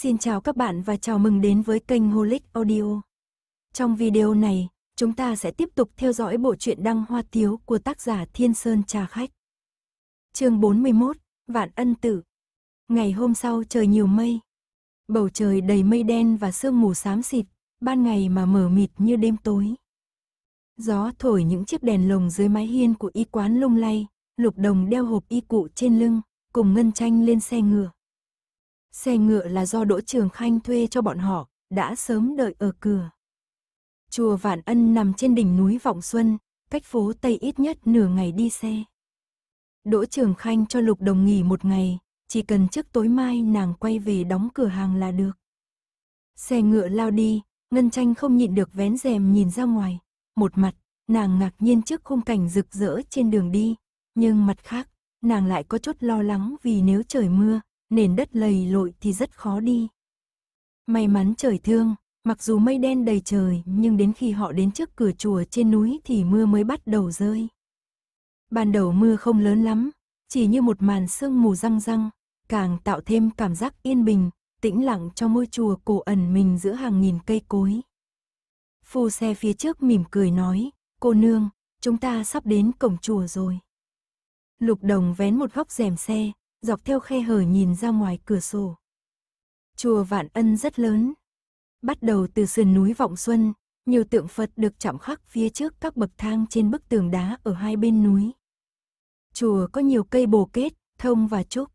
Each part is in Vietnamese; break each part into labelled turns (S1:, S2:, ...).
S1: Xin chào các bạn và chào mừng đến với kênh Holic Audio. Trong video này, chúng ta sẽ tiếp tục theo dõi bộ truyện Đăng Hoa Tiếu của tác giả Thiên Sơn Trà Khách. Chương 41, Vạn Ân Tử. Ngày hôm sau trời nhiều mây. Bầu trời đầy mây đen và sương mù xám xịt, ban ngày mà mờ mịt như đêm tối. Gió thổi những chiếc đèn lồng dưới mái hiên của y quán lung lay, Lục Đồng đeo hộp y cụ trên lưng, cùng Ngân Tranh lên xe ngựa xe ngựa là do Đỗ Trường Khanh thuê cho bọn họ, đã sớm đợi ở cửa. Chùa Vạn Ân nằm trên đỉnh núi Vọng Xuân, cách phố Tây ít nhất nửa ngày đi xe. Đỗ Trường Khanh cho Lục Đồng nghỉ một ngày, chỉ cần trước tối mai nàng quay về đóng cửa hàng là được. Xe ngựa lao đi, Ngân Tranh không nhịn được vén rèm nhìn ra ngoài. Một mặt, nàng ngạc nhiên trước khung cảnh rực rỡ trên đường đi, nhưng mặt khác, nàng lại có chút lo lắng vì nếu trời mưa, nền đất lầy lội thì rất khó đi. May mắn trời thương, mặc dù mây đen đầy trời nhưng đến khi họ đến trước cửa chùa trên núi thì mưa mới bắt đầu rơi. Ban đầu mưa không lớn lắm, chỉ như một màn sương mù răng răng, càng tạo thêm cảm giác yên bình, tĩnh lặng cho ngôi chùa cổ ẩn mình giữa hàng nghìn cây cối. Phu xe phía trước mỉm cười nói, cô nương, chúng ta sắp đến cổng chùa rồi. Lục đồng vén một góc rèm xe, dọc theo khe hở nhìn ra ngoài cửa sổ. Chùa Vạn Ân rất lớn. Bắt đầu từ sườn núi Vọng Xuân, nhiều tượng Phật được chạm khắc phía trước các bậc thang trên bức tường đá ở hai bên núi. Chùa có nhiều cây bồ kết, thông và trúc.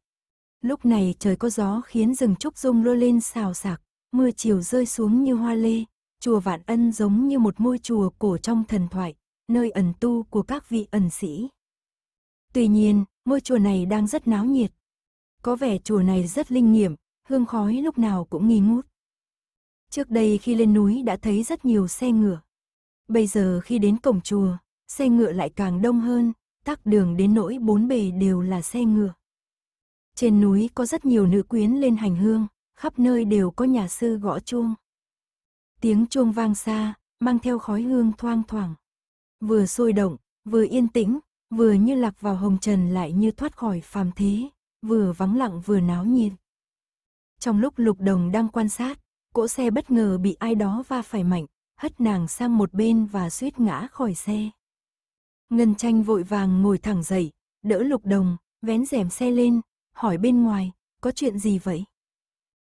S1: Lúc này trời có gió khiến rừng trúc rung lôi lên xào xạc, mưa chiều rơi xuống như hoa lê. Chùa Vạn Ân giống như một ngôi chùa cổ trong thần thoại, nơi ẩn tu của các vị ẩn sĩ. Tuy nhiên, ngôi chùa này đang rất náo nhiệt. Có vẻ chùa này rất linh nghiệm, hương khói lúc nào cũng nghi ngút. Trước đây khi lên núi đã thấy rất nhiều xe ngựa. Bây giờ khi đến cổng chùa, xe ngựa lại càng đông hơn, tắc đường đến nỗi bốn bề đều là xe ngựa. Trên núi có rất nhiều nữ quyến lên hành hương, khắp nơi đều có nhà sư gõ chuông. Tiếng chuông vang xa, mang theo khói hương thoang thoảng. Vừa sôi động, vừa yên tĩnh, vừa như lạc vào hồng trần lại như thoát khỏi phàm thế, vừa vắng lặng vừa náo nhiệt. Trong lúc Lục Đồng đang quan sát, cỗ xe bất ngờ bị ai đó va phải mạnh, hất nàng sang một bên và suýt ngã khỏi xe. Ngân tranh vội vàng ngồi thẳng dậy, đỡ Lục Đồng, vén rèm xe lên, hỏi bên ngoài, có chuyện gì vậy?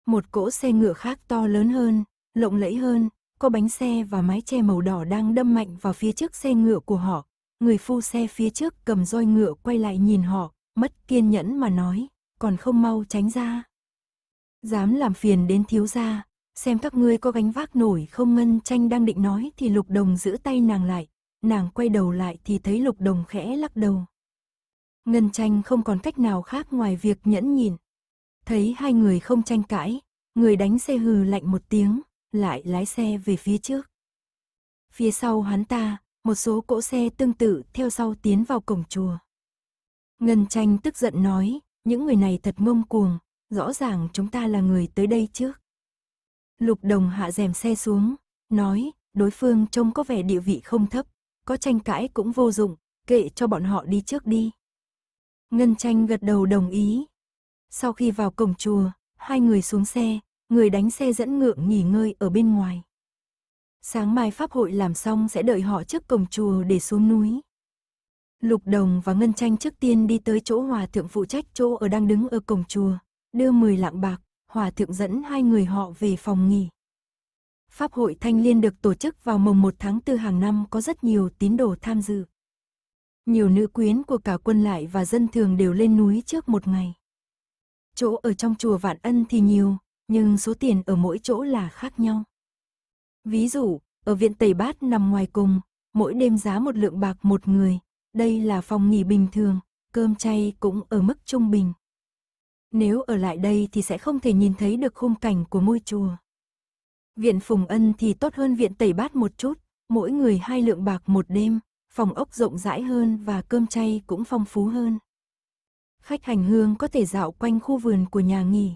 S1: Một cỗ xe ngựa khác to lớn hơn, lộng lẫy hơn, có bánh xe và mái che màu đỏ đang đâm mạnh vào phía trước xe ngựa của họ, người phu xe phía trước cầm roi ngựa quay lại nhìn họ, mất kiên nhẫn mà nói, còn không mau tránh ra. Dám làm phiền đến thiếu gia, xem các ngươi có gánh vác nổi không ngân tranh đang định nói thì lục đồng giữ tay nàng lại, nàng quay đầu lại thì thấy lục đồng khẽ lắc đầu. Ngân tranh không còn cách nào khác ngoài việc nhẫn nhìn. Thấy hai người không tranh cãi, người đánh xe hừ lạnh một tiếng, lại lái xe về phía trước. Phía sau hắn ta, một số cỗ xe tương tự theo sau tiến vào cổng chùa. Ngân tranh tức giận nói, những người này thật ngông cuồng, rõ ràng chúng ta là người tới đây trước. Lục đồng hạ rèm xe xuống, nói, đối phương trông có vẻ địa vị không thấp, có tranh cãi cũng vô dụng, kệ cho bọn họ đi trước đi. Ngân tranh gật đầu đồng ý. Sau khi vào cổng chùa, hai người xuống xe, người đánh xe dẫn ngựa nghỉ ngơi ở bên ngoài sáng mai pháp hội làm xong sẽ đợi họ trước cổng chùa để xuống núi. Lục Đồng và Ngân Tranh trước tiên đi tới chỗ hòa thượng phụ trách chỗ ở đang đứng ở cổng chùa, đưa 10 lạng bạc, hòa thượng dẫn hai người họ về phòng nghỉ. Pháp hội Thanh Liên được tổ chức vào mùng 1 tháng 4 hàng năm có rất nhiều tín đồ tham dự. Nhiều nữ quyến của cả quân lại và dân thường đều lên núi trước một ngày. Chỗ ở trong chùa Vạn Ân thì nhiều, nhưng số tiền ở mỗi chỗ là khác nhau. Ví dụ, ở viện Tẩy Bát nằm ngoài cùng, mỗi đêm giá một lượng bạc một người, đây là phòng nghỉ bình thường, cơm chay cũng ở mức trung bình. Nếu ở lại đây thì sẽ không thể nhìn thấy được khung cảnh của ngôi chùa. Viện Phùng Ân thì tốt hơn viện Tẩy Bát một chút, mỗi người hai lượng bạc một đêm, phòng ốc rộng rãi hơn và cơm chay cũng phong phú hơn. Khách hành hương có thể dạo quanh khu vườn của nhà nghỉ.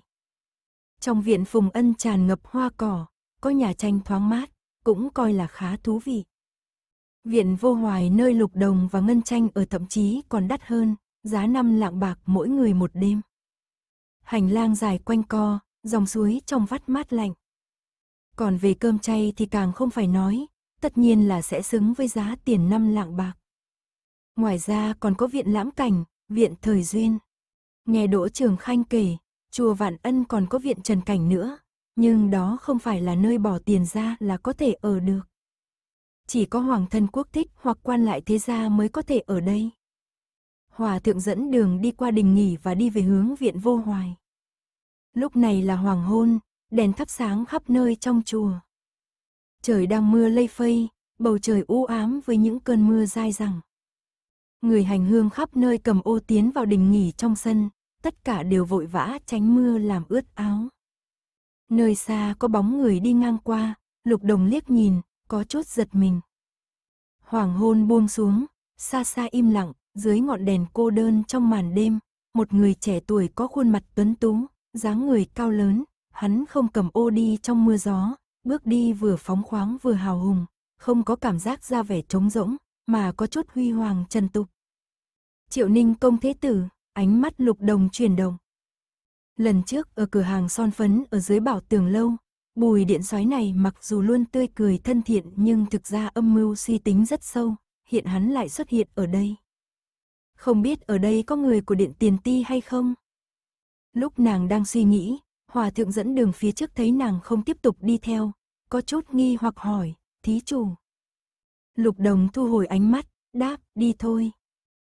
S1: Trong viện Phùng Ân tràn ngập hoa cỏ, có nhà tranh thoáng mát, cũng coi là khá thú vị. Viện vô hoài nơi lục đồng và ngân tranh ở thậm chí còn đắt hơn, giá 5 lạng bạc mỗi người một đêm. Hành lang dài quanh co, dòng suối trong vắt mát lạnh. Còn về cơm chay thì càng không phải nói, tất nhiên là sẽ xứng với giá tiền 5 lạng bạc. Ngoài ra còn có viện lãm cảnh, viện thời duyên. Nghe Đỗ Trường Khanh kể, chùa Vạn Ân còn có viện trần cảnh nữa, nhưng đó không phải là nơi bỏ tiền ra là có thể ở được. Chỉ có hoàng thân quốc thích hoặc quan lại thế gia mới có thể ở đây. Hòa thượng dẫn đường đi qua đình nghỉ và đi về hướng viện vô hoài. Lúc này là hoàng hôn, đèn thắp sáng khắp nơi trong chùa. Trời đang mưa lây phây, bầu trời u ám với những cơn mưa dai dẳng. Người hành hương khắp nơi cầm ô tiến vào đình nghỉ trong sân, tất cả đều vội vã tránh mưa làm ướt áo. Nơi xa có bóng người đi ngang qua, lục đồng liếc nhìn, có chốt giật mình. Hoàng hôn buông xuống, xa xa im lặng, dưới ngọn đèn cô đơn trong màn đêm, một người trẻ tuổi có khuôn mặt tuấn tú, dáng người cao lớn, hắn không cầm ô đi trong mưa gió, bước đi vừa phóng khoáng vừa hào hùng, không có cảm giác ra vẻ trống rỗng, mà có chút huy hoàng trần tục. Triệu Ninh công thế tử, ánh mắt lục đồng chuyển động. Lần trước ở cửa hàng son phấn ở dưới bảo tường lâu, bùi điện xoáy này mặc dù luôn tươi cười thân thiện nhưng thực ra âm mưu suy tính rất sâu, hiện hắn lại xuất hiện ở đây. Không biết ở đây có người của điện tiền ti hay không? Lúc nàng đang suy nghĩ, hòa thượng dẫn đường phía trước thấy nàng không tiếp tục đi theo, có chút nghi hoặc hỏi, thí chủ. Lục đồng thu hồi ánh mắt, đáp, đi thôi.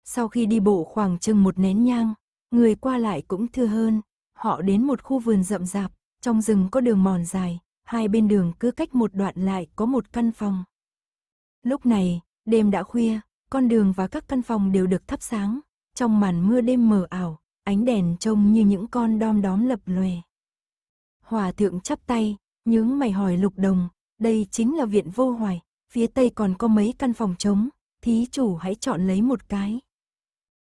S1: Sau khi đi bộ khoảng chừng một nén nhang, người qua lại cũng thưa hơn, họ đến một khu vườn rậm rạp, trong rừng có đường mòn dài, hai bên đường cứ cách một đoạn lại có một căn phòng. Lúc này, đêm đã khuya, con đường và các căn phòng đều được thắp sáng, trong màn mưa đêm mờ ảo, ánh đèn trông như những con đom đóm lập lòe. Hòa thượng chắp tay, nhướng mày hỏi lục đồng, đây chính là viện vô hoài, phía tây còn có mấy căn phòng trống, thí chủ hãy chọn lấy một cái.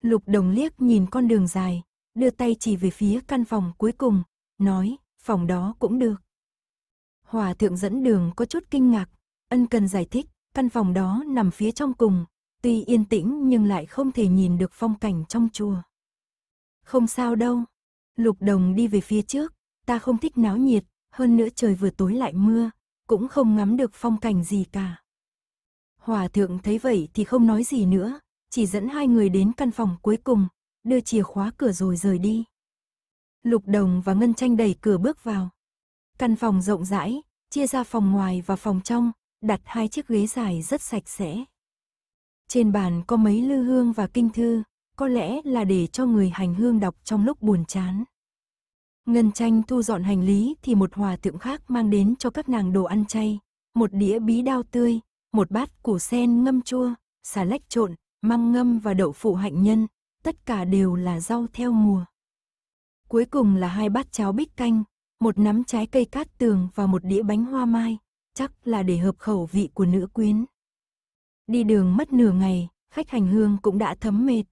S1: Lục đồng liếc nhìn con đường dài, đưa tay chỉ về phía căn phòng cuối cùng, nói, phòng đó cũng được. Hòa thượng dẫn đường có chút kinh ngạc, ân cần giải thích, căn phòng đó nằm phía trong cùng, tuy yên tĩnh nhưng lại không thể nhìn được phong cảnh trong chùa. Không sao đâu, lục đồng đi về phía trước, ta không thích náo nhiệt, hơn nữa trời vừa tối lại mưa, cũng không ngắm được phong cảnh gì cả. Hòa thượng thấy vậy thì không nói gì nữa, chỉ dẫn hai người đến căn phòng cuối cùng, đưa chìa khóa cửa rồi rời đi. Lục Đồng và Ngân Tranh đẩy cửa bước vào. Căn phòng rộng rãi, chia ra phòng ngoài và phòng trong, đặt hai chiếc ghế dài rất sạch sẽ. Trên bàn có mấy lư hương và kinh thư, có lẽ là để cho người hành hương đọc trong lúc buồn chán. Ngân Tranh thu dọn hành lý thì một hòa tượng khác mang đến cho các nàng đồ ăn chay, một đĩa bí đao tươi, một bát củ sen ngâm chua, xà lách trộn, măng ngâm và đậu phụ hạnh nhân, tất cả đều là rau theo mùa. Cuối cùng là hai bát cháo bích canh, một nắm trái cây cát tường và một đĩa bánh hoa mai, chắc là để hợp khẩu vị của nữ quyến. Đi đường mất nửa ngày, khách hành hương cũng đã thấm mệt.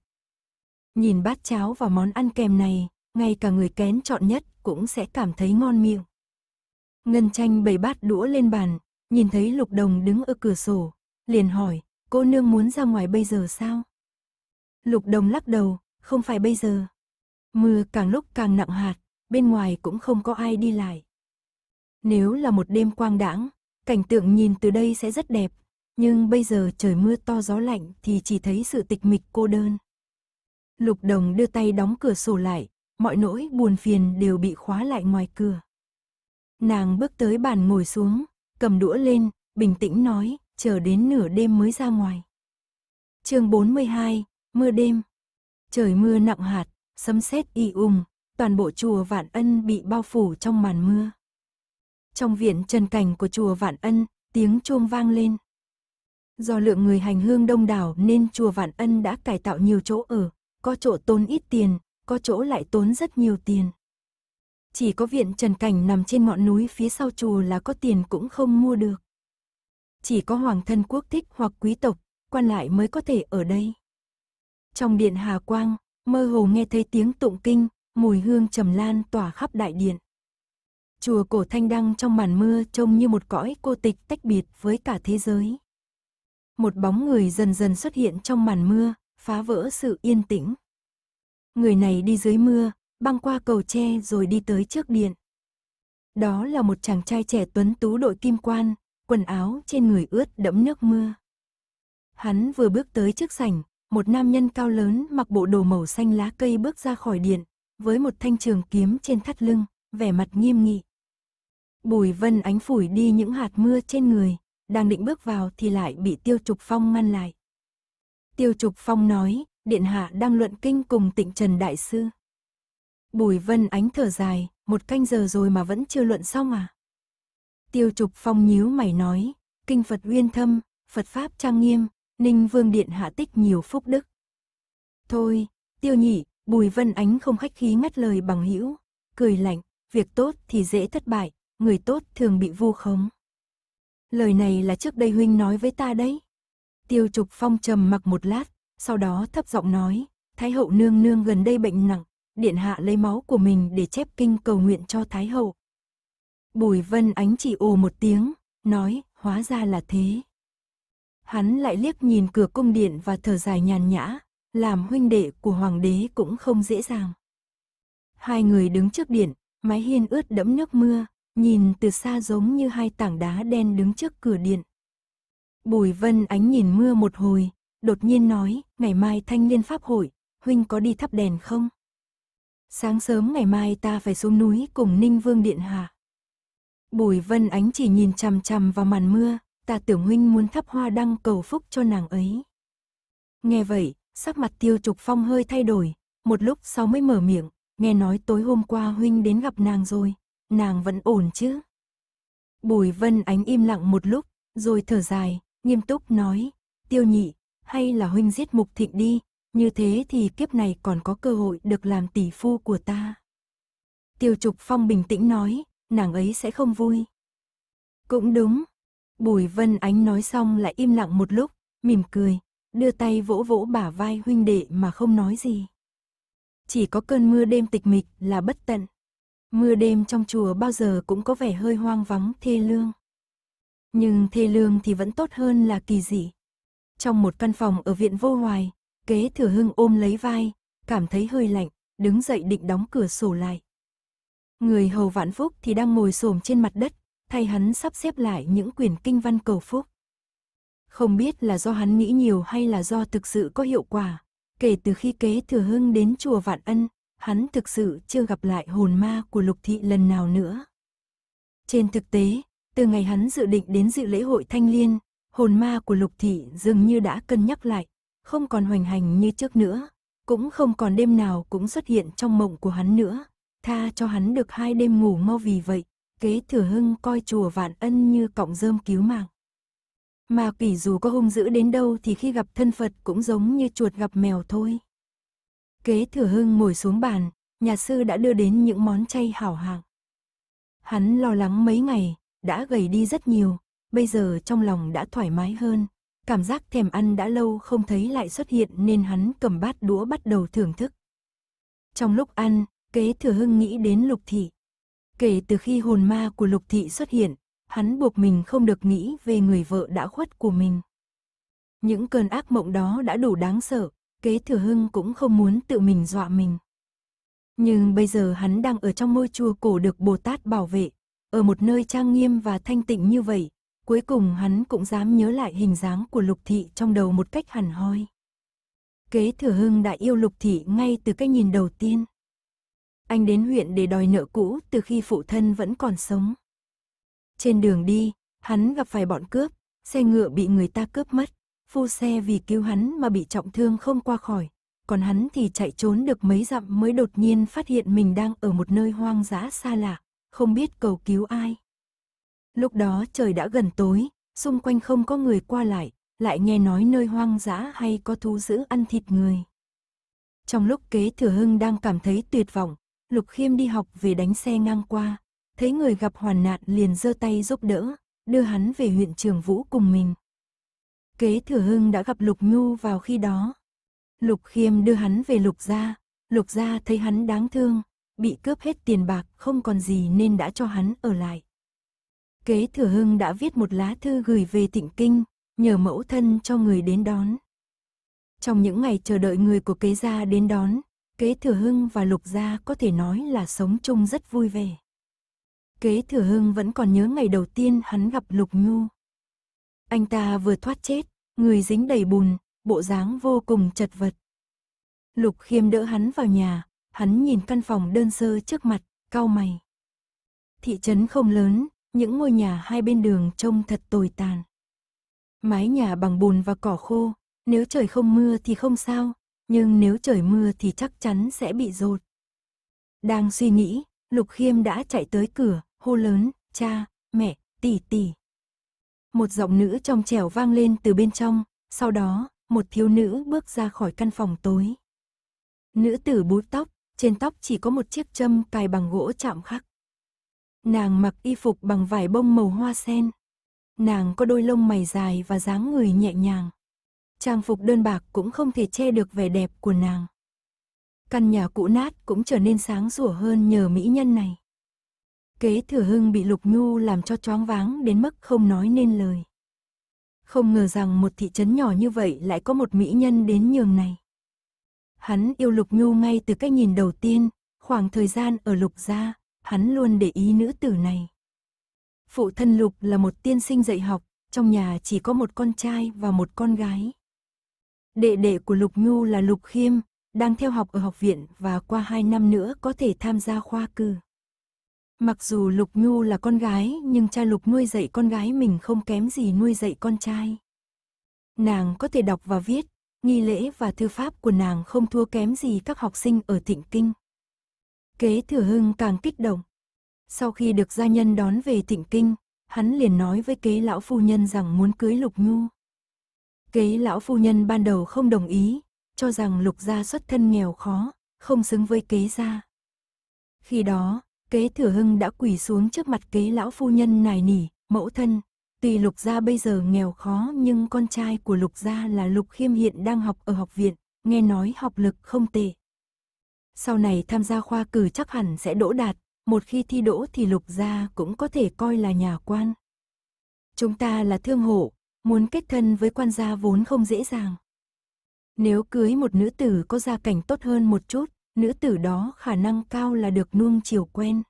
S1: Nhìn bát cháo và món ăn kèm này, ngay cả người kén chọn nhất cũng sẽ cảm thấy ngon miệng. Ngân tranh bày bát đũa lên bàn, nhìn thấy Lục Đồng đứng ở cửa sổ, liền hỏi, cô nương muốn ra ngoài bây giờ sao? Lục Đồng lắc đầu, không phải bây giờ. Mưa càng lúc càng nặng hạt, bên ngoài cũng không có ai đi lại. Nếu là một đêm quang đãng, cảnh tượng nhìn từ đây sẽ rất đẹp, nhưng bây giờ trời mưa to gió lạnh thì chỉ thấy sự tịch mịch cô đơn. Lục Đồng đưa tay đóng cửa sổ lại, mọi nỗi buồn phiền đều bị khóa lại ngoài cửa. Nàng bước tới bàn ngồi xuống, cầm đũa lên, bình tĩnh nói, chờ đến nửa đêm mới ra ngoài. chương 42, mưa đêm. Trời mưa nặng hạt, sấm sét y ùng, toàn bộ chùa Vạn Ân bị bao phủ trong màn mưa. Trong viện trần cảnh của chùa Vạn Ân, tiếng chuông vang lên. Do lượng người hành hương đông đảo nên chùa Vạn Ân đã cải tạo nhiều chỗ ở, có chỗ tốn ít tiền, có chỗ lại tốn rất nhiều tiền. Chỉ có viện trần cảnh nằm trên ngọn núi phía sau chùa là có tiền cũng không mua được. Chỉ có hoàng thân quốc thích hoặc quý tộc, quan lại mới có thể ở đây. Trong điện hà quang, mơ hồ nghe thấy tiếng tụng kinh, mùi hương trầm lan tỏa khắp đại điện. Chùa cổ thanh đăng trong màn mưa trông như một cõi cô tịch tách biệt với cả thế giới. Một bóng người dần dần xuất hiện trong màn mưa, phá vỡ sự yên tĩnh. Người này đi dưới mưa, băng qua cầu tre rồi đi tới trước điện. Đó là một chàng trai trẻ tuấn tú đội kim quan, quần áo trên người ướt đẫm nước mưa. Hắn vừa bước tới trước sảnh, một nam nhân cao lớn mặc bộ đồ màu xanh lá cây bước ra khỏi điện, với một thanh trường kiếm trên thắt lưng, vẻ mặt nghiêm nghị. Bùi Vân Ánh phủi đi những hạt mưa trên người, đang định bước vào thì lại bị Tiêu Trục Phong ngăn lại. Tiêu Trục Phong nói, Điện Hạ đang luận kinh cùng tịnh Trần Đại Sư. Bùi Vân Ánh thở dài, một canh giờ rồi mà vẫn chưa luận xong à? Tiêu Trục Phong nhíu mày nói, kinh Phật uyên thâm, Phật Pháp trang nghiêm, Ninh Vương Điện hạ tích nhiều phúc đức. Thôi, tiêu Nhị, Bùi Vân Ánh không khách khí ngắt lời bằng hữu cười lạnh, việc tốt thì dễ thất bại, người tốt thường bị vu khống. Lời này là trước đây huynh nói với ta đấy. Tiêu Trục Phong trầm mặc một lát, sau đó thấp giọng nói, Thái hậu nương nương gần đây bệnh nặng, điện hạ lấy máu của mình để chép kinh cầu nguyện cho Thái hậu. Bùi Vân Ánh chỉ ồ một tiếng, nói, hóa ra là thế hắn lại liếc nhìn cửa cung điện và thở dài nhàn nhã, làm huynh đệ của hoàng đế cũng không dễ dàng. Hai người đứng trước điện, mái hiên ướt đẫm nước mưa, nhìn từ xa giống như hai tảng đá đen đứng trước cửa điện. Bùi Vân Ánh nhìn mưa một hồi, đột nhiên nói, ngày mai thanh liên pháp hội, huynh có đi thắp đèn không? Sáng sớm ngày mai ta phải xuống núi cùng Ninh Vương Điện Hạ. Bùi Vân Ánh chỉ nhìn chằm chằm vào màn mưa, ta tưởng huynh muốn thắp hoa đăng cầu phúc cho nàng ấy. Nghe vậy, sắc mặt tiêu trục phong hơi thay đổi, một lúc sau mới mở miệng, nghe nói tối hôm qua huynh đến gặp nàng rồi, nàng vẫn ổn chứ. Bùi vân ánh im lặng một lúc, rồi thở dài, nghiêm túc nói, tiêu nhị, hay là huynh giết mục thịnh đi, như thế thì kiếp này còn có cơ hội được làm tỷ phu của ta. Tiêu trục phong bình tĩnh nói, nàng ấy sẽ không vui. Cũng đúng, Bùi Vân Ánh nói xong lại im lặng một lúc, mỉm cười, đưa tay vỗ vỗ bả vai huynh đệ mà không nói gì. Chỉ có cơn mưa đêm tịch mịch là bất tận. Mưa đêm trong chùa bao giờ cũng có vẻ hơi hoang vắng, thê lương. Nhưng thê lương thì vẫn tốt hơn là kỳ dị. Trong một căn phòng ở viện vô hoài, kế thừa hưng ôm lấy vai, cảm thấy hơi lạnh, đứng dậy định đóng cửa sổ lại. Người hầu Vạn phúc thì đang ngồi xổm trên mặt đất, thay hắn sắp xếp lại những quyển kinh văn cầu phúc. Không biết là do hắn nghĩ nhiều hay là do thực sự có hiệu quả, kể từ khi kế thừa hưng đến chùa Vạn Ân, hắn thực sự chưa gặp lại hồn ma của lục thị lần nào nữa. Trên thực tế, từ ngày hắn dự định đến dự lễ hội thanh liên, hồn ma của lục thị dường như đã cân nhắc lại, không còn hoành hành như trước nữa, cũng không còn đêm nào cũng xuất hiện trong mộng của hắn nữa, tha cho hắn được hai đêm ngủ mau vì vậy, kế thừa hưng coi chùa vạn ân như cọng rơm cứu mạng. Mà kỷ dù có hung dữ đến đâu thì khi gặp thân Phật cũng giống như chuột gặp mèo thôi. Kế thừa hưng ngồi xuống bàn, nhà sư đã đưa đến những món chay hảo hạng. Hắn lo lắng mấy ngày, đã gầy đi rất nhiều, bây giờ trong lòng đã thoải mái hơn. Cảm giác thèm ăn đã lâu không thấy lại xuất hiện nên hắn cầm bát đũa bắt đầu thưởng thức. Trong lúc ăn, kế thừa hưng nghĩ đến lục thị, Kể từ khi hồn ma của Lục Thị xuất hiện, hắn buộc mình không được nghĩ về người vợ đã khuất của mình. Những cơn ác mộng đó đã đủ đáng sợ, kế thừa hưng cũng không muốn tự mình dọa mình. Nhưng bây giờ hắn đang ở trong ngôi chùa cổ được Bồ Tát bảo vệ, ở một nơi trang nghiêm và thanh tịnh như vậy, cuối cùng hắn cũng dám nhớ lại hình dáng của Lục Thị trong đầu một cách hẳn hoi. Kế thừa hưng đã yêu Lục Thị ngay từ cái nhìn đầu tiên. Anh đến huyện để đòi nợ cũ từ khi phụ thân vẫn còn sống. Trên đường đi, hắn gặp phải bọn cướp, xe ngựa bị người ta cướp mất. Phu xe vì cứu hắn mà bị trọng thương không qua khỏi, còn hắn thì chạy trốn được mấy dặm mới đột nhiên phát hiện mình đang ở một nơi hoang dã xa lạ, không biết cầu cứu ai. Lúc đó trời đã gần tối, xung quanh không có người qua lại, lại nghe nói nơi hoang dã hay có thú dữ ăn thịt người. Trong lúc kế thừa hưng đang cảm thấy tuyệt vọng, Lục Khiêm đi học về đánh xe ngang qua, thấy người gặp hoàn nạn liền giơ tay giúp đỡ, đưa hắn về huyện Trường Vũ cùng mình. Kế Thừa Hưng đã gặp Lục Nhu vào khi đó. Lục Khiêm đưa hắn về Lục gia, Lục gia thấy hắn đáng thương, bị cướp hết tiền bạc không còn gì nên đã cho hắn ở lại. Kế Thừa Hưng đã viết một lá thư gửi về Tịnh Kinh, nhờ mẫu thân cho người đến đón. Trong những ngày chờ đợi người của kế gia đến đón, Kế Thừa Hưng và Lục Gia có thể nói là sống chung rất vui vẻ. Kế Thừa Hưng vẫn còn nhớ ngày đầu tiên hắn gặp Lục Nhu. Anh ta vừa thoát chết, người dính đầy bùn, bộ dáng vô cùng chật vật. Lục Khiêm đỡ hắn vào nhà, hắn nhìn căn phòng đơn sơ trước mặt, cau mày. Thị trấn không lớn, những ngôi nhà hai bên đường trông thật tồi tàn. Mái nhà bằng bùn và cỏ khô, nếu trời không mưa thì không sao, nhưng nếu trời mưa thì chắc chắn sẽ bị rột. Đang suy nghĩ, Lục Khiêm đã chạy tới cửa, hô lớn, cha, mẹ, tỷ tỷ. Một giọng nữ trong trẻo vang lên từ bên trong, sau đó, một thiếu nữ bước ra khỏi căn phòng tối. Nữ tử búi tóc, trên tóc chỉ có một chiếc châm cài bằng gỗ chạm khắc. Nàng mặc y phục bằng vải bông màu hoa sen. Nàng có đôi lông mày dài và dáng người nhẹ nhàng trang phục đơn bạc cũng không thể che được vẻ đẹp của nàng. Căn nhà cũ nát cũng trở nên sáng rủa hơn nhờ mỹ nhân này. Kế thừa hưng bị lục nhu làm cho choáng váng đến mức không nói nên lời. Không ngờ rằng một thị trấn nhỏ như vậy lại có một mỹ nhân đến nhường này. Hắn yêu lục nhu ngay từ cách nhìn đầu tiên, khoảng thời gian ở lục gia, hắn luôn để ý nữ tử này. Phụ thân lục là một tiên sinh dạy học, trong nhà chỉ có một con trai và một con gái. Đệ đệ của Lục Nhu là Lục Khiêm, đang theo học ở học viện và qua 2 năm nữa có thể tham gia khoa cử. Mặc dù Lục Nhu là con gái nhưng cha Lục nuôi dạy con gái mình không kém gì nuôi dạy con trai. Nàng có thể đọc và viết, nghi lễ và thư pháp của nàng không thua kém gì các học sinh ở thịnh kinh. Kế thừa hưng càng kích động. Sau khi được gia nhân đón về thịnh kinh, hắn liền nói với kế lão phu nhân rằng muốn cưới Lục Nhu. Kế lão phu nhân ban đầu không đồng ý, cho rằng lục gia xuất thân nghèo khó, không xứng với kế gia. Khi đó, kế thừa hưng đã quỳ xuống trước mặt kế lão phu nhân nài nỉ, mẫu thân. Tuy lục gia bây giờ nghèo khó nhưng con trai của lục gia là lục khiêm hiện đang học ở học viện, nghe nói học lực không tệ. Sau này tham gia khoa cử chắc hẳn sẽ đỗ đạt, một khi thi đỗ thì lục gia cũng có thể coi là nhà quan. Chúng ta là thương hộ, muốn kết thân với quan gia vốn không dễ dàng. Nếu cưới một nữ tử có gia cảnh tốt hơn một chút, nữ tử đó khả năng cao là được nuông chiều quen.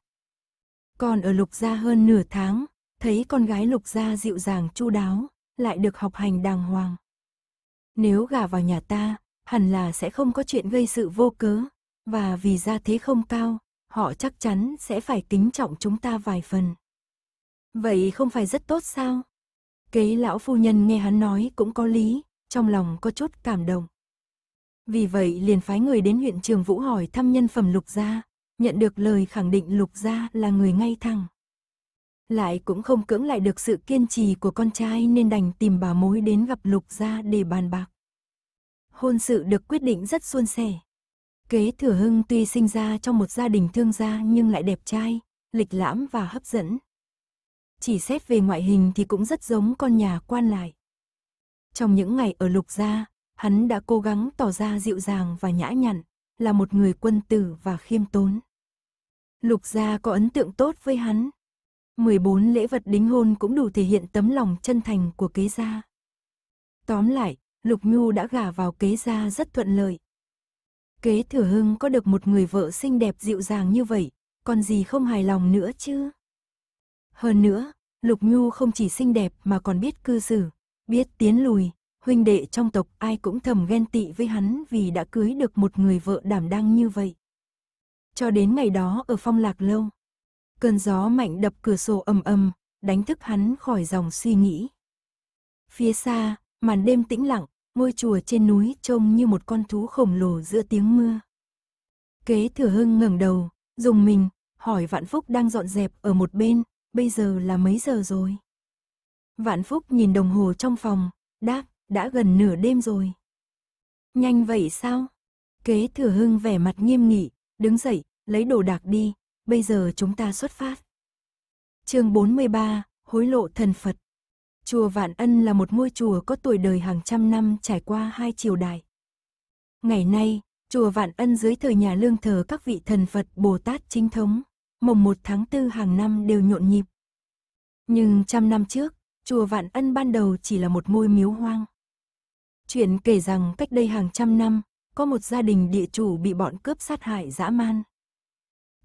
S1: Còn ở lục gia hơn nửa tháng, thấy con gái lục gia dịu dàng chu đáo, lại được học hành đàng hoàng. Nếu gả vào nhà ta, hẳn là sẽ không có chuyện gây sự vô cớ, và vì gia thế không cao, họ chắc chắn sẽ phải kính trọng chúng ta vài phần. Vậy không phải rất tốt sao? Kế lão phu nhân nghe hắn nói cũng có lý, trong lòng có chút cảm động. Vì vậy liền phái người đến huyện Trường Vũ hỏi thăm nhân phẩm Lục Gia, nhận được lời khẳng định Lục Gia là người ngay thẳng. Lại cũng không cưỡng lại được sự kiên trì của con trai nên đành tìm bà mối đến gặp Lục Gia để bàn bạc. Hôn sự được quyết định rất suôn sẻ. Kế thừa hưng tuy sinh ra trong một gia đình thương gia nhưng lại đẹp trai, lịch lãm và hấp dẫn chỉ xét về ngoại hình thì cũng rất giống con nhà quan lại. Trong những ngày ở lục gia, hắn đã cố gắng tỏ ra dịu dàng và nhã nhặn, là một người quân tử và khiêm tốn. Lục gia có ấn tượng tốt với hắn. 14 lễ vật đính hôn cũng đủ thể hiện tấm lòng chân thành của kế gia. Tóm lại, Lục Nhu đã gả vào kế gia rất thuận lợi. Kế thừa hưng có được một người vợ xinh đẹp dịu dàng như vậy, còn gì không hài lòng nữa chứ? Hơn nữa, Lục Nhu không chỉ xinh đẹp mà còn biết cư xử, biết tiến lùi, huynh đệ trong tộc ai cũng thầm ghen tị với hắn vì đã cưới được một người vợ đảm đang như vậy. Cho đến ngày đó ở phong lạc lâu, cơn gió mạnh đập cửa sổ ầm ầm, đánh thức hắn khỏi dòng suy nghĩ. Phía xa, màn đêm tĩnh lặng, ngôi chùa trên núi trông như một con thú khổng lồ giữa tiếng mưa. Kế thừa hưng ngẩng đầu, dùng mình, hỏi vạn phúc đang dọn dẹp ở một bên, bây giờ là mấy giờ rồi? Vạn Phúc nhìn đồng hồ trong phòng, đáp, đã gần nửa đêm rồi. Nhanh vậy sao? Kế thừa hưng vẻ mặt nghiêm nghị, đứng dậy, lấy đồ đạc đi, bây giờ chúng ta xuất phát. chương 43, Hối lộ thần Phật Chùa Vạn Ân là một ngôi chùa có tuổi đời hàng trăm năm trải qua hai triều đại. Ngày nay, chùa Vạn Ân dưới thời nhà lương thờ các vị thần Phật Bồ Tát chính thống mồng 1 tháng 4 hàng năm đều nhộn nhịp. Nhưng trăm năm trước, chùa Vạn Ân ban đầu chỉ là một ngôi miếu hoang. Chuyện kể rằng cách đây hàng trăm năm, có một gia đình địa chủ bị bọn cướp sát hại dã man.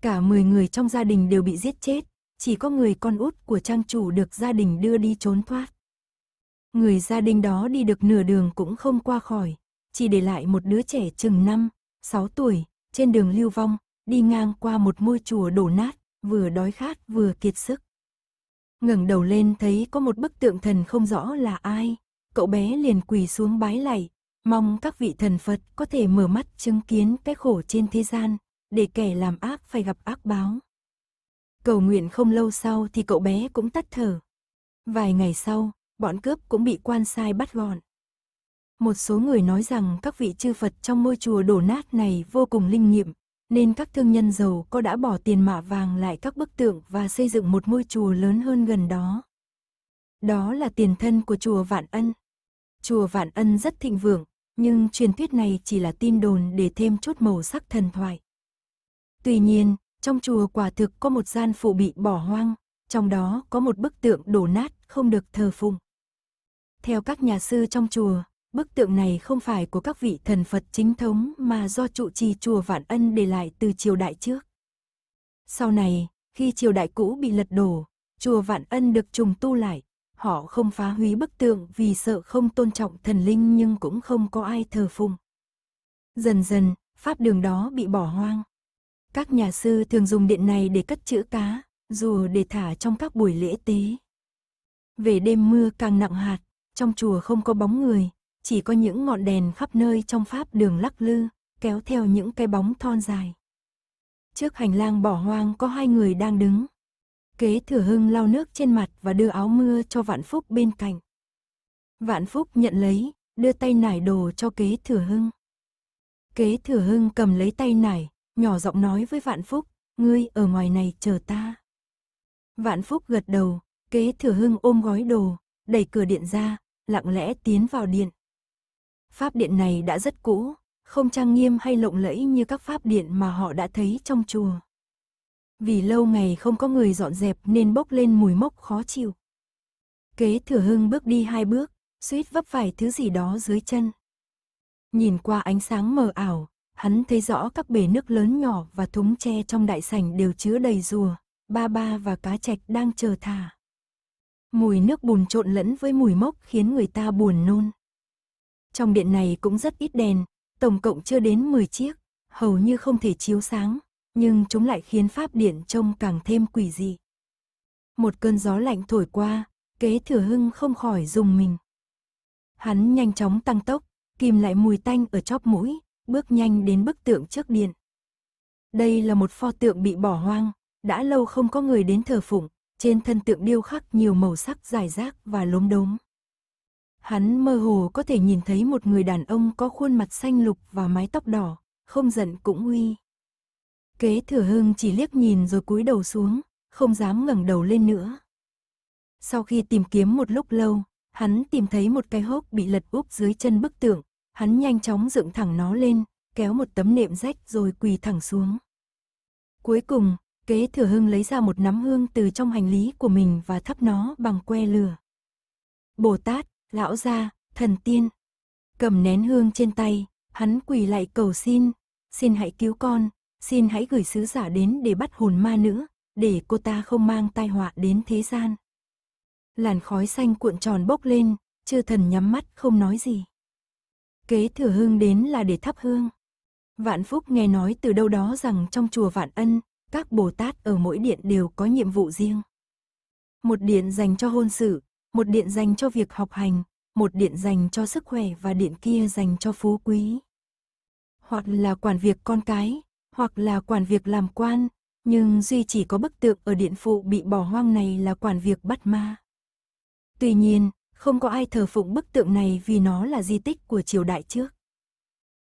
S1: Cả 10 người trong gia đình đều bị giết chết, chỉ có người con út của trang chủ được gia đình đưa đi trốn thoát. Người gia đình đó đi được nửa đường cũng không qua khỏi, chỉ để lại một đứa trẻ chừng 5, 6 tuổi, trên đường lưu vong, đi ngang qua một ngôi chùa đổ nát, vừa đói khát vừa kiệt sức. Ngẩng đầu lên thấy có một bức tượng thần không rõ là ai, cậu bé liền quỳ xuống bái lạy, mong các vị thần Phật có thể mở mắt chứng kiến cái khổ trên thế gian, để kẻ làm ác phải gặp ác báo. Cầu nguyện không lâu sau thì cậu bé cũng tắt thở. Vài ngày sau, bọn cướp cũng bị quan sai bắt gọn. Một số người nói rằng các vị chư Phật trong ngôi chùa đổ nát này vô cùng linh nghiệm, nên các thương nhân giàu có đã bỏ tiền mạ vàng lại các bức tượng và xây dựng một ngôi chùa lớn hơn gần đó. Đó là tiền thân của chùa Vạn Ân. Chùa Vạn Ân rất thịnh vượng, nhưng truyền thuyết này chỉ là tin đồn để thêm chút màu sắc thần thoại. Tuy nhiên, trong chùa quả thực có một gian phụ bị bỏ hoang, trong đó có một bức tượng đổ nát không được thờ phụng. Theo các nhà sư trong chùa, Bức tượng này không phải của các vị thần Phật chính thống mà do trụ trì chùa Vạn Ân để lại từ triều đại trước. Sau này, khi triều đại cũ bị lật đổ, chùa Vạn Ân được trùng tu lại. Họ không phá hủy bức tượng vì sợ không tôn trọng thần linh nhưng cũng không có ai thờ phụng. Dần dần, pháp đường đó bị bỏ hoang. Các nhà sư thường dùng điện này để cất chữ cá, rùa để thả trong các buổi lễ tế. Về đêm mưa càng nặng hạt, trong chùa không có bóng người, chỉ có những ngọn đèn khắp nơi trong pháp đường lắc lư, kéo theo những cái bóng thon dài. Trước hành lang bỏ hoang có hai người đang đứng. Kế thừa hưng lau nước trên mặt và đưa áo mưa cho vạn phúc bên cạnh. Vạn phúc nhận lấy, đưa tay nải đồ cho kế thừa hưng. Kế thừa hưng cầm lấy tay nải, nhỏ giọng nói với vạn phúc, ngươi ở ngoài này chờ ta. Vạn phúc gật đầu, kế thừa hưng ôm gói đồ, đẩy cửa điện ra, lặng lẽ tiến vào điện. Pháp điện này đã rất cũ, không trang nghiêm hay lộng lẫy như các pháp điện mà họ đã thấy trong chùa. Vì lâu ngày không có người dọn dẹp nên bốc lên mùi mốc khó chịu. Kế thừa hưng bước đi hai bước, suýt vấp phải thứ gì đó dưới chân. Nhìn qua ánh sáng mờ ảo, hắn thấy rõ các bể nước lớn nhỏ và thúng tre trong đại sảnh đều chứa đầy rùa, ba ba và cá trạch đang chờ thả. Mùi nước bùn trộn lẫn với mùi mốc khiến người ta buồn nôn. Trong điện này cũng rất ít đèn, tổng cộng chưa đến 10 chiếc, hầu như không thể chiếu sáng, nhưng chúng lại khiến pháp điện trông càng thêm quỷ dị. Một cơn gió lạnh thổi qua, kế thừa hưng không khỏi dùng mình. Hắn nhanh chóng tăng tốc, kìm lại mùi tanh ở chóp mũi, bước nhanh đến bức tượng trước điện. Đây là một pho tượng bị bỏ hoang, đã lâu không có người đến thờ phụng, trên thân tượng điêu khắc nhiều màu sắc dài rác và lốm đốm. Hắn mơ hồ có thể nhìn thấy một người đàn ông có khuôn mặt xanh lục và mái tóc đỏ, không giận cũng uy. Kế thừa hưng chỉ liếc nhìn rồi cúi đầu xuống, không dám ngẩng đầu lên nữa. Sau khi tìm kiếm một lúc lâu, hắn tìm thấy một cái hốc bị lật úp dưới chân bức tượng, hắn nhanh chóng dựng thẳng nó lên, kéo một tấm nệm rách rồi quỳ thẳng xuống. Cuối cùng, kế thừa hưng lấy ra một nắm hương từ trong hành lý của mình và thắp nó bằng que lửa. Bồ Tát, lão gia, thần tiên. Cầm nén hương trên tay, hắn quỳ lại cầu xin, xin hãy cứu con, xin hãy gửi sứ giả đến để bắt hồn ma nữ, để cô ta không mang tai họa đến thế gian. Làn khói xanh cuộn tròn bốc lên, chư thần nhắm mắt không nói gì. Kế thừa hương đến là để thắp hương. Vạn Phúc nghe nói từ đâu đó rằng trong chùa Vạn Ân, các Bồ Tát ở mỗi điện đều có nhiệm vụ riêng. Một điện dành cho hôn sự, một điện dành cho việc học hành, một điện dành cho sức khỏe và điện kia dành cho phú quý. Hoặc là quản việc con cái, hoặc là quản việc làm quan, nhưng duy chỉ có bức tượng ở điện phụ bị bỏ hoang này là quản việc bắt ma. Tuy nhiên, không có ai thờ phụng bức tượng này vì nó là di tích của triều đại trước.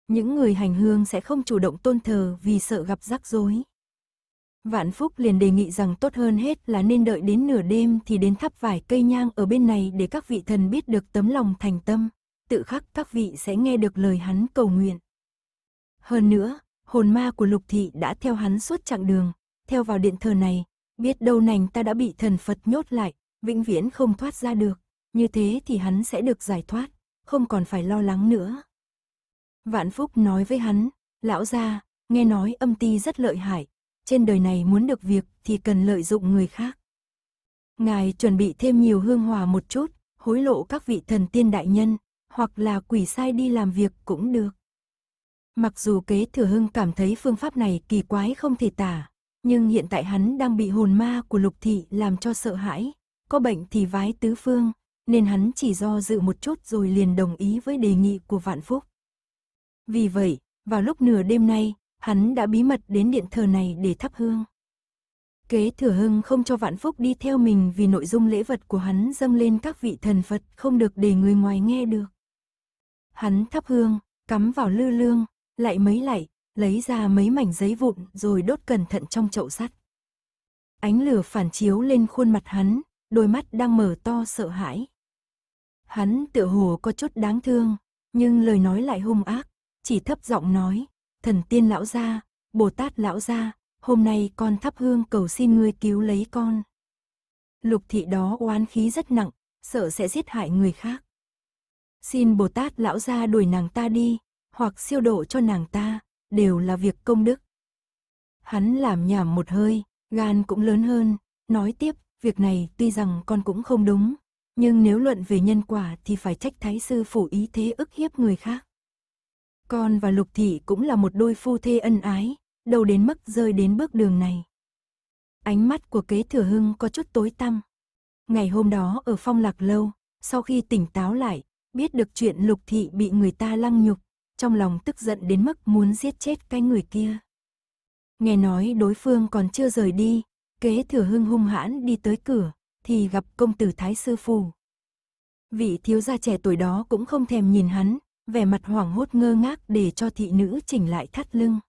S1: Những người hành hương sẽ không chủ động tôn thờ vì sợ gặp rắc rối. Vạn Phúc liền đề nghị rằng tốt hơn hết là nên đợi đến nửa đêm thì đến thắp vài cây nhang ở bên này để các vị thần biết được tấm lòng thành tâm, tự khắc các vị sẽ nghe được lời hắn cầu nguyện. Hơn nữa, hồn ma của Lục Thị đã theo hắn suốt chặng đường, theo vào điện thờ này, biết đâu nành ta đã bị thần Phật nhốt lại, vĩnh viễn không thoát ra được, như thế thì hắn sẽ được giải thoát, không còn phải lo lắng nữa. Vạn Phúc nói với hắn, lão gia, nghe nói âm ti rất lợi hại, trên đời này muốn được việc thì cần lợi dụng người khác. Ngài chuẩn bị thêm nhiều hương hòa một chút, hối lộ các vị thần tiên đại nhân, hoặc là quỷ sai đi làm việc cũng được. Mặc dù kế thừa hưng cảm thấy phương pháp này kỳ quái không thể tả, nhưng hiện tại hắn đang bị hồn ma của lục thị làm cho sợ hãi, có bệnh thì vái tứ phương, nên hắn chỉ do dự một chút rồi liền đồng ý với đề nghị của vạn phúc. Vì vậy, vào lúc nửa đêm nay, hắn đã bí mật đến điện thờ này để thắp hương. Kế thừa hưng không cho vạn phúc đi theo mình vì nội dung lễ vật của hắn dâng lên các vị thần Phật không được để người ngoài nghe được. Hắn thắp hương, cắm vào lư lương, lại mấy lại, lấy ra mấy mảnh giấy vụn rồi đốt cẩn thận trong chậu sắt. Ánh lửa phản chiếu lên khuôn mặt hắn, đôi mắt đang mở to sợ hãi. Hắn tựa hồ có chút đáng thương, nhưng lời nói lại hung ác, chỉ thấp giọng nói, thần tiên lão gia, Bồ Tát lão gia, hôm nay con thắp hương cầu xin ngươi cứu lấy con. Lục thị đó oán khí rất nặng, sợ sẽ giết hại người khác. Xin Bồ Tát lão gia đuổi nàng ta đi, hoặc siêu độ cho nàng ta, đều là việc công đức. Hắn làm nhảm một hơi, gan cũng lớn hơn, nói tiếp, việc này tuy rằng con cũng không đúng, nhưng nếu luận về nhân quả thì phải trách thái sư phủ ý thế ức hiếp người khác. Con và Lục Thị cũng là một đôi phu thê ân ái, đâu đến mức rơi đến bước đường này. Ánh mắt của kế thừa hưng có chút tối tăm. Ngày hôm đó ở phong lạc lâu, sau khi tỉnh táo lại, biết được chuyện Lục Thị bị người ta lăng nhục, trong lòng tức giận đến mức muốn giết chết cái người kia. Nghe nói đối phương còn chưa rời đi, kế thừa hưng hung hãn đi tới cửa, thì gặp công tử Thái Sư Phù. Vị thiếu gia trẻ tuổi đó cũng không thèm nhìn hắn, vẻ mặt hoảng hốt ngơ ngác để cho thị nữ chỉnh lại thắt lưng.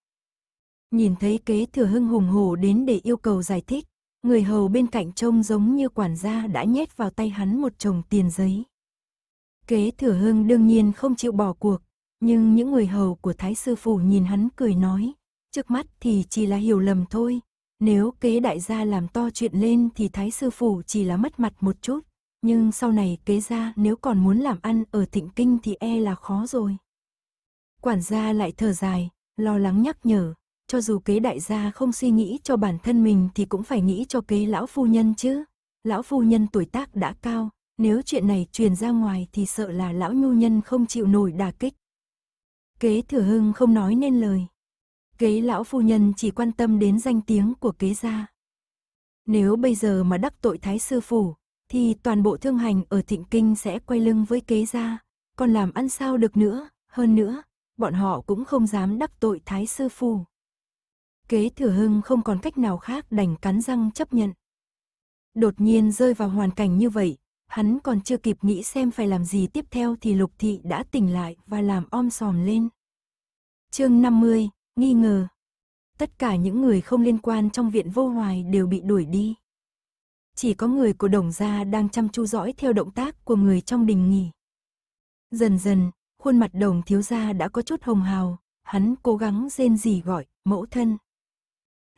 S1: Nhìn thấy kế thừa hưng hùng hổ đến để yêu cầu giải thích, người hầu bên cạnh trông giống như quản gia đã nhét vào tay hắn một chồng tiền giấy. Kế thừa hưng đương nhiên không chịu bỏ cuộc, nhưng những người hầu của thái sư phủ nhìn hắn cười nói, trước mắt thì chỉ là hiểu lầm thôi, nếu kế đại gia làm to chuyện lên thì thái sư phủ chỉ là mất mặt một chút, nhưng sau này kế ra nếu còn muốn làm ăn ở thịnh kinh thì e là khó rồi. Quản gia lại thở dài, lo lắng nhắc nhở, cho dù kế đại gia không suy nghĩ cho bản thân mình thì cũng phải nghĩ cho kế lão phu nhân chứ. Lão phu nhân tuổi tác đã cao, nếu chuyện này truyền ra ngoài thì sợ là lão nhu nhân không chịu nổi đà kích. Kế thừa hưng không nói nên lời. Kế lão phu nhân chỉ quan tâm đến danh tiếng của kế gia. Nếu bây giờ mà đắc tội thái sư phủ, thì toàn bộ thương hành ở thịnh kinh sẽ quay lưng với kế gia, còn làm ăn sao được nữa, hơn nữa, bọn họ cũng không dám đắc tội thái sư phu. Kế thừa hưng không còn cách nào khác đành cắn răng chấp nhận. Đột nhiên rơi vào hoàn cảnh như vậy, hắn còn chưa kịp nghĩ xem phải làm gì tiếp theo thì lục thị đã tỉnh lại và làm om sòm lên. chương 50, nghi ngờ. Tất cả những người không liên quan trong viện vô hoài đều bị đuổi đi chỉ có người của đồng gia đang chăm chú dõi theo động tác của người trong đình nghỉ. Dần dần, khuôn mặt đồng thiếu gia đã có chút hồng hào, hắn cố gắng rên rỉ gọi, mẫu thân.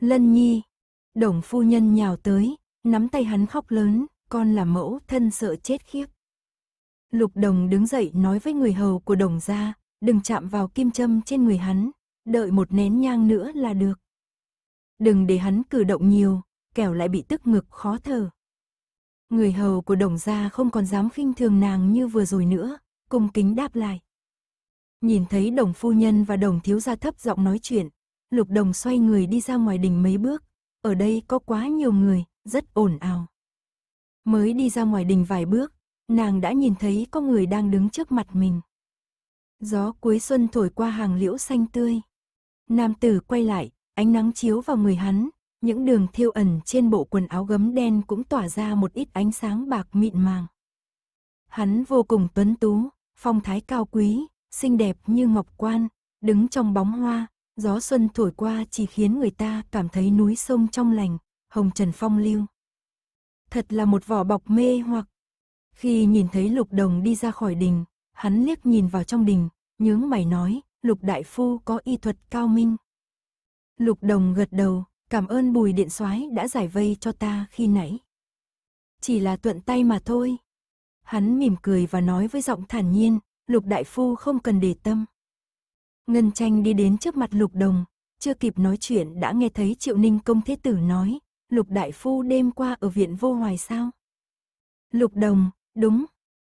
S1: Lân nhi, đồng phu nhân nhào tới, nắm tay hắn khóc lớn, con là mẫu thân sợ chết khiếp. Lục đồng đứng dậy nói với người hầu của đồng gia, đừng chạm vào kim châm trên người hắn, đợi một nén nhang nữa là được. Đừng để hắn cử động nhiều, kẻo lại bị tức ngực khó thở. Người hầu của đồng gia không còn dám khinh thường nàng như vừa rồi nữa, cung kính đáp lại. Nhìn thấy đồng phu nhân và đồng thiếu gia thấp giọng nói chuyện, lục đồng xoay người đi ra ngoài đình mấy bước, ở đây có quá nhiều người, rất ồn ào. Mới đi ra ngoài đình vài bước, nàng đã nhìn thấy có người đang đứng trước mặt mình. Gió cuối xuân thổi qua hàng liễu xanh tươi. Nam tử quay lại, ánh nắng chiếu vào người hắn, những đường thiêu ẩn trên bộ quần áo gấm đen cũng tỏa ra một ít ánh sáng bạc mịn màng. Hắn vô cùng tuấn tú, phong thái cao quý, xinh đẹp như ngọc quan, đứng trong bóng hoa, gió xuân thổi qua chỉ khiến người ta cảm thấy núi sông trong lành, hồng trần phong lưu. Thật là một vỏ bọc mê hoặc. Khi nhìn thấy lục đồng đi ra khỏi đình, hắn liếc nhìn vào trong đình, nhướng mày nói, lục đại phu có y thuật cao minh. Lục đồng gật đầu, Cảm ơn bùi điện soái đã giải vây cho ta khi nãy. Chỉ là tuận tay mà thôi. Hắn mỉm cười và nói với giọng thản nhiên, lục đại phu không cần để tâm. Ngân tranh đi đến trước mặt lục đồng, chưa kịp nói chuyện đã nghe thấy triệu ninh công thế tử nói, lục đại phu đêm qua ở viện vô hoài sao. Lục đồng, đúng.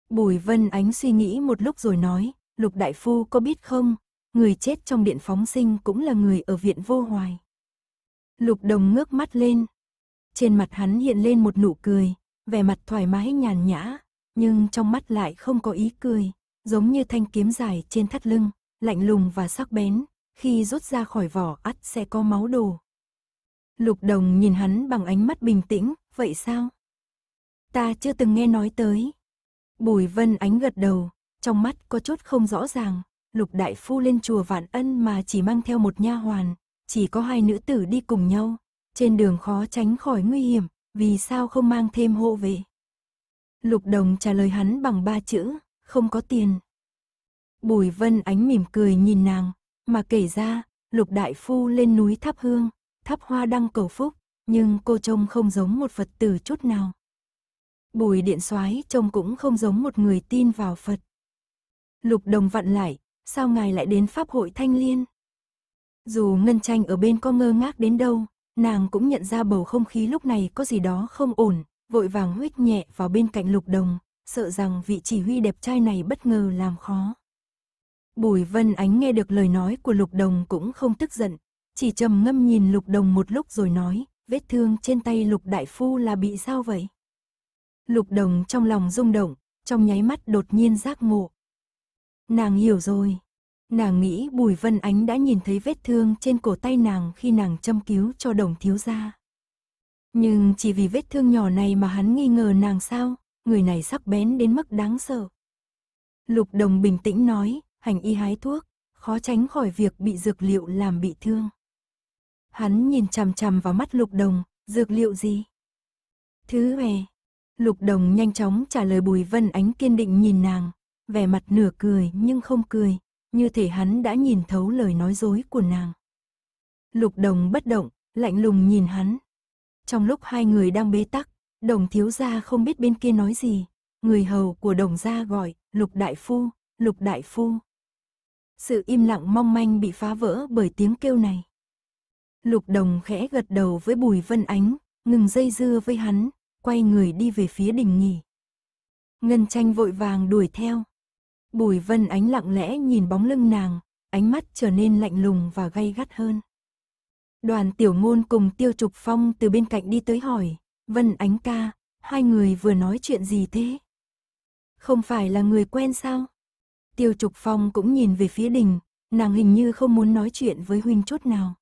S1: Bùi vân ánh suy nghĩ một lúc rồi nói, lục đại phu có biết không, người chết trong điện phóng sinh cũng là người ở viện vô hoài. Lục đồng ngước mắt lên. Trên mặt hắn hiện lên một nụ cười, vẻ mặt thoải mái nhàn nhã, nhưng trong mắt lại không có ý cười, giống như thanh kiếm dài trên thắt lưng, lạnh lùng và sắc bén, khi rút ra khỏi vỏ ắt sẽ có máu đồ. Lục đồng nhìn hắn bằng ánh mắt bình tĩnh, vậy sao? Ta chưa từng nghe nói tới. Bùi vân ánh gật đầu, trong mắt có chút không rõ ràng, lục đại phu lên chùa vạn ân mà chỉ mang theo một nha hoàn, chỉ có hai nữ tử đi cùng nhau, trên đường khó tránh khỏi nguy hiểm, vì sao không mang thêm hộ vệ. Lục Đồng trả lời hắn bằng ba chữ, không có tiền. Bùi Vân Ánh mỉm cười nhìn nàng, mà kể ra, Lục Đại Phu lên núi thắp hương, thắp hoa đăng cầu phúc, nhưng cô trông không giống một Phật tử chút nào. Bùi Điện soái trông cũng không giống một người tin vào Phật. Lục Đồng vặn lại, sao ngài lại đến Pháp hội Thanh Liên? Dù Ngân Tranh ở bên có ngơ ngác đến đâu, nàng cũng nhận ra bầu không khí lúc này có gì đó không ổn, vội vàng huyết nhẹ vào bên cạnh lục đồng, sợ rằng vị chỉ huy đẹp trai này bất ngờ làm khó. Bùi Vân Ánh nghe được lời nói của lục đồng cũng không tức giận, chỉ trầm ngâm nhìn lục đồng một lúc rồi nói, vết thương trên tay lục đại phu là bị sao vậy? Lục đồng trong lòng rung động, trong nháy mắt đột nhiên giác ngộ. Nàng hiểu rồi, Nàng nghĩ Bùi Vân Ánh đã nhìn thấy vết thương trên cổ tay nàng khi nàng châm cứu cho đồng thiếu gia. Nhưng chỉ vì vết thương nhỏ này mà hắn nghi ngờ nàng sao, người này sắc bén đến mức đáng sợ. Lục đồng bình tĩnh nói, hành y hái thuốc, khó tránh khỏi việc bị dược liệu làm bị thương. Hắn nhìn chằm chằm vào mắt lục đồng, dược liệu gì? Thứ hề. Lục đồng nhanh chóng trả lời Bùi Vân Ánh kiên định nhìn nàng, vẻ mặt nửa cười nhưng không cười, như thể hắn đã nhìn thấu lời nói dối của nàng. Lục đồng bất động, lạnh lùng nhìn hắn. Trong lúc hai người đang bế tắc, đồng thiếu gia không biết bên kia nói gì. Người hầu của đồng gia gọi, lục đại phu, lục đại phu. Sự im lặng mong manh bị phá vỡ bởi tiếng kêu này. Lục đồng khẽ gật đầu với bùi vân ánh, ngừng dây dưa với hắn, quay người đi về phía đình nghỉ. Ngân tranh vội vàng đuổi theo, Bùi Vân Ánh lặng lẽ nhìn bóng lưng nàng, ánh mắt trở nên lạnh lùng và gay gắt hơn. Đoàn tiểu ngôn cùng Tiêu Trục Phong từ bên cạnh đi tới hỏi, Vân Ánh ca, hai người vừa nói chuyện gì thế? Không phải là người quen sao? Tiêu Trục Phong cũng nhìn về phía đình, nàng hình như không muốn nói chuyện với huynh chút nào.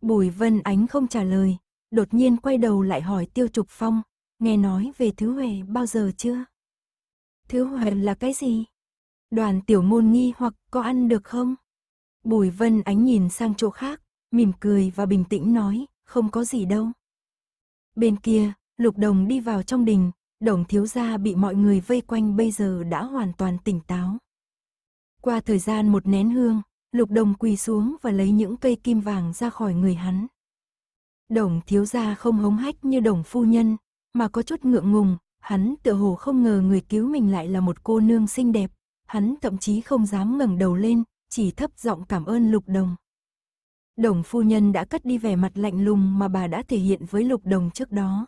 S1: Bùi Vân Ánh không trả lời, đột nhiên quay đầu lại hỏi Tiêu Trục Phong, nghe nói về Thứ Huệ bao giờ chưa? Thứ Huệ là cái gì? Đoàn tiểu môn nghi hoặc có ăn được không? Bùi vân ánh nhìn sang chỗ khác, mỉm cười và bình tĩnh nói, không có gì đâu. Bên kia, lục đồng đi vào trong đình, đồng thiếu gia bị mọi người vây quanh bây giờ đã hoàn toàn tỉnh táo. Qua thời gian một nén hương, lục đồng quỳ xuống và lấy những cây kim vàng ra khỏi người hắn. Đồng thiếu gia không hống hách như đồng phu nhân, mà có chút ngượng ngùng, hắn tự hồ không ngờ người cứu mình lại là một cô nương xinh đẹp, hắn thậm chí không dám ngẩng đầu lên, chỉ thấp giọng cảm ơn Lục Đồng. Đồng phu nhân đã cất đi vẻ mặt lạnh lùng mà bà đã thể hiện với Lục Đồng trước đó.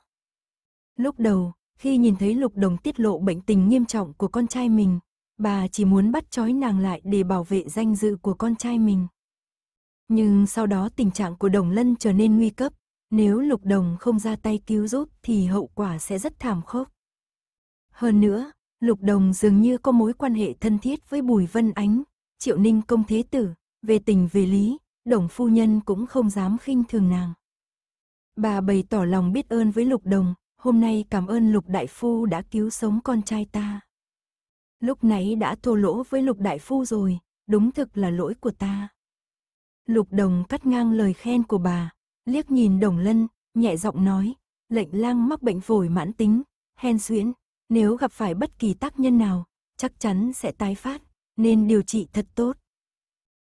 S1: Lúc đầu, khi nhìn thấy Lục Đồng tiết lộ bệnh tình nghiêm trọng của con trai mình, bà chỉ muốn bắt trói nàng lại để bảo vệ danh dự của con trai mình. Nhưng sau đó tình trạng của Đồng Lân trở nên nguy cấp, nếu Lục Đồng không ra tay cứu giúp thì hậu quả sẽ rất thảm khốc. Hơn nữa, Lục Đồng dường như có mối quan hệ thân thiết với Bùi Vân Ánh, Triệu Ninh công thế tử, về tình về lý, Đồng phu nhân cũng không dám khinh thường nàng. Bà bày tỏ lòng biết ơn với Lục Đồng, hôm nay cảm ơn Lục Đại Phu đã cứu sống con trai ta. Lúc nãy đã thô lỗ với Lục Đại Phu rồi, đúng thực là lỗi của ta. Lục Đồng cắt ngang lời khen của bà, liếc nhìn Đồng Lân, nhẹ giọng nói, lệnh lang mắc bệnh phổi mãn tính, hen suyễn, nếu gặp phải bất kỳ tác nhân nào, chắc chắn sẽ tái phát, nên điều trị thật tốt.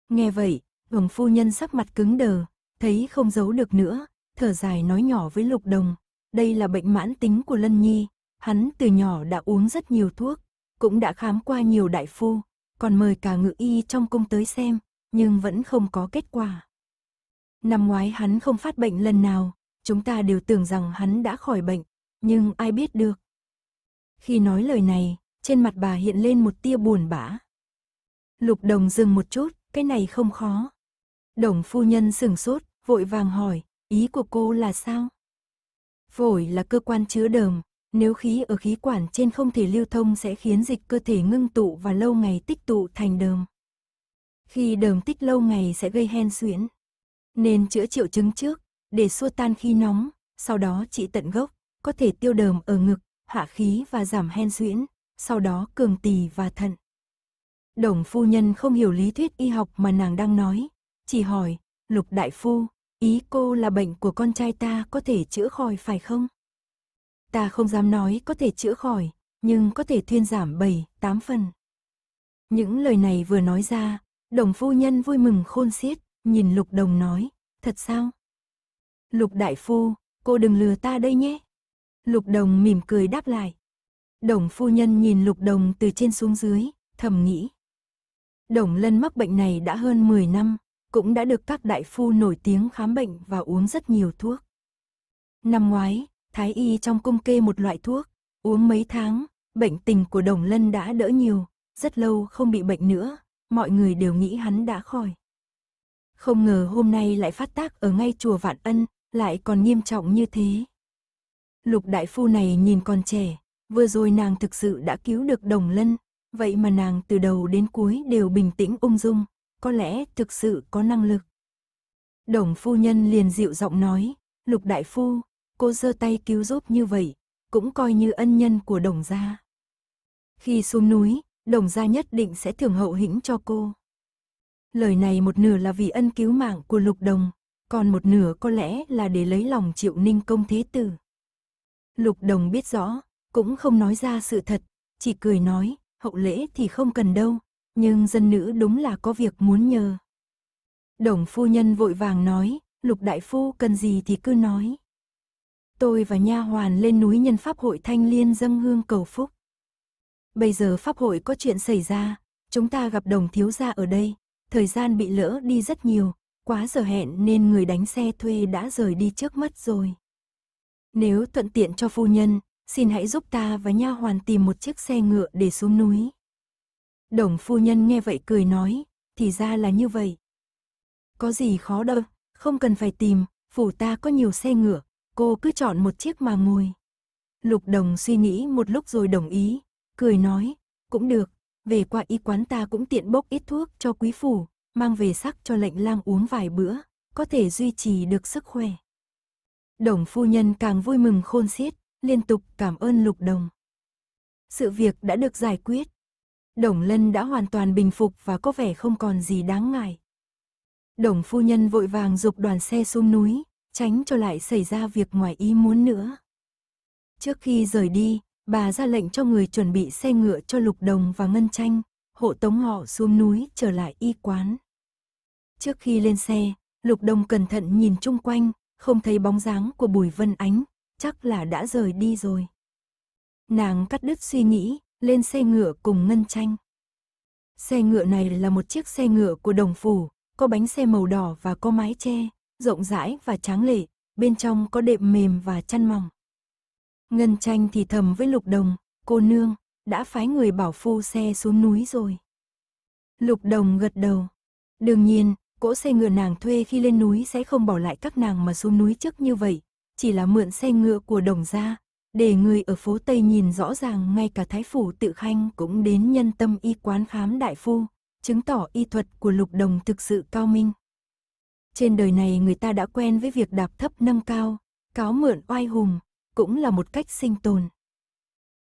S1: Nghe vậy, hoàng phu nhân sắc mặt cứng đờ, thấy không giấu được nữa, thở dài nói nhỏ với Lục Đồng, đây là bệnh mãn tính của Lân Nhi, hắn từ nhỏ đã uống rất nhiều thuốc, cũng đã khám qua nhiều đại phu, còn mời cả ngự y trong cung tới xem, nhưng vẫn không có kết quả. Năm ngoái hắn không phát bệnh lần nào, chúng ta đều tưởng rằng hắn đã khỏi bệnh, nhưng ai biết được, khi nói lời này, trên mặt bà hiện lên một tia buồn bã. Lục đồng dừng một chút, cái này không khó. Đồng phu nhân sửng sốt, vội vàng hỏi, ý của cô là sao? Phổi là cơ quan chứa đờm, nếu khí ở khí quản trên không thể lưu thông sẽ khiến dịch cơ thể ngưng tụ và lâu ngày tích tụ thành đờm. Khi đờm tích lâu ngày sẽ gây hen suyễn. Nên chữa triệu chứng trước, để xua tan khi nóng, sau đó trị tận gốc, có thể tiêu đờm ở ngực, hạ khí và giảm hen suyễn, sau đó cường tỳ và thận. Đồng phu nhân không hiểu lý thuyết y học mà nàng đang nói, chỉ hỏi, lục đại phu, ý cô là bệnh của con trai ta có thể chữa khỏi phải không? Ta không dám nói có thể chữa khỏi, nhưng có thể thuyên giảm 7, 8 phần. Những lời này vừa nói ra, đồng phu nhân vui mừng khôn xiết, nhìn lục đồng nói, thật sao? Lục đại phu, cô đừng lừa ta đây nhé, Lục Đồng mỉm cười đáp lại. Đồng phu nhân nhìn Lục Đồng từ trên xuống dưới, thầm nghĩ. Đồng lân mắc bệnh này đã hơn 10 năm, cũng đã được các đại phu nổi tiếng khám bệnh và uống rất nhiều thuốc. Năm ngoái, thái y trong cung kê một loại thuốc, uống mấy tháng, bệnh tình của đồng lân đã đỡ nhiều, rất lâu không bị bệnh nữa, mọi người đều nghĩ hắn đã khỏi. Không ngờ hôm nay lại phát tác ở ngay chùa Vạn Ân, lại còn nghiêm trọng như thế. Lục đại phu này nhìn còn trẻ, vừa rồi nàng thực sự đã cứu được đồng lân, vậy mà nàng từ đầu đến cuối đều bình tĩnh ung dung, có lẽ thực sự có năng lực. Đồng phu nhân liền dịu giọng nói, lục đại phu, cô giơ tay cứu giúp như vậy, cũng coi như ân nhân của đồng gia. Khi xuống núi, đồng gia nhất định sẽ thưởng hậu hĩnh cho cô. Lời này một nửa là vì ân cứu mạng của lục đồng, còn một nửa có lẽ là để lấy lòng triệu ninh công thế tử. Lục Đồng biết rõ, cũng không nói ra sự thật, chỉ cười nói, hậu lễ thì không cần đâu, nhưng dân nữ đúng là có việc muốn nhờ. Đồng phu nhân vội vàng nói, Lục Đại Phu cần gì thì cứ nói. Tôi và nha hoàn lên núi nhân pháp hội thanh liên dâng hương cầu phúc. Bây giờ pháp hội có chuyện xảy ra, chúng ta gặp đồng thiếu gia ở đây, thời gian bị lỡ đi rất nhiều, quá giờ hẹn nên người đánh xe thuê đã rời đi trước mất rồi. Nếu thuận tiện cho phu nhân, xin hãy giúp ta và nha hoàn tìm một chiếc xe ngựa để xuống núi. Đồng phu nhân nghe vậy cười nói, thì ra là như vậy. Có gì khó đâu, không cần phải tìm, phủ ta có nhiều xe ngựa, cô cứ chọn một chiếc mà ngồi. Lục đồng suy nghĩ một lúc rồi đồng ý, cười nói, cũng được, về qua y quán ta cũng tiện bốc ít thuốc cho quý phủ, mang về sắc cho lệnh lang uống vài bữa, có thể duy trì được sức khỏe. Đồng phu nhân càng vui mừng khôn xiết, liên tục cảm ơn lục đồng. Sự việc đã được giải quyết. Đồng lân đã hoàn toàn bình phục và có vẻ không còn gì đáng ngại. Đồng phu nhân vội vàng dục đoàn xe xuống núi, tránh cho lại xảy ra việc ngoài ý muốn nữa. Trước khi rời đi, bà ra lệnh cho người chuẩn bị xe ngựa cho lục đồng và ngân tranh, hộ tống họ xuống núi trở lại y quán. Trước khi lên xe, lục đồng cẩn thận nhìn chung quanh, không thấy bóng dáng của Bùi Vân Ánh, chắc là đã rời đi rồi. Nàng cắt đứt suy nghĩ, lên xe ngựa cùng Ngân Tranh. Xe ngựa này là một chiếc xe ngựa của đồng phủ, có bánh xe màu đỏ và có mái che, rộng rãi và tráng lệ, bên trong có đệm mềm và chăn mỏng. Ngân Tranh thì thầm với Lục Đồng, cô nương, đã phái người bảo phu xe xuống núi rồi. Lục Đồng gật đầu. Đương nhiên, cỗ xe ngựa nàng thuê khi lên núi sẽ không bỏ lại các nàng mà xuống núi trước như vậy, chỉ là mượn xe ngựa của đồng gia, để người ở phố Tây nhìn rõ ràng ngay cả thái phủ tự khanh cũng đến nhân tâm y quán khám đại phu, chứng tỏ y thuật của lục đồng thực sự cao minh. Trên đời này người ta đã quen với việc đạp thấp nâng cao, cáo mượn oai hùng, cũng là một cách sinh tồn.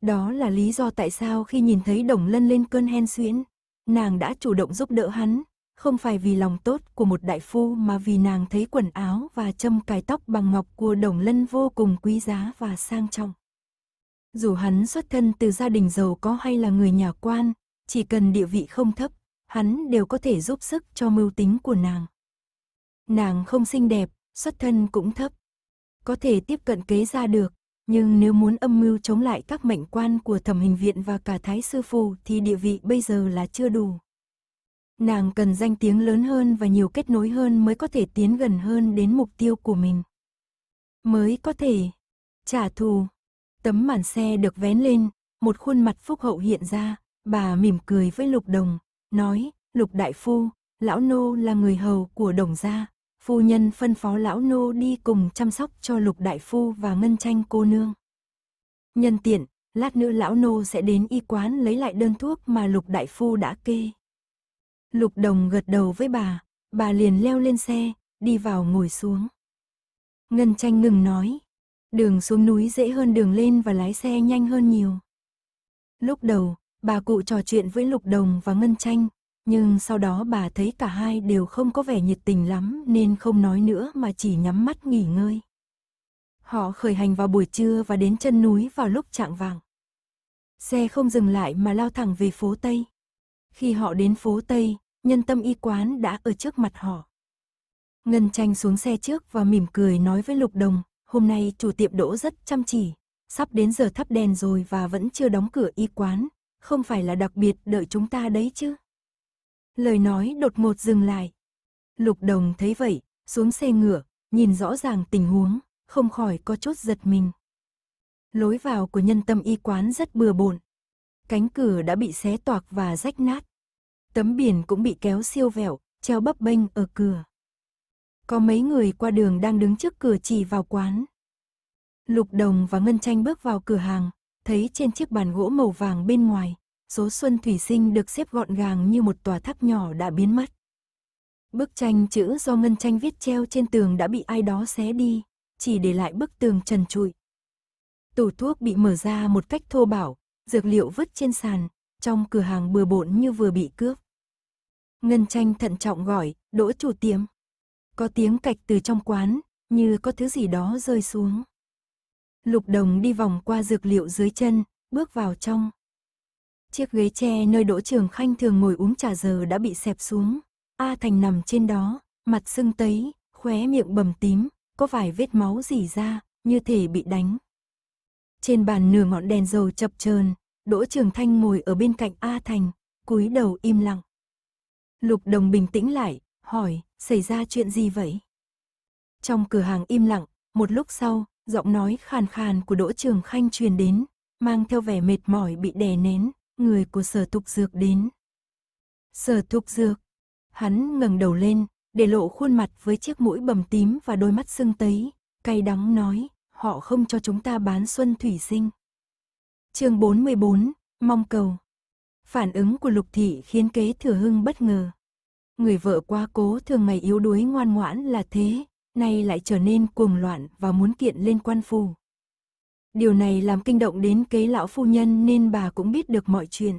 S1: Đó là lý do tại sao khi nhìn thấy Đồng Lân lên cơn hen suyễn, nàng đã chủ động giúp đỡ hắn, không phải vì lòng tốt của một đại phu mà vì nàng thấy quần áo và châm cài tóc bằng ngọc của Đồng Lân vô cùng quý giá và sang trọng. Dù hắn xuất thân từ gia đình giàu có hay là người nhà quan, chỉ cần địa vị không thấp, hắn đều có thể giúp sức cho mưu tính của nàng. Nàng không xinh đẹp, xuất thân cũng thấp. Có thể tiếp cận kế ra được, nhưng nếu muốn âm mưu chống lại các mệnh quan của thẩm hình viện và cả thái sư phù thì địa vị bây giờ là chưa đủ nàng cần danh tiếng lớn hơn và nhiều kết nối hơn mới có thể tiến gần hơn đến mục tiêu của mình. Mới có thể trả thù. Tấm màn xe được vén lên, một khuôn mặt phúc hậu hiện ra, bà mỉm cười với Lục Đồng, nói, Lục Đại Phu, Lão Nô là người hầu của Đồng gia, phu nhân phân phó Lão Nô đi cùng chăm sóc cho Lục Đại Phu và Ngân Tranh cô nương. Nhân tiện, lát nữa Lão Nô sẽ đến y quán lấy lại đơn thuốc mà Lục Đại Phu đã kê. Lục Đồng gật đầu với bà, bà liền leo lên xe, đi vào ngồi xuống. Ngân tranh ngừng nói, đường xuống núi dễ hơn đường lên và lái xe nhanh hơn nhiều. Lúc đầu, bà cụ trò chuyện với Lục Đồng và Ngân tranh, nhưng sau đó bà thấy cả hai đều không có vẻ nhiệt tình lắm nên không nói nữa mà chỉ nhắm mắt nghỉ ngơi. Họ khởi hành vào buổi trưa và đến chân núi vào lúc trạng vàng. Xe không dừng lại mà lao thẳng về phố Tây. Khi họ đến phố Tây, nhân tâm y quán đã ở trước mặt họ. Ngân tranh xuống xe trước và mỉm cười nói với Lục Đồng, hôm nay chủ tiệm đỗ rất chăm chỉ, sắp đến giờ thắp đèn rồi và vẫn chưa đóng cửa y quán, không phải là đặc biệt đợi chúng ta đấy chứ. Lời nói đột ngột dừng lại. Lục Đồng thấy vậy, xuống xe ngựa, nhìn rõ ràng tình huống, không khỏi có chút giật mình. Lối vào của nhân tâm y quán rất bừa bộn, Cánh cửa đã bị xé toạc và rách nát. Tấm biển cũng bị kéo siêu vẹo, treo bấp bênh ở cửa. Có mấy người qua đường đang đứng trước cửa chỉ vào quán. Lục Đồng và Ngân Tranh bước vào cửa hàng, thấy trên chiếc bàn gỗ màu vàng bên ngoài, số xuân thủy sinh được xếp gọn gàng như một tòa tháp nhỏ đã biến mất. Bức tranh chữ do Ngân Tranh viết treo trên tường đã bị ai đó xé đi, chỉ để lại bức tường trần trụi. Tủ thuốc bị mở ra một cách thô bạo, dược liệu vứt trên sàn, trong cửa hàng bừa bộn như vừa bị cướp. Ngân tranh thận trọng gọi, đỗ chủ tiệm. Có tiếng cạch từ trong quán, như có thứ gì đó rơi xuống. Lục đồng đi vòng qua dược liệu dưới chân, bước vào trong. Chiếc ghế tre nơi đỗ trường khanh thường ngồi uống trà giờ đã bị xẹp xuống. A Thành nằm trên đó, mặt sưng tấy, khóe miệng bầm tím, có vài vết máu dỉ ra, như thể bị đánh. Trên bàn nửa ngọn đèn dầu chập chờn, Đỗ Trường Thanh ngồi ở bên cạnh A Thành, cúi đầu im lặng. Lục Đồng bình tĩnh lại, hỏi, xảy ra chuyện gì vậy? Trong cửa hàng im lặng, một lúc sau, giọng nói khàn khàn của Đỗ Trường Khanh truyền đến, mang theo vẻ mệt mỏi bị đè nén, người của sở tục dược đến. Sở tục dược. Hắn ngẩng đầu lên, để lộ khuôn mặt với chiếc mũi bầm tím và đôi mắt sưng tấy, cay đắng nói, họ không cho chúng ta bán xuân thủy sinh chương 44, mong cầu. Phản ứng của Lục Thị khiến kế thừa hưng bất ngờ. Người vợ quá cố thường ngày yếu đuối ngoan ngoãn là thế, nay lại trở nên cuồng loạn và muốn kiện lên quan phủ. Điều này làm kinh động đến kế lão phu nhân nên bà cũng biết được mọi chuyện.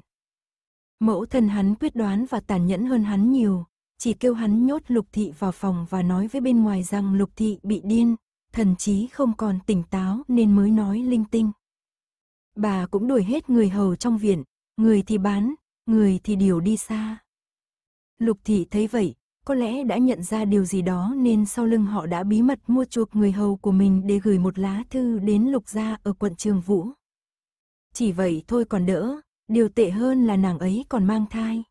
S1: Mẫu thân hắn quyết đoán và tàn nhẫn hơn hắn nhiều, chỉ kêu hắn nhốt Lục Thị vào phòng và nói với bên ngoài rằng Lục Thị bị điên, thần chí không còn tỉnh táo nên mới nói linh tinh bà cũng đuổi hết người hầu trong viện, người thì bán, người thì điều đi xa. Lục thị thấy vậy, có lẽ đã nhận ra điều gì đó nên sau lưng họ đã bí mật mua chuộc người hầu của mình để gửi một lá thư đến lục gia ở quận Trường Vũ. Chỉ vậy thôi còn đỡ, điều tệ hơn là nàng ấy còn mang thai.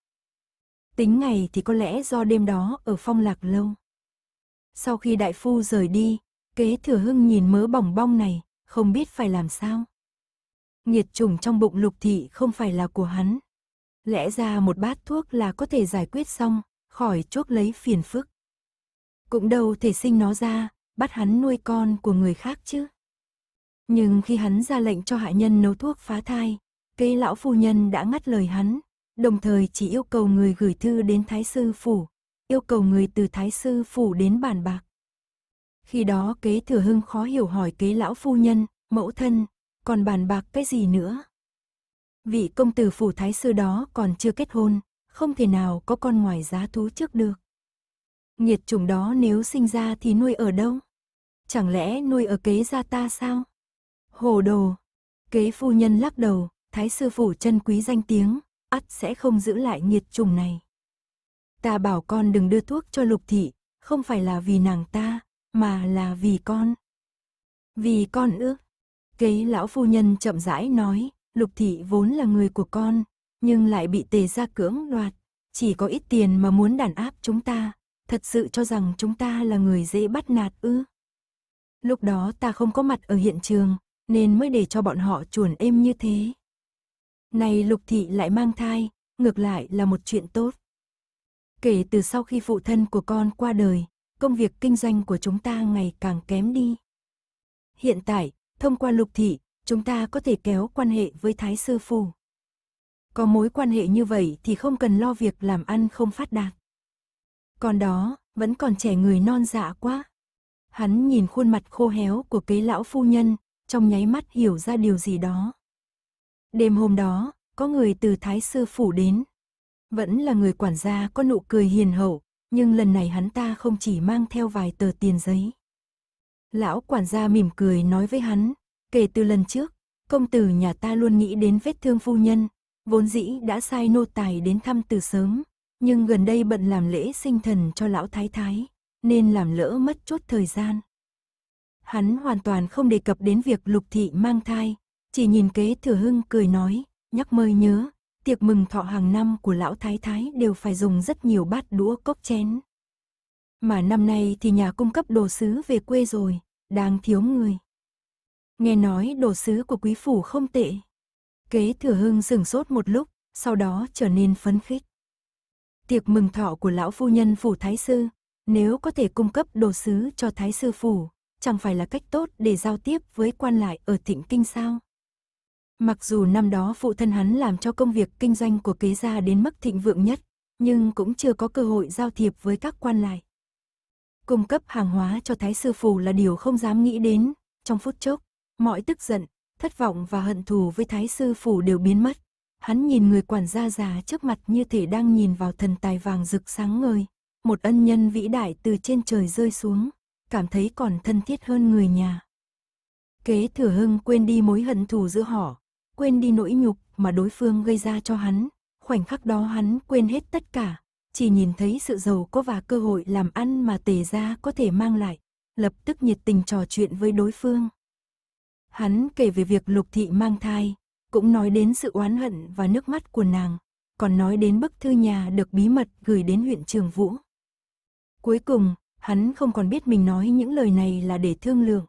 S1: Tính ngày thì có lẽ do đêm đó ở phong lạc lâu. Sau khi đại phu rời đi, kế thừa hưng nhìn mớ bỏng bong này, không biết phải làm sao nhiệt trùng trong bụng lục thị không phải là của hắn. Lẽ ra một bát thuốc là có thể giải quyết xong, khỏi chuốc lấy phiền phức. Cũng đâu thể sinh nó ra, bắt hắn nuôi con của người khác chứ. Nhưng khi hắn ra lệnh cho hạ nhân nấu thuốc phá thai, cây lão phu nhân đã ngắt lời hắn, đồng thời chỉ yêu cầu người gửi thư đến thái sư phủ, yêu cầu người từ thái sư phủ đến bàn bạc. Khi đó kế thừa hưng khó hiểu hỏi kế lão phu nhân, mẫu thân, còn bàn bạc cái gì nữa. Vị công tử phủ thái sư đó còn chưa kết hôn, không thể nào có con ngoài giá thú trước được. Nghiệt chủng đó nếu sinh ra thì nuôi ở đâu? Chẳng lẽ nuôi ở kế gia ta sao? Hồ đồ! Kế phu nhân lắc đầu, thái sư phủ chân quý danh tiếng, ắt sẽ không giữ lại nghiệt trùng này. Ta bảo con đừng đưa thuốc cho lục thị, không phải là vì nàng ta, mà là vì con. Vì con ước. Kế lão phu nhân chậm rãi nói, lục thị vốn là người của con, nhưng lại bị tề gia cưỡng đoạt, chỉ có ít tiền mà muốn đàn áp chúng ta, thật sự cho rằng chúng ta là người dễ bắt nạt ư. Lúc đó ta không có mặt ở hiện trường, nên mới để cho bọn họ chuồn êm như thế. Này lục thị lại mang thai, ngược lại là một chuyện tốt. Kể từ sau khi phụ thân của con qua đời, công việc kinh doanh của chúng ta ngày càng kém đi. Hiện tại, thông qua lục thị, chúng ta có thể kéo quan hệ với Thái Sư Phủ. Có mối quan hệ như vậy thì không cần lo việc làm ăn không phát đạt. Còn đó, vẫn còn trẻ người non dạ quá. Hắn nhìn khuôn mặt khô héo của kế lão phu nhân, trong nháy mắt hiểu ra điều gì đó. Đêm hôm đó, có người từ Thái Sư Phủ đến. Vẫn là người quản gia có nụ cười hiền hậu, nhưng lần này hắn ta không chỉ mang theo vài tờ tiền giấy. Lão quản gia mỉm cười nói với hắn, kể từ lần trước, công tử nhà ta luôn nghĩ đến vết thương phu nhân, vốn dĩ đã sai nô tài đến thăm từ sớm, nhưng gần đây bận làm lễ sinh thần cho lão thái thái, nên làm lỡ mất chút thời gian. Hắn hoàn toàn không đề cập đến việc lục thị mang thai, chỉ nhìn kế thừa hưng cười nói, nhắc mời nhớ, tiệc mừng thọ hàng năm của lão thái thái đều phải dùng rất nhiều bát đũa cốc chén. Mà năm nay thì nhà cung cấp đồ sứ về quê rồi, đang thiếu người. Nghe nói đồ sứ của quý phủ không tệ. Kế thừa hưng sửng sốt một lúc, sau đó trở nên phấn khích. Tiệc mừng thọ của lão phu nhân phủ thái sư, nếu có thể cung cấp đồ sứ cho thái sư phủ, chẳng phải là cách tốt để giao tiếp với quan lại ở thịnh kinh sao? Mặc dù năm đó phụ thân hắn làm cho công việc kinh doanh của kế gia đến mức thịnh vượng nhất, nhưng cũng chưa có cơ hội giao thiệp với các quan lại cung cấp hàng hóa cho Thái Sư Phù là điều không dám nghĩ đến. Trong phút chốc, mọi tức giận, thất vọng và hận thù với Thái Sư Phù đều biến mất. Hắn nhìn người quản gia già trước mặt như thể đang nhìn vào thần tài vàng rực sáng ngời. Một ân nhân vĩ đại từ trên trời rơi xuống, cảm thấy còn thân thiết hơn người nhà. Kế thừa hưng quên đi mối hận thù giữa họ, quên đi nỗi nhục mà đối phương gây ra cho hắn. Khoảnh khắc đó hắn quên hết tất cả, chỉ nhìn thấy sự giàu có và cơ hội làm ăn mà tề gia có thể mang lại, lập tức nhiệt tình trò chuyện với đối phương. Hắn kể về việc lục thị mang thai, cũng nói đến sự oán hận và nước mắt của nàng, còn nói đến bức thư nhà được bí mật gửi đến huyện Trường Vũ. Cuối cùng, hắn không còn biết mình nói những lời này là để thương lượng,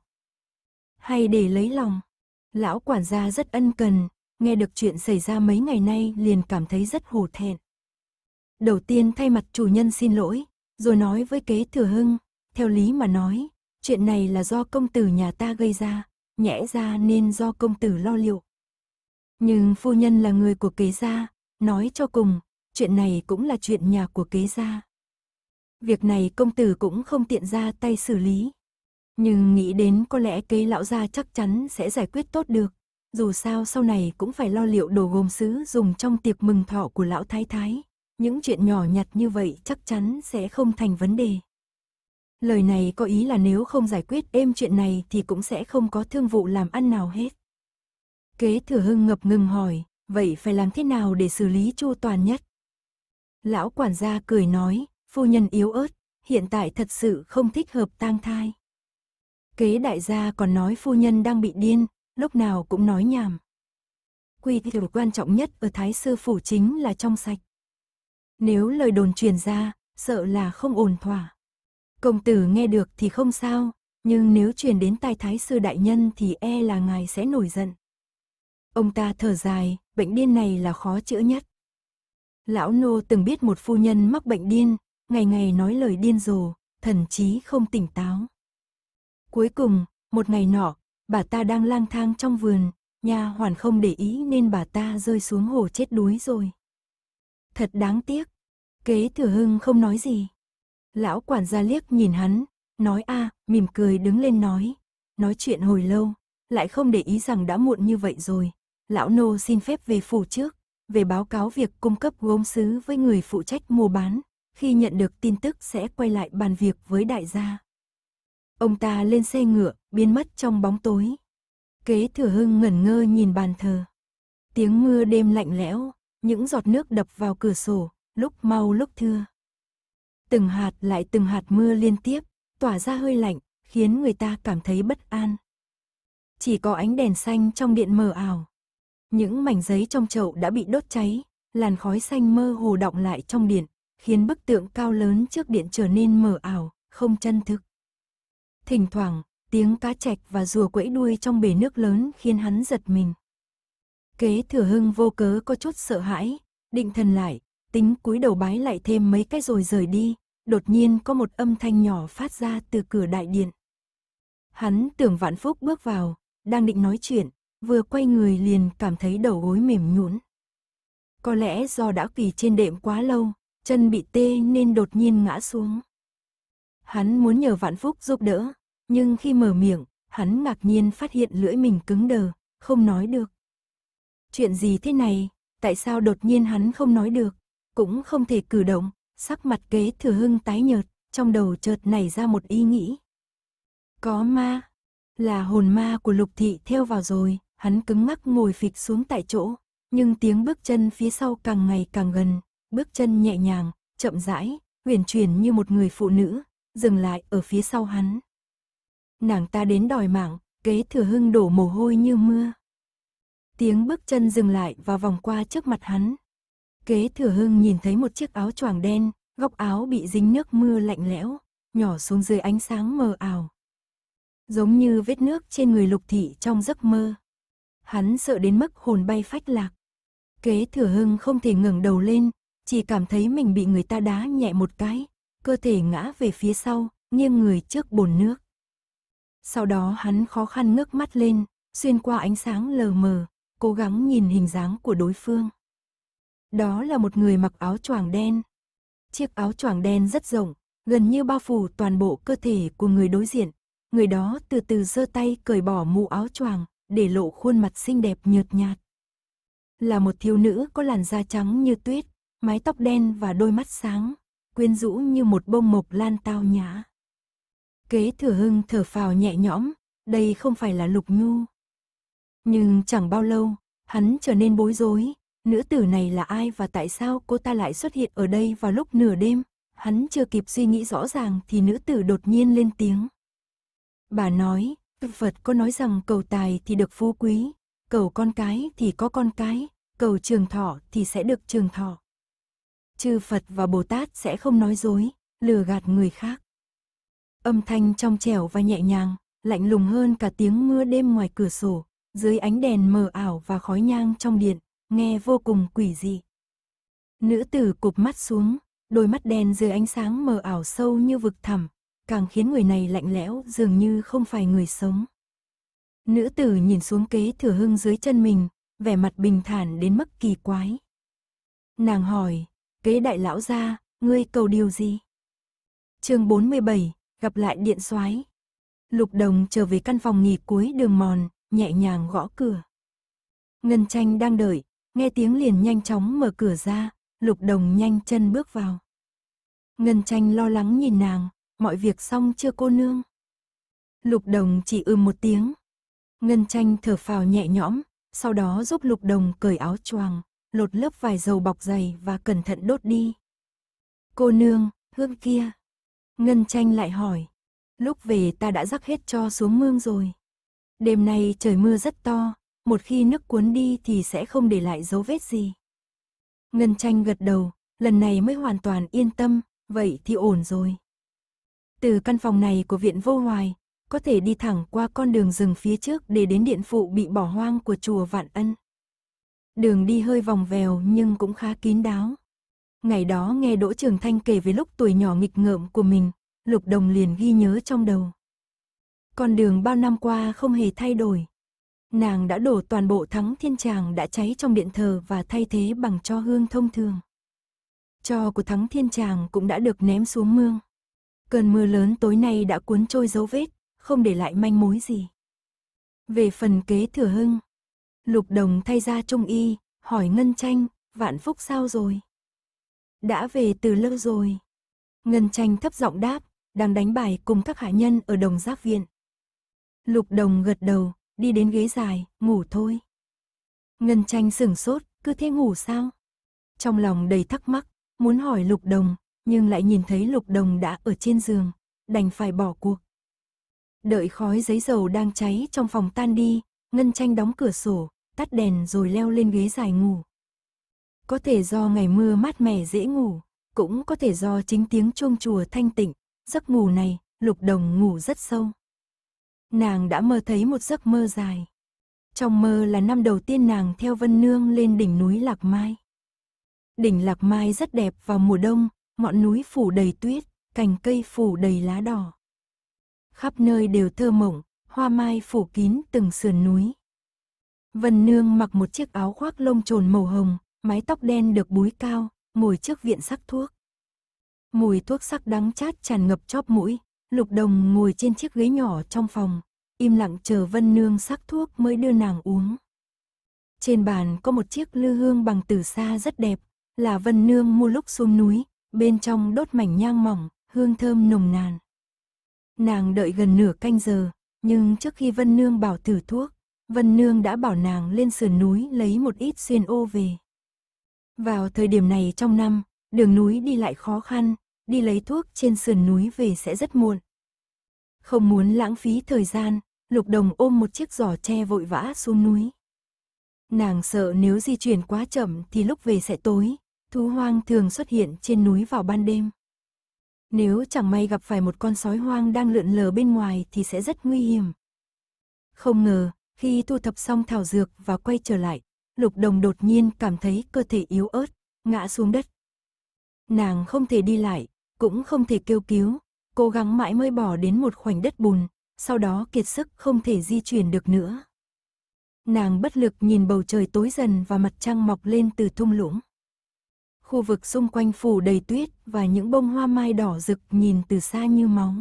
S1: hay để lấy lòng. Lão quản gia rất ân cần, nghe được chuyện xảy ra mấy ngày nay liền cảm thấy rất hổ thẹn. Đầu tiên thay mặt chủ nhân xin lỗi, rồi nói với kế thừa hưng, theo lý mà nói, chuyện này là do công tử nhà ta gây ra, nhẽ ra nên do công tử lo liệu. Nhưng phu nhân là người của kế gia, nói cho cùng, chuyện này cũng là chuyện nhà của kế gia. Việc này công tử cũng không tiện ra tay xử lý. Nhưng nghĩ đến có lẽ kế lão gia chắc chắn sẽ giải quyết tốt được. Dù sao sau này cũng phải lo liệu đồ gồm sứ dùng trong tiệc mừng thọ của lão thái thái những chuyện nhỏ nhặt như vậy chắc chắn sẽ không thành vấn đề. Lời này có ý là nếu không giải quyết êm chuyện này thì cũng sẽ không có thương vụ làm ăn nào hết. Kế thừa hưng ngập ngừng hỏi, vậy phải làm thế nào để xử lý chu toàn nhất? Lão quản gia cười nói, phu nhân yếu ớt, hiện tại thật sự không thích hợp tang thai. Kế đại gia còn nói phu nhân đang bị điên, lúc nào cũng nói nhảm. Quy điều quan trọng nhất ở thái sư phủ chính là trong sạch. Nếu lời đồn truyền ra, sợ là không ổn thỏa. Công tử nghe được thì không sao, nhưng nếu truyền đến tai thái sư đại nhân thì e là ngài sẽ nổi giận. Ông ta thở dài, bệnh điên này là khó chữa nhất. Lão nô từng biết một phu nhân mắc bệnh điên, ngày ngày nói lời điên rồ, thần trí không tỉnh táo. Cuối cùng, một ngày nọ, bà ta đang lang thang trong vườn, nhà hoàn không để ý nên bà ta rơi xuống hồ chết đuối rồi. Thật đáng tiếc. Kế thừa hưng không nói gì. Lão quản gia liếc nhìn hắn, nói a, mỉm cười đứng lên nói. Nói chuyện hồi lâu, lại không để ý rằng đã muộn như vậy rồi. Lão nô xin phép về phủ trước, về báo cáo việc cung cấp gốm sứ với người phụ trách mua bán. Khi nhận được tin tức sẽ quay lại bàn việc với đại gia. Ông ta lên xe ngựa, biến mất trong bóng tối. Kế thừa hưng ngẩn ngơ nhìn bàn thờ. Tiếng mưa đêm lạnh lẽo, những giọt nước đập vào cửa sổ, lúc mau lúc thưa. Từng hạt lại từng hạt mưa liên tiếp, tỏa ra hơi lạnh, khiến người ta cảm thấy bất an. Chỉ có ánh đèn xanh trong điện mờ ảo. Những mảnh giấy trong chậu đã bị đốt cháy, làn khói xanh mơ hồ động lại trong điện, khiến bức tượng cao lớn trước điện trở nên mờ ảo, không chân thực. Thỉnh thoảng, tiếng cá chạch và rùa quẫy đuôi trong bể nước lớn khiến hắn giật mình. Kế thừa hưng vô cớ có chút sợ hãi, định thần lại, tính cúi đầu bái lại thêm mấy cái rồi rời đi, đột nhiên có một âm thanh nhỏ phát ra từ cửa đại điện. Hắn tưởng vạn phúc bước vào, đang định nói chuyện, vừa quay người liền cảm thấy đầu gối mềm nhũn. Có lẽ do đã kỳ trên đệm quá lâu, chân bị tê nên đột nhiên ngã xuống. Hắn muốn nhờ vạn phúc giúp đỡ, nhưng khi mở miệng, hắn ngạc nhiên phát hiện lưỡi mình cứng đờ, không nói được. Chuyện gì thế này? Tại sao đột nhiên hắn không nói được? Cũng không thể cử động, sắc mặt kế thừa hưng tái nhợt, trong đầu chợt nảy ra một ý nghĩ. Có ma, là hồn ma của lục thị theo vào rồi, hắn cứng ngắc ngồi phịch xuống tại chỗ, nhưng tiếng bước chân phía sau càng ngày càng gần, bước chân nhẹ nhàng, chậm rãi, huyền chuyển như một người phụ nữ, dừng lại ở phía sau hắn. Nàng ta đến đòi mạng, kế thừa hưng đổ mồ hôi như mưa. Tiếng bước chân dừng lại và vòng qua trước mặt hắn. Kế thừa hưng nhìn thấy một chiếc áo choàng đen, góc áo bị dính nước mưa lạnh lẽo, nhỏ xuống dưới ánh sáng mờ ảo. Giống như vết nước trên người lục thị trong giấc mơ. Hắn sợ đến mức hồn bay phách lạc. Kế thừa hưng không thể ngẩng đầu lên, chỉ cảm thấy mình bị người ta đá nhẹ một cái, cơ thể ngã về phía sau, nghiêng người trước bồn nước. Sau đó hắn khó khăn ngước mắt lên, xuyên qua ánh sáng lờ mờ, cố gắng nhìn hình dáng của đối phương. Đó là một người mặc áo choàng đen. Chiếc áo choàng đen rất rộng, gần như bao phủ toàn bộ cơ thể của người đối diện. Người đó từ từ giơ tay cởi bỏ mũ áo choàng, để lộ khuôn mặt xinh đẹp nhợt nhạt. Là một thiếu nữ có làn da trắng như tuyết, mái tóc đen và đôi mắt sáng, quyến rũ như một bông mộc lan tao nhã. Kế thừa hưng thở phào nhẹ nhõm, đây không phải là lục nhu, nhưng chẳng bao lâu, hắn trở nên bối rối, nữ tử này là ai và tại sao cô ta lại xuất hiện ở đây vào lúc nửa đêm, hắn chưa kịp suy nghĩ rõ ràng thì nữ tử đột nhiên lên tiếng. Bà nói, Phật có nói rằng cầu tài thì được phú quý, cầu con cái thì có con cái, cầu trường thọ thì sẽ được trường thọ. Chư Phật và Bồ Tát sẽ không nói dối, lừa gạt người khác. Âm thanh trong trẻo và nhẹ nhàng, lạnh lùng hơn cả tiếng mưa đêm ngoài cửa sổ, dưới ánh đèn mờ ảo và khói nhang trong điện, nghe vô cùng quỷ dị. Nữ tử cụp mắt xuống, đôi mắt đen dưới ánh sáng mờ ảo sâu như vực thẳm, càng khiến người này lạnh lẽo dường như không phải người sống. Nữ tử nhìn xuống kế thừa hưng dưới chân mình, vẻ mặt bình thản đến mức kỳ quái. Nàng hỏi, kế đại lão gia, ngươi cầu điều gì? chương 47, gặp lại điện soái Lục đồng trở về căn phòng nghỉ cuối đường mòn, nhẹ nhàng gõ cửa. Ngân tranh đang đợi, nghe tiếng liền nhanh chóng mở cửa ra, lục đồng nhanh chân bước vào. Ngân tranh lo lắng nhìn nàng, mọi việc xong chưa cô nương. Lục đồng chỉ ư ừ một tiếng. Ngân tranh thở phào nhẹ nhõm, sau đó giúp lục đồng cởi áo choàng, lột lớp vải dầu bọc dày và cẩn thận đốt đi. Cô nương, hương kia. Ngân tranh lại hỏi. Lúc về ta đã rắc hết cho xuống mương rồi. Đêm nay trời mưa rất to, một khi nước cuốn đi thì sẽ không để lại dấu vết gì. Ngân tranh gật đầu, lần này mới hoàn toàn yên tâm, vậy thì ổn rồi. Từ căn phòng này của viện vô hoài, có thể đi thẳng qua con đường rừng phía trước để đến điện phụ bị bỏ hoang của chùa Vạn Ân. Đường đi hơi vòng vèo nhưng cũng khá kín đáo. Ngày đó nghe Đỗ Trường Thanh kể về lúc tuổi nhỏ nghịch ngợm của mình, Lục Đồng liền ghi nhớ trong đầu. Con đường bao năm qua không hề thay đổi. Nàng đã đổ toàn bộ thắng thiên tràng đã cháy trong điện thờ và thay thế bằng cho hương thông thường. Cho của thắng thiên tràng cũng đã được ném xuống mương. Cơn mưa lớn tối nay đã cuốn trôi dấu vết, không để lại manh mối gì. Về phần kế thừa hưng, Lục Đồng thay ra trung y, hỏi Ngân Tranh, Vạn Phúc sao rồi? Đã về từ lâu rồi. Ngân Tranh thấp giọng đáp, đang đánh bài cùng các hạ nhân ở đồng giác viện. Lục đồng gật đầu, đi đến ghế dài, ngủ thôi. Ngân tranh sửng sốt, cứ thế ngủ sao? Trong lòng đầy thắc mắc, muốn hỏi lục đồng, nhưng lại nhìn thấy lục đồng đã ở trên giường, đành phải bỏ cuộc. Đợi khói giấy dầu đang cháy trong phòng tan đi, Ngân tranh đóng cửa sổ, tắt đèn rồi leo lên ghế dài ngủ. Có thể do ngày mưa mát mẻ dễ ngủ, cũng có thể do chính tiếng chuông chùa thanh tịnh, giấc ngủ này, lục đồng ngủ rất sâu nàng đã mơ thấy một giấc mơ dài. Trong mơ là năm đầu tiên nàng theo Vân Nương lên đỉnh núi Lạc Mai. Đỉnh Lạc Mai rất đẹp vào mùa đông, ngọn núi phủ đầy tuyết, cành cây phủ đầy lá đỏ. Khắp nơi đều thơ mộng, hoa mai phủ kín từng sườn núi. Vân Nương mặc một chiếc áo khoác lông trồn màu hồng, mái tóc đen được búi cao, ngồi trước viện sắc thuốc. Mùi thuốc sắc đắng chát tràn ngập chóp mũi, Lục Đồng ngồi trên chiếc ghế nhỏ trong phòng, im lặng chờ Vân Nương sắc thuốc mới đưa nàng uống. Trên bàn có một chiếc lư hương bằng từ xa rất đẹp, là Vân Nương mua lúc xuống núi, bên trong đốt mảnh nhang mỏng, hương thơm nồng nàn. Nàng đợi gần nửa canh giờ, nhưng trước khi Vân Nương bảo thử thuốc, Vân Nương đã bảo nàng lên sườn núi lấy một ít xuyên ô về. Vào thời điểm này trong năm, đường núi đi lại khó khăn, đi lấy thuốc trên sườn núi về sẽ rất muộn. Không muốn lãng phí thời gian, Lục Đồng ôm một chiếc giỏ tre vội vã xuống núi. Nàng sợ nếu di chuyển quá chậm thì lúc về sẽ tối, thú hoang thường xuất hiện trên núi vào ban đêm. Nếu chẳng may gặp phải một con sói hoang đang lượn lờ bên ngoài thì sẽ rất nguy hiểm. Không ngờ, khi thu thập xong thảo dược và quay trở lại, Lục Đồng đột nhiên cảm thấy cơ thể yếu ớt, ngã xuống đất. Nàng không thể đi lại, cũng không thể kêu cứu, cố gắng mãi mới bỏ đến một khoảnh đất bùn, sau đó kiệt sức không thể di chuyển được nữa. Nàng bất lực nhìn bầu trời tối dần và mặt trăng mọc lên từ thung lũng. Khu vực xung quanh phủ đầy tuyết và những bông hoa mai đỏ rực nhìn từ xa như máu.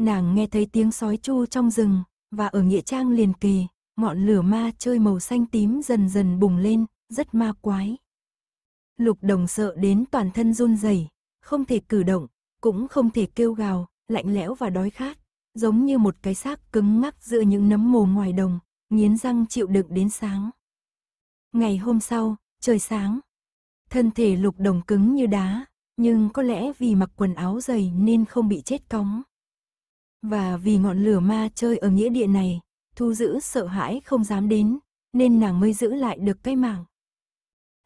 S1: Nàng nghe thấy tiếng sói chu trong rừng, và ở nghĩa trang liền kề, ngọn lửa ma chơi màu xanh tím dần dần bùng lên, rất ma quái. Lục đồng sợ đến toàn thân run rẩy không thể cử động, cũng không thể kêu gào, lạnh lẽo và đói khát, giống như một cái xác cứng ngắc giữa những nấm mồ ngoài đồng, nghiến răng chịu đựng đến sáng. Ngày hôm sau, trời sáng, thân thể lục đồng cứng như đá, nhưng có lẽ vì mặc quần áo dày nên không bị chết cóng. Và vì ngọn lửa ma chơi ở nghĩa địa này, thu giữ sợ hãi không dám đến, nên nàng mới giữ lại được cái mạng.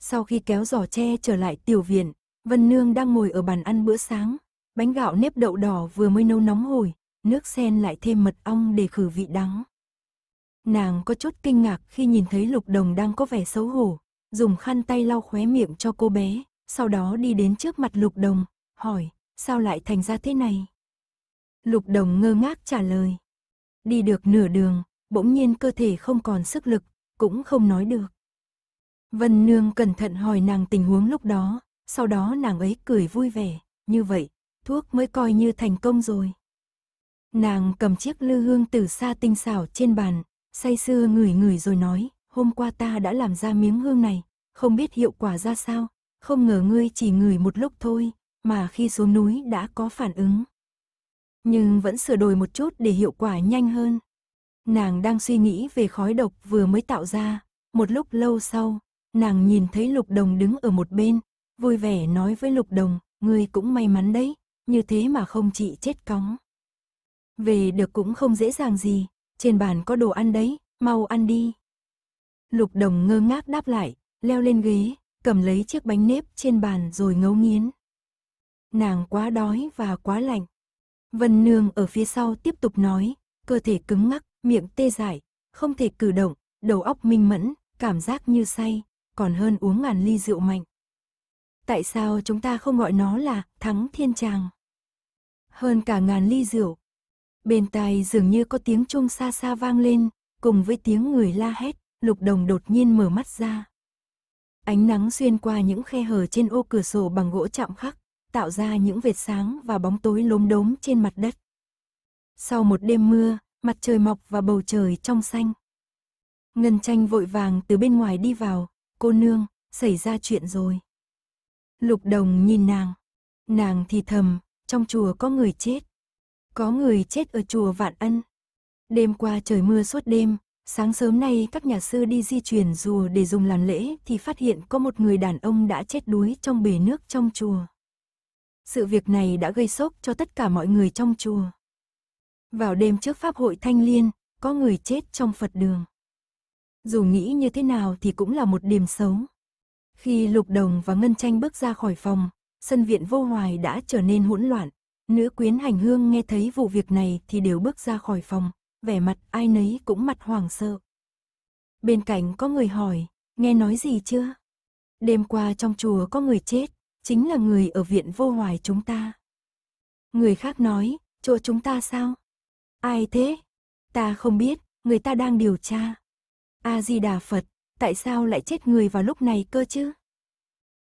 S1: Sau khi kéo giỏ tre trở lại tiểu viện, Vân Nương đang ngồi ở bàn ăn bữa sáng, bánh gạo nếp đậu đỏ vừa mới nấu nóng hổi, nước sen lại thêm mật ong để khử vị đắng. Nàng có chút kinh ngạc khi nhìn thấy Lục Đồng đang có vẻ xấu hổ, dùng khăn tay lau khóe miệng cho cô bé, sau đó đi đến trước mặt Lục Đồng, hỏi, sao lại thành ra thế này? Lục Đồng ngơ ngác trả lời. Đi được nửa đường, bỗng nhiên cơ thể không còn sức lực, cũng không nói được. Vân Nương cẩn thận hỏi nàng tình huống lúc đó, sau đó nàng ấy cười vui vẻ, như vậy, thuốc mới coi như thành công rồi. Nàng cầm chiếc lư hương từ xa tinh xảo trên bàn, say sưa ngửi ngửi rồi nói, hôm qua ta đã làm ra miếng hương này, không biết hiệu quả ra sao, không ngờ ngươi chỉ ngửi một lúc thôi, mà khi xuống núi đã có phản ứng. Nhưng vẫn sửa đổi một chút để hiệu quả nhanh hơn. Nàng đang suy nghĩ về khói độc vừa mới tạo ra, một lúc lâu sau, nàng nhìn thấy lục đồng đứng ở một bên, vui vẻ nói với Lục Đồng, ngươi cũng may mắn đấy, như thế mà không chị chết cóng. Về được cũng không dễ dàng gì, trên bàn có đồ ăn đấy, mau ăn đi. Lục Đồng ngơ ngác đáp lại, leo lên ghế, cầm lấy chiếc bánh nếp trên bàn rồi ngấu nghiến. Nàng quá đói và quá lạnh. Vân Nương ở phía sau tiếp tục nói, cơ thể cứng ngắc, miệng tê dại, không thể cử động, đầu óc minh mẫn, cảm giác như say, còn hơn uống ngàn ly rượu mạnh tại sao chúng ta không gọi nó là thắng thiên tràng? Hơn cả ngàn ly rượu. Bên tai dường như có tiếng chuông xa xa vang lên, cùng với tiếng người la hét, lục đồng đột nhiên mở mắt ra. Ánh nắng xuyên qua những khe hở trên ô cửa sổ bằng gỗ chạm khắc, tạo ra những vệt sáng và bóng tối lốm đốm trên mặt đất. Sau một đêm mưa, mặt trời mọc và bầu trời trong xanh. Ngân tranh vội vàng từ bên ngoài đi vào, cô nương, xảy ra chuyện rồi. Lục đồng nhìn nàng. Nàng thì thầm, trong chùa có người chết. Có người chết ở chùa Vạn Ân. Đêm qua trời mưa suốt đêm, sáng sớm nay các nhà sư đi di chuyển rùa để dùng làm lễ thì phát hiện có một người đàn ông đã chết đuối trong bể nước trong chùa. Sự việc này đã gây sốc cho tất cả mọi người trong chùa. Vào đêm trước Pháp hội Thanh Liên, có người chết trong Phật đường. Dù nghĩ như thế nào thì cũng là một điểm xấu. Khi Lục Đồng và Ngân Tranh bước ra khỏi phòng, sân viện vô hoài đã trở nên hỗn loạn. Nữ quyến hành hương nghe thấy vụ việc này thì đều bước ra khỏi phòng, vẻ mặt ai nấy cũng mặt hoàng sợ. Bên cạnh có người hỏi, nghe nói gì chưa? Đêm qua trong chùa có người chết, chính là người ở viện vô hoài chúng ta. Người khác nói, chỗ chúng ta sao? Ai thế? Ta không biết, người ta đang điều tra. A-di-đà Phật, tại sao lại chết người vào lúc này cơ chứ?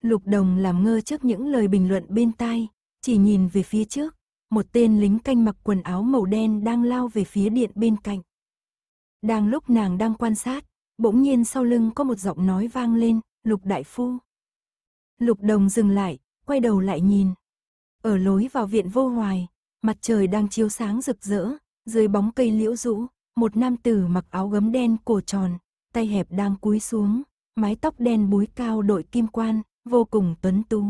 S1: Lục Đồng làm ngơ trước những lời bình luận bên tai, chỉ nhìn về phía trước, một tên lính canh mặc quần áo màu đen đang lao về phía điện bên cạnh. Đang lúc nàng đang quan sát, bỗng nhiên sau lưng có một giọng nói vang lên, Lục Đại Phu. Lục Đồng dừng lại, quay đầu lại nhìn. Ở lối vào viện vô hoài, mặt trời đang chiếu sáng rực rỡ, dưới bóng cây liễu rũ, một nam tử mặc áo gấm đen cổ tròn, tay hẹp đang cúi xuống, mái tóc đen búi cao đội kim quan, vô cùng tuấn tú.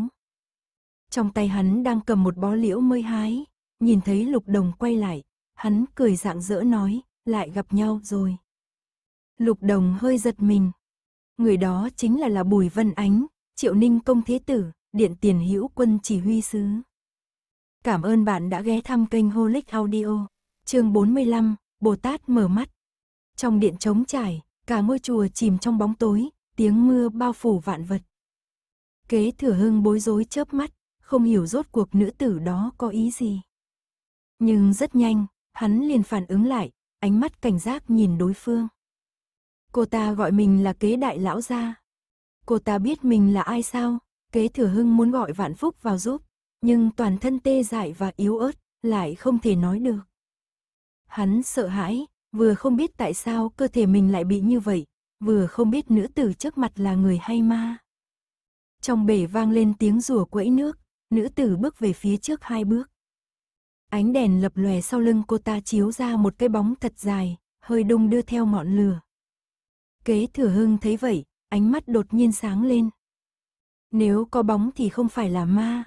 S1: Trong tay hắn đang cầm một bó liễu mới hái, nhìn thấy lục đồng quay lại, hắn cười rạng rỡ nói, lại gặp nhau rồi. Lục đồng hơi giật mình. Người đó chính là là Bùi Vân Ánh, Triệu Ninh Công Thế Tử, Điện Tiền Hữu Quân Chỉ Huy Sứ. Cảm ơn bạn đã ghé thăm kênh Holic Audio, chương 45, Bồ Tát mở mắt. Trong điện trống trải, Cả ngôi chùa chìm trong bóng tối, tiếng mưa bao phủ vạn vật. Kế thừa hưng bối rối chớp mắt, không hiểu rốt cuộc nữ tử đó có ý gì. Nhưng rất nhanh, hắn liền phản ứng lại, ánh mắt cảnh giác nhìn đối phương. Cô ta gọi mình là kế đại lão gia. Cô ta biết mình là ai sao, kế thừa hưng muốn gọi vạn phúc vào giúp, nhưng toàn thân tê dại và yếu ớt, lại không thể nói được. Hắn sợ hãi, vừa không biết tại sao cơ thể mình lại bị như vậy, vừa không biết nữ tử trước mặt là người hay ma. Trong bể vang lên tiếng rùa quẫy nước, nữ tử bước về phía trước hai bước. Ánh đèn lập lòe sau lưng cô ta chiếu ra một cái bóng thật dài, hơi đung đưa theo ngọn lửa. Kế thừa hưng thấy vậy, ánh mắt đột nhiên sáng lên. Nếu có bóng thì không phải là ma.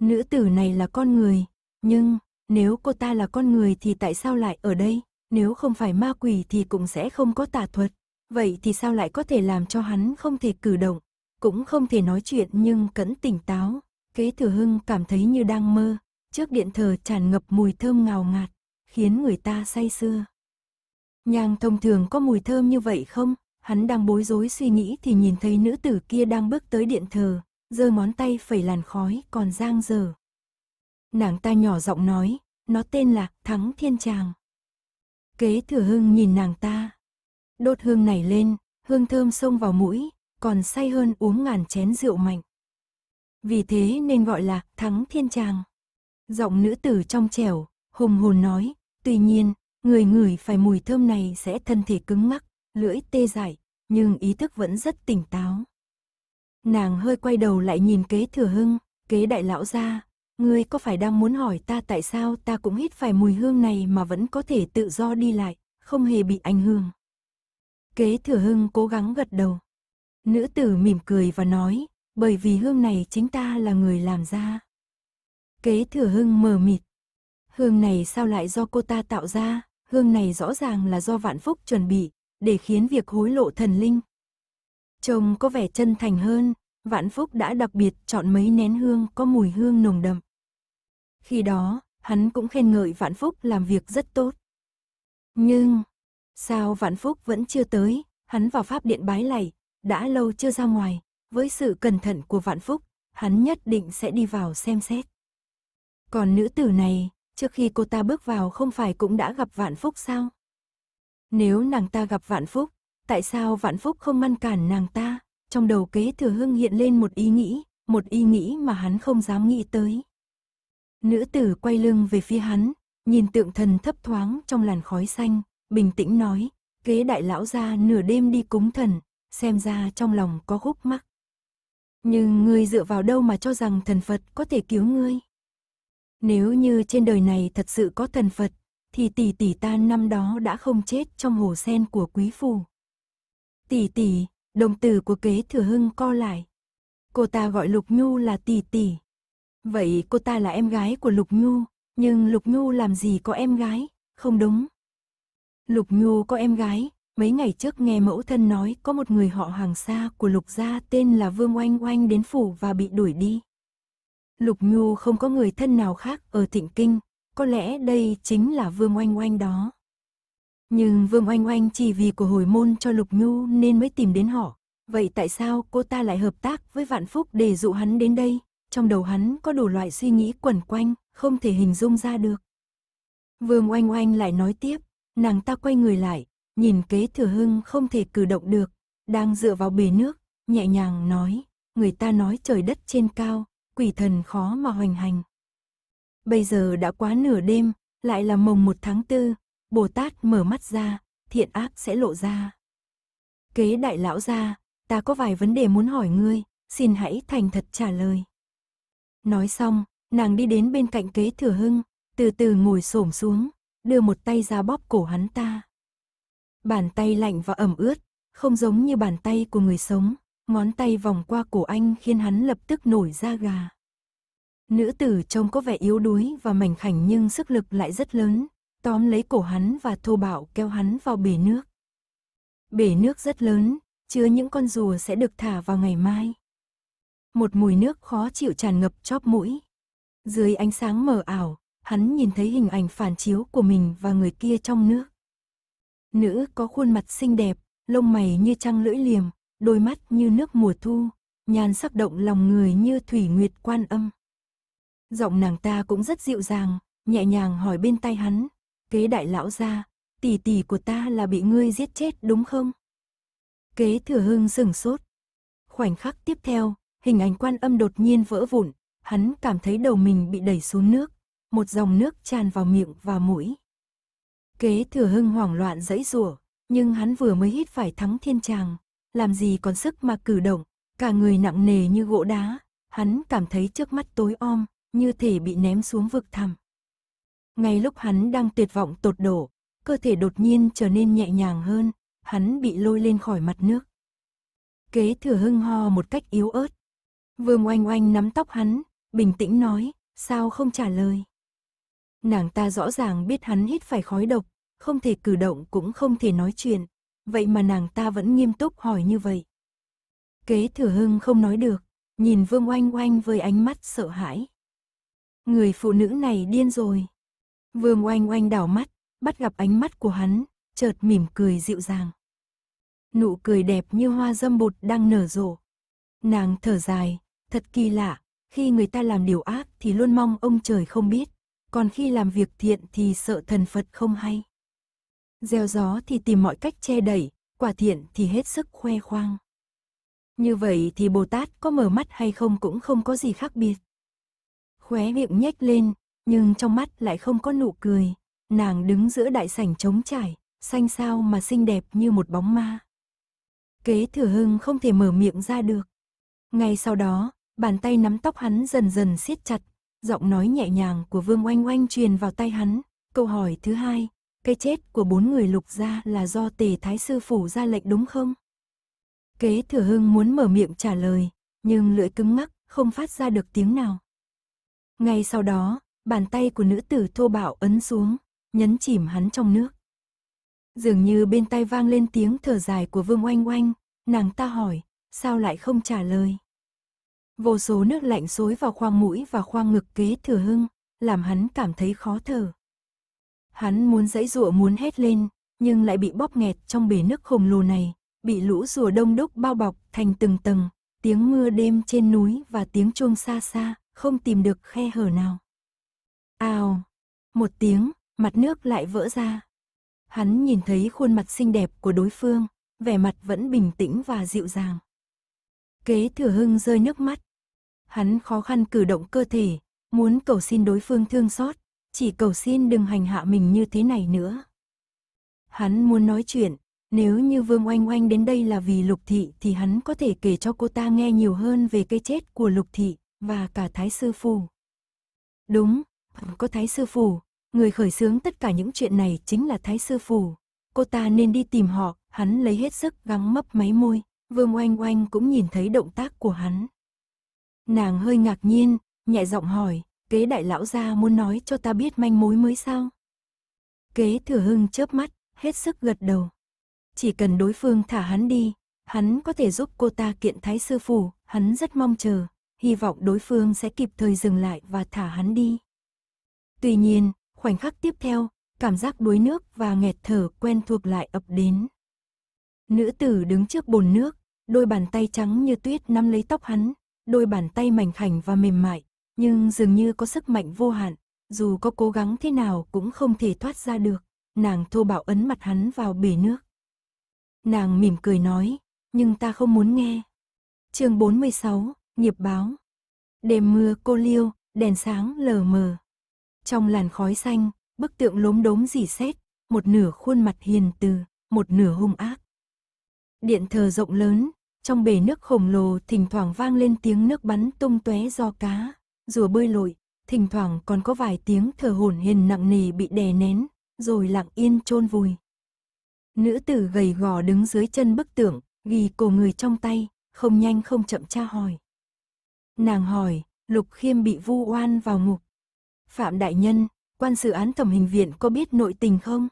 S1: Nữ tử này là con người, nhưng nếu cô ta là con người thì tại sao lại ở đây? Nếu không phải ma quỷ thì cũng sẽ không có tà thuật. Vậy thì sao lại có thể làm cho hắn không thể cử động, cũng không thể nói chuyện nhưng cẩn tỉnh táo. Kế thừa hưng cảm thấy như đang mơ, trước điện thờ tràn ngập mùi thơm ngào ngạt, khiến người ta say sưa. Nhang thông thường có mùi thơm như vậy không? Hắn đang bối rối suy nghĩ thì nhìn thấy nữ tử kia đang bước tới điện thờ, giơ ngón tay phẩy làn khói còn giang dở. Nàng ta nhỏ giọng nói, nó tên là Thắng Thiên Tràng. Kế thừa hưng nhìn nàng ta. Đốt hương này lên, hương thơm xông vào mũi, còn say hơn uống ngàn chén rượu mạnh. Vì thế nên gọi là thắng thiên tràng. Giọng nữ tử trong trẻo, hùng hồn nói, tuy nhiên, người ngửi phải mùi thơm này sẽ thân thể cứng ngắc, lưỡi tê dại, nhưng ý thức vẫn rất tỉnh táo. Nàng hơi quay đầu lại nhìn kế thừa hưng, kế đại lão ra, Ngươi có phải đang muốn hỏi ta tại sao ta cũng hít phải mùi hương này mà vẫn có thể tự do đi lại, không hề bị ảnh hưởng? Kế thừa hưng cố gắng gật đầu. Nữ tử mỉm cười và nói, bởi vì hương này chính ta là người làm ra. Kế thừa hưng mờ mịt. Hương này sao lại do cô ta tạo ra, hương này rõ ràng là do vạn phúc chuẩn bị, để khiến việc hối lộ thần linh. Trông có vẻ chân thành hơn, Vạn Phúc đã đặc biệt chọn mấy nén hương có mùi hương nồng đậm. Khi đó, hắn cũng khen ngợi Vạn Phúc làm việc rất tốt. Nhưng, sao Vạn Phúc vẫn chưa tới, hắn vào pháp điện bái lạy, đã lâu chưa ra ngoài, với sự cẩn thận của Vạn Phúc, hắn nhất định sẽ đi vào xem xét. Còn nữ tử này, trước khi cô ta bước vào không phải cũng đã gặp Vạn Phúc sao? Nếu nàng ta gặp Vạn Phúc, tại sao Vạn Phúc không ngăn cản nàng ta? trong đầu kế thừa hưng hiện lên một ý nghĩ, một ý nghĩ mà hắn không dám nghĩ tới. Nữ tử quay lưng về phía hắn, nhìn tượng thần thấp thoáng trong làn khói xanh, bình tĩnh nói, kế đại lão ra nửa đêm đi cúng thần, xem ra trong lòng có khúc mắc. Nhưng ngươi dựa vào đâu mà cho rằng thần Phật có thể cứu ngươi? Nếu như trên đời này thật sự có thần Phật, thì tỷ tỷ ta năm đó đã không chết trong hồ sen của quý phù. Tỷ tỷ, Đồng tử của kế thừa hưng co lại. Cô ta gọi Lục Nhu là tỷ tỷ. Vậy cô ta là em gái của Lục Nhu, nhưng Lục Nhu làm gì có em gái, không đúng. Lục Nhu có em gái, mấy ngày trước nghe mẫu thân nói có một người họ hàng xa của Lục gia tên là Vương Oanh Oanh đến phủ và bị đuổi đi. Lục Nhu không có người thân nào khác ở Thịnh Kinh, có lẽ đây chính là Vương Oanh Oanh đó. Nhưng Vương Oanh Oanh chỉ vì của hồi môn cho Lục Nhu nên mới tìm đến họ. Vậy tại sao cô ta lại hợp tác với Vạn Phúc để dụ hắn đến đây? Trong đầu hắn có đủ loại suy nghĩ quẩn quanh, không thể hình dung ra được. Vương Oanh Oanh lại nói tiếp, nàng ta quay người lại, nhìn kế thừa hưng không thể cử động được, đang dựa vào bể nước, nhẹ nhàng nói, người ta nói trời đất trên cao, quỷ thần khó mà hoành hành. Bây giờ đã quá nửa đêm, lại là mồng một tháng tư, Bồ Tát mở mắt ra, thiện ác sẽ lộ ra. Kế đại lão ra, ta có vài vấn đề muốn hỏi ngươi, xin hãy thành thật trả lời. Nói xong, nàng đi đến bên cạnh kế thừa hưng, từ từ ngồi xổm xuống, đưa một tay ra bóp cổ hắn ta. Bàn tay lạnh và ẩm ướt, không giống như bàn tay của người sống, ngón tay vòng qua cổ anh khiến hắn lập tức nổi da gà. Nữ tử trông có vẻ yếu đuối và mảnh khảnh nhưng sức lực lại rất lớn, tóm lấy cổ hắn và thô bạo kéo hắn vào bể nước. Bể nước rất lớn, chứa những con rùa sẽ được thả vào ngày mai. Một mùi nước khó chịu tràn ngập chóp mũi. Dưới ánh sáng mờ ảo, hắn nhìn thấy hình ảnh phản chiếu của mình và người kia trong nước. Nữ có khuôn mặt xinh đẹp, lông mày như trăng lưỡi liềm, đôi mắt như nước mùa thu, nhan sắc động lòng người như thủy nguyệt quan âm. Giọng nàng ta cũng rất dịu dàng, nhẹ nhàng hỏi bên tay hắn, Kế đại lão gia tỷ tỷ của ta là bị ngươi giết chết đúng không? Kế thừa hưng sửng sốt. Khoảnh khắc tiếp theo, hình ảnh quan âm đột nhiên vỡ vụn, hắn cảm thấy đầu mình bị đẩy xuống nước, một dòng nước tràn vào miệng và mũi. Kế thừa hưng hoảng loạn dẫy rủa, nhưng hắn vừa mới hít phải thắng thiên tràng, làm gì còn sức mà cử động, cả người nặng nề như gỗ đá, hắn cảm thấy trước mắt tối om, như thể bị ném xuống vực thẳm. Ngay lúc hắn đang tuyệt vọng tột đổ, cơ thể đột nhiên trở nên nhẹ nhàng hơn, hắn bị lôi lên khỏi mặt nước. Kế thừa hưng ho một cách yếu ớt. Vương oanh oanh nắm tóc hắn, bình tĩnh nói, sao không trả lời. Nàng ta rõ ràng biết hắn hít phải khói độc, không thể cử động cũng không thể nói chuyện, vậy mà nàng ta vẫn nghiêm túc hỏi như vậy. Kế thừa hưng không nói được, nhìn vương oanh oanh với ánh mắt sợ hãi. Người phụ nữ này điên rồi. Vương oanh oanh đảo mắt, bắt gặp ánh mắt của hắn, chợt mỉm cười dịu dàng. Nụ cười đẹp như hoa dâm bụt đang nở rộ. Nàng thở dài, thật kỳ lạ, khi người ta làm điều ác thì luôn mong ông trời không biết, còn khi làm việc thiện thì sợ thần Phật không hay. Gieo gió thì tìm mọi cách che đẩy, quả thiện thì hết sức khoe khoang. Như vậy thì Bồ Tát có mở mắt hay không cũng không có gì khác biệt. Khóe miệng nhếch lên, nhưng trong mắt lại không có nụ cười. Nàng đứng giữa đại sảnh trống trải, xanh sao mà xinh đẹp như một bóng ma. Kế thừa hưng không thể mở miệng ra được. Ngay sau đó, bàn tay nắm tóc hắn dần dần siết chặt, giọng nói nhẹ nhàng của Vương Oanh Oanh truyền vào tay hắn. Câu hỏi thứ hai, cái chết của bốn người lục gia là do tề thái sư phủ ra lệnh đúng không? Kế thừa hưng muốn mở miệng trả lời, nhưng lưỡi cứng ngắc, không phát ra được tiếng nào. Ngay sau đó, bàn tay của nữ tử thô bạo ấn xuống, nhấn chìm hắn trong nước. Dường như bên tai vang lên tiếng thở dài của Vương Oanh Oanh, nàng ta hỏi, sao lại không trả lời. Vô số nước lạnh xối vào khoang mũi và khoang ngực kế thừa hưng, làm hắn cảm thấy khó thở. Hắn muốn dãy rụa muốn hét lên, nhưng lại bị bóp nghẹt trong bể nước khổng lồ này, bị lũ rùa đông đúc bao bọc thành từng tầng, tiếng mưa đêm trên núi và tiếng chuông xa xa, không tìm được khe hở nào. Ào, một tiếng, mặt nước lại vỡ ra. Hắn nhìn thấy khuôn mặt xinh đẹp của đối phương, vẻ mặt vẫn bình tĩnh và dịu dàng. Kế thừa hưng rơi nước mắt. Hắn khó khăn cử động cơ thể, muốn cầu xin đối phương thương xót, chỉ cầu xin đừng hành hạ mình như thế này nữa. Hắn muốn nói chuyện, nếu như Vương Oanh Oanh đến đây là vì Lục Thị thì hắn có thể kể cho cô ta nghe nhiều hơn về cái chết của Lục Thị và cả Thái Sư phù Đúng, có Thái Sư phù người khởi xướng tất cả những chuyện này chính là Thái Sư phù Cô ta nên đi tìm họ, hắn lấy hết sức gắng mấp máy môi, Vương Oanh Oanh cũng nhìn thấy động tác của hắn. Nàng hơi ngạc nhiên, nhẹ giọng hỏi, kế đại lão gia muốn nói cho ta biết manh mối mới sao? Kế thừa hưng chớp mắt, hết sức gật đầu. Chỉ cần đối phương thả hắn đi, hắn có thể giúp cô ta kiện thái sư phủ, hắn rất mong chờ, hy vọng đối phương sẽ kịp thời dừng lại và thả hắn đi. Tuy nhiên, khoảnh khắc tiếp theo, cảm giác đuối nước và nghẹt thở quen thuộc lại ập đến. Nữ tử đứng trước bồn nước, đôi bàn tay trắng như tuyết nắm lấy tóc hắn, đôi bàn tay mảnh khảnh và mềm mại, nhưng dường như có sức mạnh vô hạn, dù có cố gắng thế nào cũng không thể thoát ra được, nàng thô bạo ấn mặt hắn vào bể nước. Nàng mỉm cười nói, nhưng ta không muốn nghe. chương 46, nghiệp báo. Đêm mưa cô liêu, đèn sáng lờ mờ. Trong làn khói xanh, bức tượng lốm đốm dì xét, một nửa khuôn mặt hiền từ, một nửa hung ác. Điện thờ rộng lớn, trong bể nước khổng lồ thỉnh thoảng vang lên tiếng nước bắn tung tóe do cá, rùa bơi lội, thỉnh thoảng còn có vài tiếng thở hổn hển nặng nề bị đè nén, rồi lặng yên chôn vùi. Nữ tử gầy gò đứng dưới chân bức tượng, ghi cổ người trong tay, không nhanh không chậm tra hỏi. Nàng hỏi, Lục Khiêm bị vu oan vào ngục, Phạm Đại Nhân, quan xử án tổng hình viện có biết nội tình không?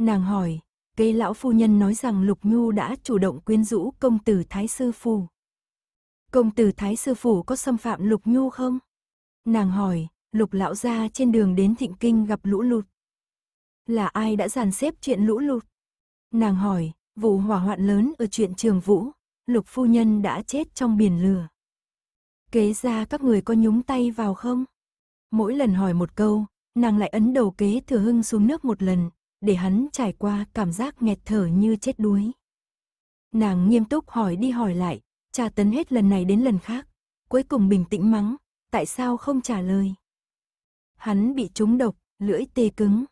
S1: Nàng hỏi, cây lão phu nhân nói rằng Lục Nhu đã chủ động quyến rũ công tử Thái Sư Phủ. Công tử Thái Sư Phủ có xâm phạm Lục Nhu không? Nàng hỏi, Lục lão gia trên đường đến Thịnh Kinh gặp lũ lụt. Là ai đã dàn xếp chuyện lũ lụt? Nàng hỏi, vụ hỏa hoạn lớn ở chuyện trường vũ, Lục phu nhân đã chết trong biển lửa. Kế ra các người có nhúng tay vào không? mỗi lần hỏi một câu, nàng lại ấn đầu kế thừa hưng xuống nước một lần, để hắn trải qua cảm giác nghẹt thở như chết đuối. Nàng nghiêm túc hỏi đi hỏi lại, tra tấn hết lần này đến lần khác, cuối cùng bình tĩnh mắng, tại sao không trả lời. Hắn bị trúng độc, lưỡi tê cứng.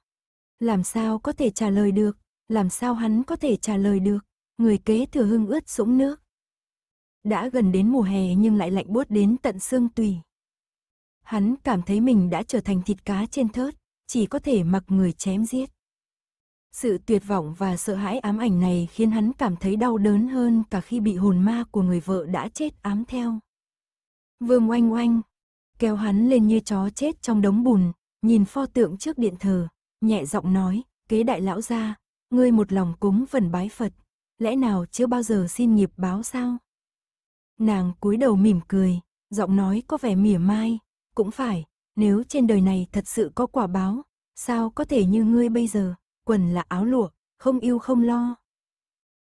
S1: Làm sao có thể trả lời được, làm sao hắn có thể trả lời được, người kế thừa hưng ướt sũng nước. Đã gần đến mùa hè nhưng lại lạnh buốt đến tận xương tùy. Hắn cảm thấy mình đã trở thành thịt cá trên thớt, chỉ có thể mặc người chém giết. Sự tuyệt vọng và sợ hãi ám ảnh này khiến hắn cảm thấy đau đớn hơn cả khi bị hồn ma của người vợ đã chết ám theo. Vương oanh oanh, kéo hắn lên như chó chết trong đống bùn, nhìn pho tượng trước điện thờ, nhẹ giọng nói, kế đại lão gia ngươi một lòng cúng vần bái Phật, lẽ nào chưa bao giờ xin nghiệp báo sao? Nàng cúi đầu mỉm cười, giọng nói có vẻ mỉa mai, cũng phải, nếu trên đời này thật sự có quả báo, sao có thể như ngươi bây giờ, quần là áo lụa, không yêu không lo.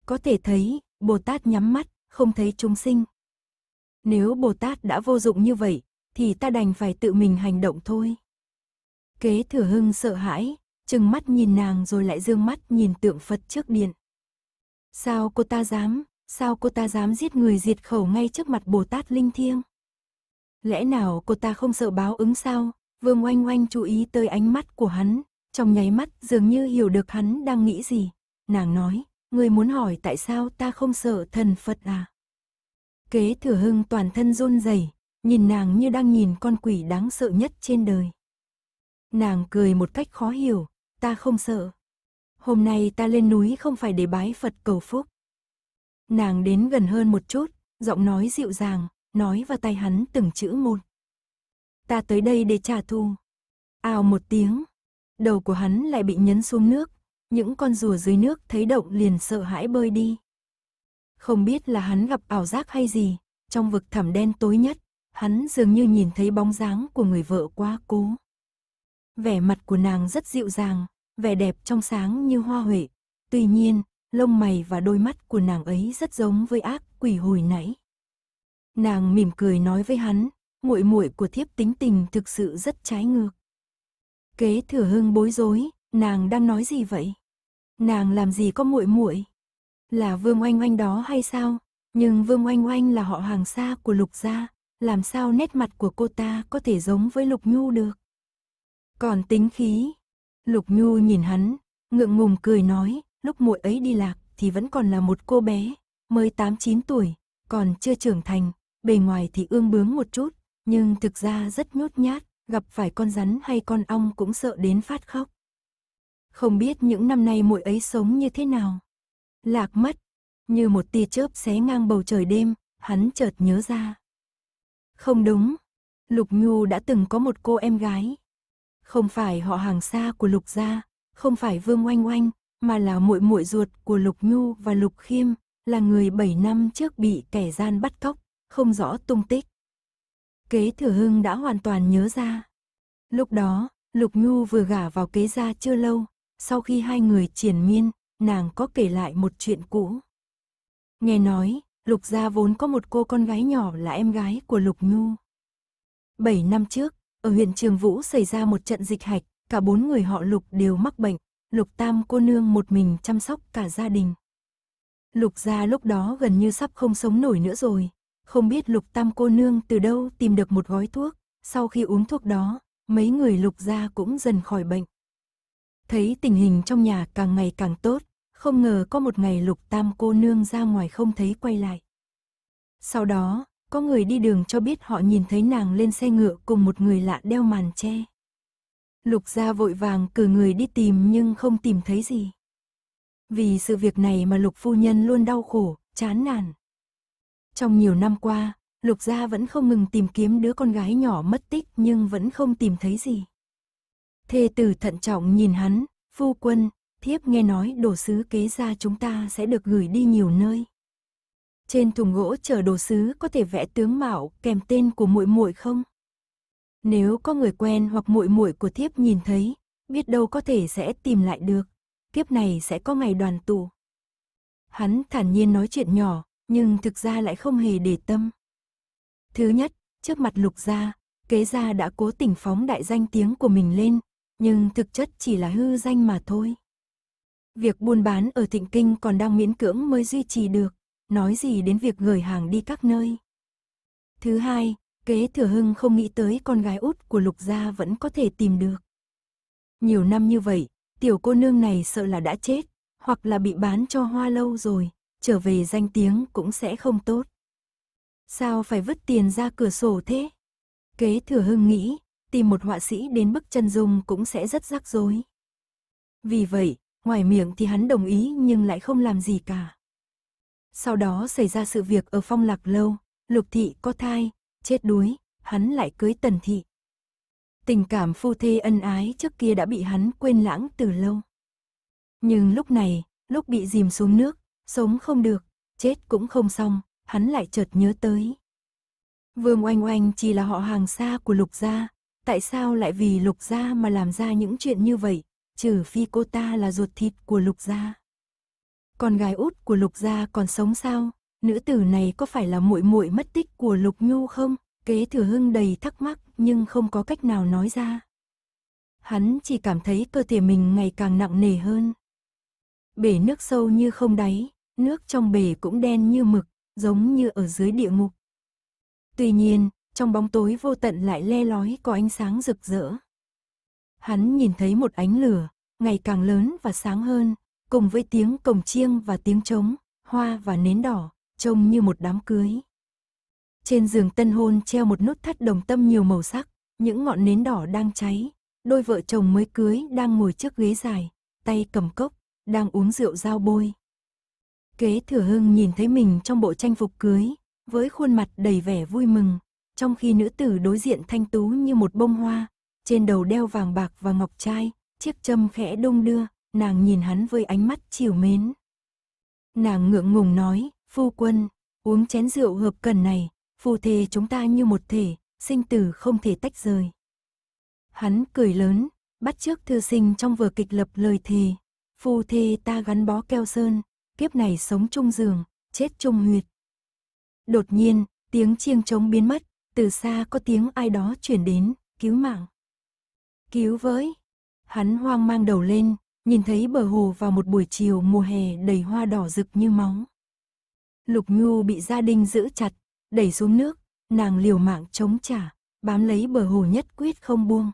S1: Có thể thấy, Bồ Tát nhắm mắt, không thấy chúng sinh. Nếu Bồ Tát đã vô dụng như vậy, thì ta đành phải tự mình hành động thôi. Kế thừa hưng sợ hãi, chừng mắt nhìn nàng rồi lại dương mắt nhìn tượng Phật trước điện. Sao cô ta dám, sao cô ta dám giết người diệt khẩu ngay trước mặt Bồ Tát Linh Thiêng? Lẽ nào cô ta không sợ báo ứng sao? Vương Oanh Oanh chú ý tới ánh mắt của hắn, trong nháy mắt dường như hiểu được hắn đang nghĩ gì. Nàng nói, người muốn hỏi tại sao ta không sợ thần Phật à? Kế thừa hưng toàn thân run rẩy nhìn nàng như đang nhìn con quỷ đáng sợ nhất trên đời. Nàng cười một cách khó hiểu, ta không sợ. Hôm nay ta lên núi không phải để bái Phật cầu phúc. Nàng đến gần hơn một chút, giọng nói dịu dàng, nói vào tay hắn từng chữ một. Ta tới đây để trả thù. Ao một tiếng, đầu của hắn lại bị nhấn xuống nước, những con rùa dưới nước thấy động liền sợ hãi bơi đi. Không biết là hắn gặp ảo giác hay gì, trong vực thẳm đen tối nhất, hắn dường như nhìn thấy bóng dáng của người vợ quá cố. Vẻ mặt của nàng rất dịu dàng, vẻ đẹp trong sáng như hoa huệ. Tuy nhiên, lông mày và đôi mắt của nàng ấy rất giống với ác quỷ hồi nãy. Nàng mỉm cười nói với hắn, muội muội của thiếp tính tình thực sự rất trái ngược. Kế thừa hưng bối rối, nàng đang nói gì vậy? Nàng làm gì có muội muội? Là Vương Oanh Oanh đó hay sao? Nhưng Vương Oanh Oanh là họ hàng xa của Lục gia, làm sao nét mặt của cô ta có thể giống với Lục Nhu được? Còn tính khí. Lục Nhu nhìn hắn, ngượng ngùng cười nói, lúc muội ấy đi lạc thì vẫn còn là một cô bé, mới tám chín tuổi, còn chưa trưởng thành, bề ngoài thì ương bướng một chút, nhưng thực ra rất nhút nhát, gặp phải con rắn hay con ong cũng sợ đến phát khóc. Không biết những năm nay muội ấy sống như thế nào. Lạc mất, như một tia chớp xé ngang bầu trời đêm, hắn chợt nhớ ra. Không đúng, Lục Nhu đã từng có một cô em gái. Không phải họ hàng xa của Lục gia, không phải Vương Oanh Oanh, mà là muội muội ruột của Lục Nhu và Lục Khiêm, là người 7 năm trước bị kẻ gian bắt cóc, không rõ tung tích. Kế thừa hưng đã hoàn toàn nhớ ra. Lúc đó, Lục Nhu vừa gả vào kế gia chưa lâu, sau khi hai người triển miên, nàng có kể lại một chuyện cũ. Nghe nói, Lục gia vốn có một cô con gái nhỏ là em gái của Lục Nhu. Bảy năm trước, ở huyện Trường Vũ xảy ra một trận dịch hạch, cả bốn người họ Lục đều mắc bệnh, Lục Tam cô nương một mình chăm sóc cả gia đình. Lục gia lúc đó gần như sắp không sống nổi nữa rồi, không biết lục tam cô nương từ đâu tìm được một gói thuốc, sau khi uống thuốc đó, mấy người lục gia cũng dần khỏi bệnh. Thấy tình hình trong nhà càng ngày càng tốt, không ngờ có một ngày lục tam cô nương ra ngoài không thấy quay lại. Sau đó, có người đi đường cho biết họ nhìn thấy nàng lên xe ngựa cùng một người lạ đeo màn che. Lục gia vội vàng cử người đi tìm nhưng không tìm thấy gì. Vì sự việc này mà lục phu nhân luôn đau khổ, chán nản. Trong nhiều năm qua, Lục Gia vẫn không ngừng tìm kiếm đứa con gái nhỏ mất tích nhưng vẫn không tìm thấy gì. Thê tử thận trọng nhìn hắn, phu quân, thiếp nghe nói đồ sứ kế gia chúng ta sẽ được gửi đi nhiều nơi. Trên thùng gỗ chở đồ sứ có thể vẽ tướng mạo kèm tên của muội muội không? Nếu có người quen hoặc muội muội của thiếp nhìn thấy, biết đâu có thể sẽ tìm lại được, kiếp này sẽ có ngày đoàn tụ. Hắn thản nhiên nói chuyện nhỏ, nhưng thực ra lại không hề để tâm. Thứ nhất, trước mặt lục gia, kế gia đã cố tình phóng đại danh tiếng của mình lên, nhưng thực chất chỉ là hư danh mà thôi. Việc buôn bán ở thịnh kinh còn đang miễn cưỡng mới duy trì được, nói gì đến việc gửi hàng đi các nơi. Thứ hai, kế thừa hưng không nghĩ tới con gái út của lục gia vẫn có thể tìm được. Nhiều năm như vậy, tiểu cô nương này sợ là đã chết, hoặc là bị bán cho hoa lâu rồi, trở về danh tiếng cũng sẽ không tốt. Sao phải vứt tiền ra cửa sổ thế? Kế thừa hưng nghĩ, tìm một họa sĩ đến bức chân dung cũng sẽ rất rắc rối. Vì vậy, ngoài miệng thì hắn đồng ý nhưng lại không làm gì cả. Sau đó xảy ra sự việc ở phong lạc lâu, lục thị có thai, chết đuối, hắn lại cưới tần thị. Tình cảm phu thê ân ái trước kia đã bị hắn quên lãng từ lâu. Nhưng lúc này, lúc bị dìm xuống nước, sống không được, chết cũng không xong, hắn lại chợt nhớ tới. Vương Oanh Oanh chỉ là họ hàng xa của Lục Gia, tại sao lại vì Lục Gia mà làm ra những chuyện như vậy, trừ phi cô ta là ruột thịt của Lục Gia. còn gái út của Lục Gia còn sống sao, nữ tử này có phải là muội muội mất tích của Lục Nhu không? Kế thừa hưng đầy thắc mắc nhưng không có cách nào nói ra. Hắn chỉ cảm thấy cơ thể mình ngày càng nặng nề hơn. Bể nước sâu như không đáy, nước trong bể cũng đen như mực, giống như ở dưới địa ngục. Tuy nhiên, trong bóng tối vô tận lại le lói có ánh sáng rực rỡ. Hắn nhìn thấy một ánh lửa, ngày càng lớn và sáng hơn, cùng với tiếng cồng chiêng và tiếng trống, hoa và nến đỏ, trông như một đám cưới. Trên giường tân hôn treo một nút thắt đồng tâm nhiều màu sắc, những ngọn nến đỏ đang cháy, đôi vợ chồng mới cưới đang ngồi trước ghế dài, tay cầm cốc, đang uống rượu dao bôi, Kế thừa hưng nhìn thấy mình trong bộ tranh phục cưới, với khuôn mặt đầy vẻ vui mừng, trong khi nữ tử đối diện thanh tú như một bông hoa, trên đầu đeo vàng bạc và ngọc trai, chiếc châm khẽ đông đưa, nàng nhìn hắn với ánh mắt chiều mến. Nàng ngượng ngùng nói, phu quân, uống chén rượu hợp cần này, phù thề chúng ta như một thể, sinh tử không thể tách rời. Hắn cười lớn, bắt trước thư sinh trong vừa kịch lập lời thề, phù thề ta gắn bó keo sơn, kiếp này sống chung giường, chết chung huyệt. Đột nhiên, tiếng chiêng trống biến mất, từ xa có tiếng ai đó chuyển đến, cứu mạng. Cứu với! Hắn hoang mang đầu lên, nhìn thấy bờ hồ vào một buổi chiều mùa hè đầy hoa đỏ rực như máu. Lục Nhu bị gia đình giữ chặt, đẩy xuống nước, nàng liều mạng chống trả, bám lấy bờ hồ nhất quyết không buông.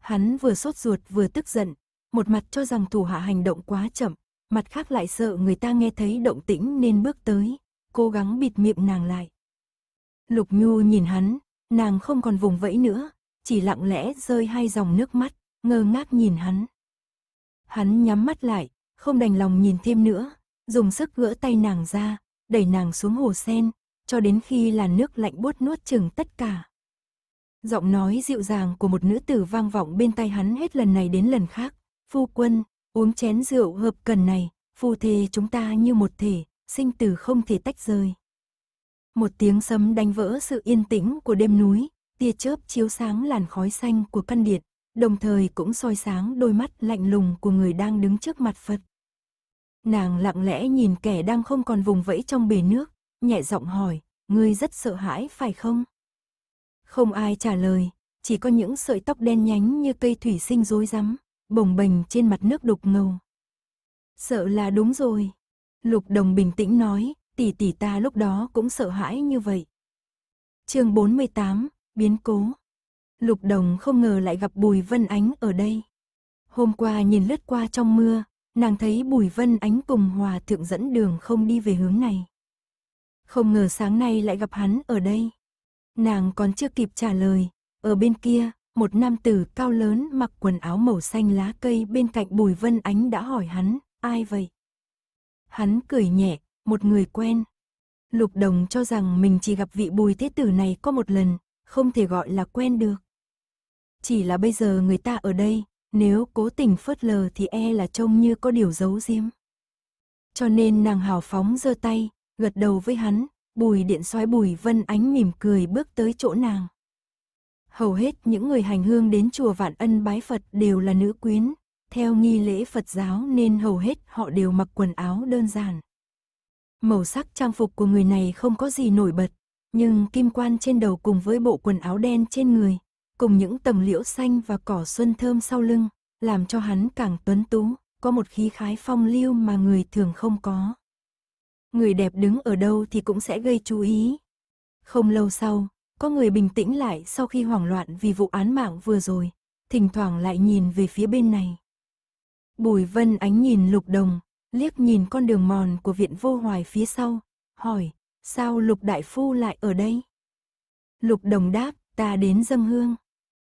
S1: Hắn vừa sốt ruột vừa tức giận, một mặt cho rằng thủ hạ hành động quá chậm, mặt khác lại sợ người ta nghe thấy động tĩnh nên bước tới, cố gắng bịt miệng nàng lại. Lục Nhu nhìn hắn, nàng không còn vùng vẫy nữa, chỉ lặng lẽ rơi hai dòng nước mắt, ngơ ngác nhìn hắn. Hắn nhắm mắt lại, không đành lòng nhìn thêm nữa, dùng sức gỡ tay nàng ra, đẩy nàng xuống hồ sen, cho đến khi làn nước lạnh buốt nuốt chừng tất cả. Giọng nói dịu dàng của một nữ tử vang vọng bên tai hắn hết lần này đến lần khác, phu quân, Uống chén rượu hợp cần này, phù thề chúng ta như một thể, sinh tử không thể tách rời. Một tiếng sấm đánh vỡ sự yên tĩnh của đêm núi, tia chớp chiếu sáng làn khói xanh của căn điện, đồng thời cũng soi sáng đôi mắt lạnh lùng của người đang đứng trước mặt Phật. Nàng lặng lẽ nhìn kẻ đang không còn vùng vẫy trong bể nước, nhẹ giọng hỏi, ngươi rất sợ hãi phải không? Không ai trả lời, chỉ có những sợi tóc đen nhánh như cây thủy sinh rối rắm bồng bềnh trên mặt nước đục ngầu. Sợ là đúng rồi. Lục đồng bình tĩnh nói, tỷ tỷ ta lúc đó cũng sợ hãi như vậy. chương 48, biến cố. Lục đồng không ngờ lại gặp Bùi Vân Ánh ở đây. Hôm qua nhìn lướt qua trong mưa, nàng thấy Bùi Vân Ánh cùng Hòa Thượng dẫn đường không đi về hướng này. Không ngờ sáng nay lại gặp hắn ở đây. Nàng còn chưa kịp trả lời, ở bên kia, một nam tử cao lớn mặc quần áo màu xanh lá cây bên cạnh Bùi Vân Ánh đã hỏi hắn, ai vậy? Hắn cười nhẹ, một người quen. Lục Đồng cho rằng mình chỉ gặp vị Bùi Thế Tử này có một lần, không thể gọi là quen được. Chỉ là bây giờ người ta ở đây, nếu cố tình phớt lờ thì e là trông như có điều giấu giếm. Cho nên nàng hào phóng giơ tay, gật đầu với hắn, Bùi Điện Soái Bùi Vân Ánh mỉm cười bước tới chỗ nàng hầu hết những người hành hương đến chùa Vạn Ân bái Phật đều là nữ quyến. Theo nghi lễ Phật giáo nên hầu hết họ đều mặc quần áo đơn giản. Màu sắc trang phục của người này không có gì nổi bật, nhưng kim quan trên đầu cùng với bộ quần áo đen trên người, cùng những tầm liễu xanh và cỏ xuân thơm sau lưng, làm cho hắn càng tuấn tú, có một khí khái phong lưu mà người thường không có. Người đẹp đứng ở đâu thì cũng sẽ gây chú ý. Không lâu sau, có người bình tĩnh lại sau khi hoảng loạn vì vụ án mạng vừa rồi, thỉnh thoảng lại nhìn về phía bên này. Bùi Vân Ánh nhìn Lục Đồng, liếc nhìn con đường mòn của viện vô hoài phía sau, hỏi, sao Lục Đại Phu lại ở đây? Lục Đồng đáp, ta đến dâng hương.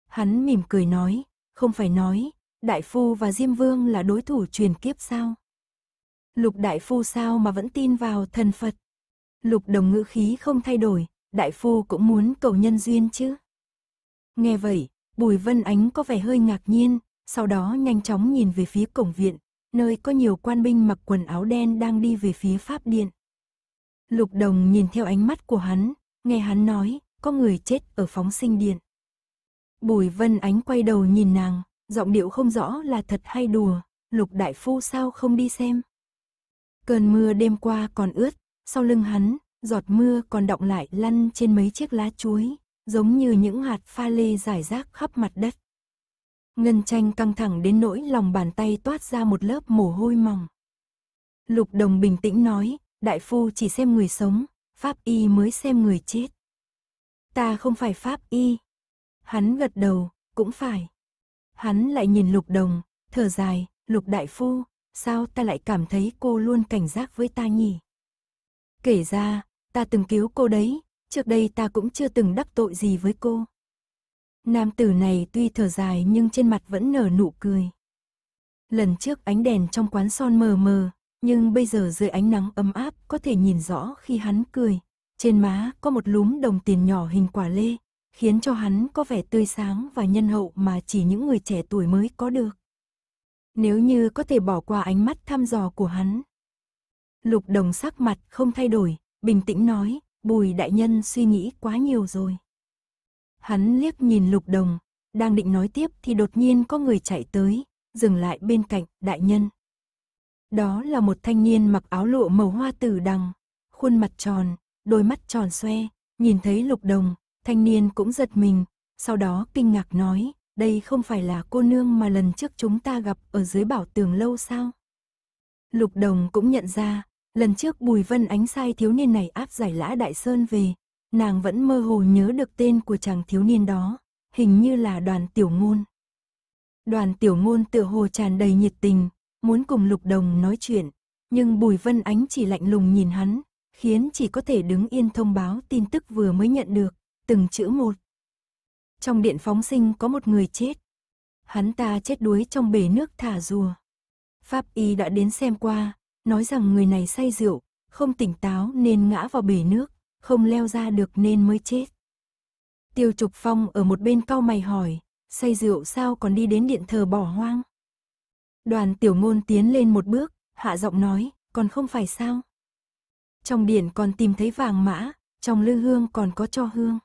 S1: Hắn mỉm cười nói, không phải nói, Đại Phu và Diêm Vương là đối thủ truyền kiếp sao? Lục Đại Phu sao mà vẫn tin vào thần Phật? Lục Đồng ngữ khí không thay đổi, đại phu cũng muốn cầu nhân duyên chứ. Nghe vậy, Bùi Vân Ánh có vẻ hơi ngạc nhiên, sau đó nhanh chóng nhìn về phía cổng viện, nơi có nhiều quan binh mặc quần áo đen đang đi về phía Pháp Điện. Lục Đồng nhìn theo ánh mắt của hắn, nghe hắn nói, có người chết ở phóng sinh điện. Bùi Vân Ánh quay đầu nhìn nàng, giọng điệu không rõ là thật hay đùa, Lục Đại Phu sao không đi xem. Cơn mưa đêm qua còn ướt, sau lưng hắn, Giọt mưa còn động lại lăn trên mấy chiếc lá chuối, giống như những hạt pha lê rải rác khắp mặt đất. Ngân tranh căng thẳng đến nỗi lòng bàn tay toát ra một lớp mồ hôi mỏng. Lục đồng bình tĩnh nói, đại phu chỉ xem người sống, pháp y mới xem người chết. Ta không phải pháp y. Hắn gật đầu, cũng phải. Hắn lại nhìn lục đồng, thở dài, lục đại phu, sao ta lại cảm thấy cô luôn cảnh giác với ta nhỉ? Kể ra, ta từng cứu cô đấy, trước đây ta cũng chưa từng đắc tội gì với cô. Nam tử này tuy thở dài nhưng trên mặt vẫn nở nụ cười. Lần trước ánh đèn trong quán son mờ mờ, nhưng bây giờ dưới ánh nắng ấm áp có thể nhìn rõ khi hắn cười. Trên má có một lúm đồng tiền nhỏ hình quả lê, khiến cho hắn có vẻ tươi sáng và nhân hậu mà chỉ những người trẻ tuổi mới có được. Nếu như có thể bỏ qua ánh mắt thăm dò của hắn. Lục đồng sắc mặt không thay đổi, bình tĩnh nói, bùi đại nhân suy nghĩ quá nhiều rồi. Hắn liếc nhìn lục đồng, đang định nói tiếp thì đột nhiên có người chạy tới, dừng lại bên cạnh đại nhân. Đó là một thanh niên mặc áo lụa màu hoa tử đằng, khuôn mặt tròn, đôi mắt tròn xoe, nhìn thấy lục đồng, thanh niên cũng giật mình, sau đó kinh ngạc nói, đây không phải là cô nương mà lần trước chúng ta gặp ở dưới bảo tường lâu sao? Lục đồng cũng nhận ra, Lần trước Bùi Vân Ánh sai thiếu niên này áp giải lã Đại Sơn về, nàng vẫn mơ hồ nhớ được tên của chàng thiếu niên đó, hình như là đoàn tiểu ngôn. Đoàn tiểu ngôn tựa hồ tràn đầy nhiệt tình, muốn cùng Lục Đồng nói chuyện, nhưng Bùi Vân Ánh chỉ lạnh lùng nhìn hắn, khiến chỉ có thể đứng yên thông báo tin tức vừa mới nhận được, từng chữ một. Trong điện phóng sinh có một người chết. Hắn ta chết đuối trong bể nước thả rùa. Pháp y đã đến xem qua, nói rằng người này say rượu, không tỉnh táo nên ngã vào bể nước, không leo ra được nên mới chết. Tiêu Trục Phong ở một bên cau mày hỏi, say rượu sao còn đi đến điện thờ bỏ hoang? Đoàn tiểu ngôn tiến lên một bước, hạ giọng nói, còn không phải sao? Trong điện còn tìm thấy vàng mã, trong lư hương còn có cho hương.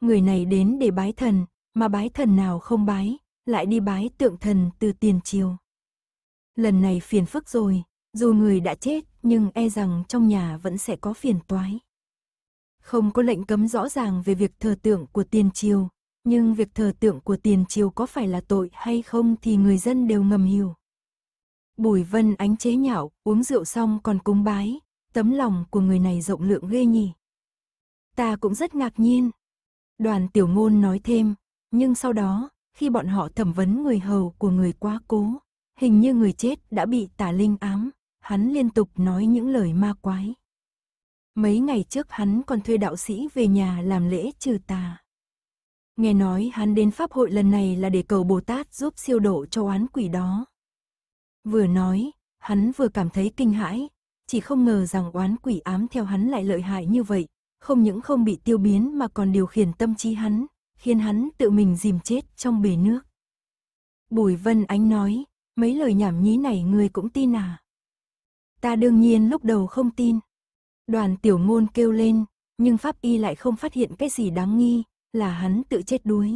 S1: Người này đến để bái thần, mà bái thần nào không bái, lại đi bái tượng thần từ tiền triều. Lần này phiền phức rồi, dù người đã chết, nhưng e rằng trong nhà vẫn sẽ có phiền toái. Không có lệnh cấm rõ ràng về việc thờ tượng của tiền triều, nhưng việc thờ tượng của tiền triều có phải là tội hay không thì người dân đều ngầm hiểu. Bùi Vân ánh chế nhạo, uống rượu xong còn cúng bái, tấm lòng của người này rộng lượng ghê nhỉ. Ta cũng rất ngạc nhiên. Đoàn tiểu ngôn nói thêm, nhưng sau đó, khi bọn họ thẩm vấn người hầu của người quá cố, hình như người chết đã bị tà linh ám hắn liên tục nói những lời ma quái. Mấy ngày trước hắn còn thuê đạo sĩ về nhà làm lễ trừ tà. Nghe nói hắn đến pháp hội lần này là để cầu Bồ Tát giúp siêu độ cho oán quỷ đó. Vừa nói, hắn vừa cảm thấy kinh hãi, chỉ không ngờ rằng oán quỷ ám theo hắn lại lợi hại như vậy, không những không bị tiêu biến mà còn điều khiển tâm trí hắn, khiến hắn tự mình dìm chết trong bể nước. Bùi Vân Ánh nói, mấy lời nhảm nhí này người cũng tin à? Ta đương nhiên lúc đầu không tin. Đoàn tiểu ngôn kêu lên, nhưng pháp y lại không phát hiện cái gì đáng nghi, là hắn tự chết đuối.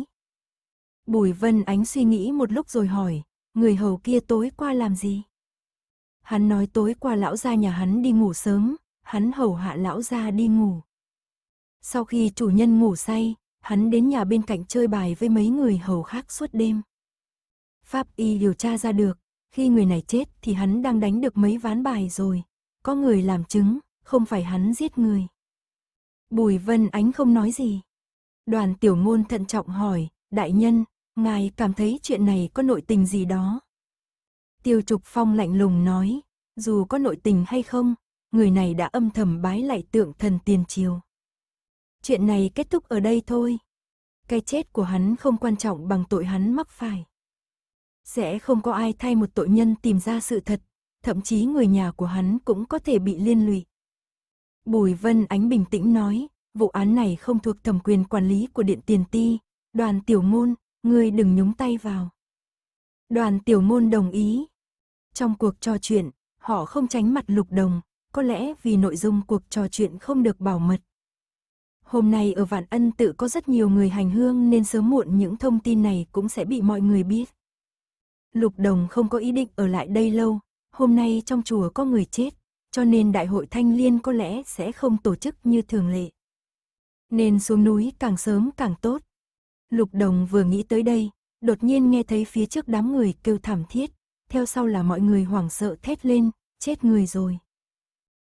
S1: Bùi Vân Ánh suy nghĩ một lúc rồi hỏi, người hầu kia tối qua làm gì? Hắn nói tối qua lão gia nhà hắn đi ngủ sớm, hắn hầu hạ lão gia đi ngủ. Sau khi chủ nhân ngủ say, hắn đến nhà bên cạnh chơi bài với mấy người hầu khác suốt đêm. Pháp y điều tra ra được, khi người này chết thì hắn đang đánh được mấy ván bài rồi. Có người làm chứng, không phải hắn giết người. Bùi Vân Ánh không nói gì. Đoàn tiểu ngôn thận trọng hỏi, đại nhân, ngài cảm thấy chuyện này có nội tình gì đó. Tiêu Trục Phong lạnh lùng nói, dù có nội tình hay không, người này đã âm thầm bái lại tượng thần tiền triều. Chuyện này kết thúc ở đây thôi. Cái chết của hắn không quan trọng bằng tội hắn mắc phải. Sẽ không có ai thay một tội nhân tìm ra sự thật, thậm chí người nhà của hắn cũng có thể bị liên lụy. Bùi Vân Ánh bình tĩnh nói, vụ án này không thuộc thẩm quyền quản lý của Điện Tiền Ti, đoàn tiểu môn, ngươi đừng nhúng tay vào. Đoàn tiểu môn đồng ý. Trong cuộc trò chuyện, họ không tránh mặt lục đồng, có lẽ vì nội dung cuộc trò chuyện không được bảo mật. Hôm nay ở Vạn Ân tự có rất nhiều người hành hương nên sớm muộn những thông tin này cũng sẽ bị mọi người biết. Lục Đồng không có ý định ở lại đây lâu, hôm nay trong chùa có người chết, cho nên đại hội thanh liên có lẽ sẽ không tổ chức như thường lệ. Nên xuống núi càng sớm càng tốt. Lục Đồng vừa nghĩ tới đây, đột nhiên nghe thấy phía trước đám người kêu thảm thiết, theo sau là mọi người hoảng sợ thét lên, chết người rồi.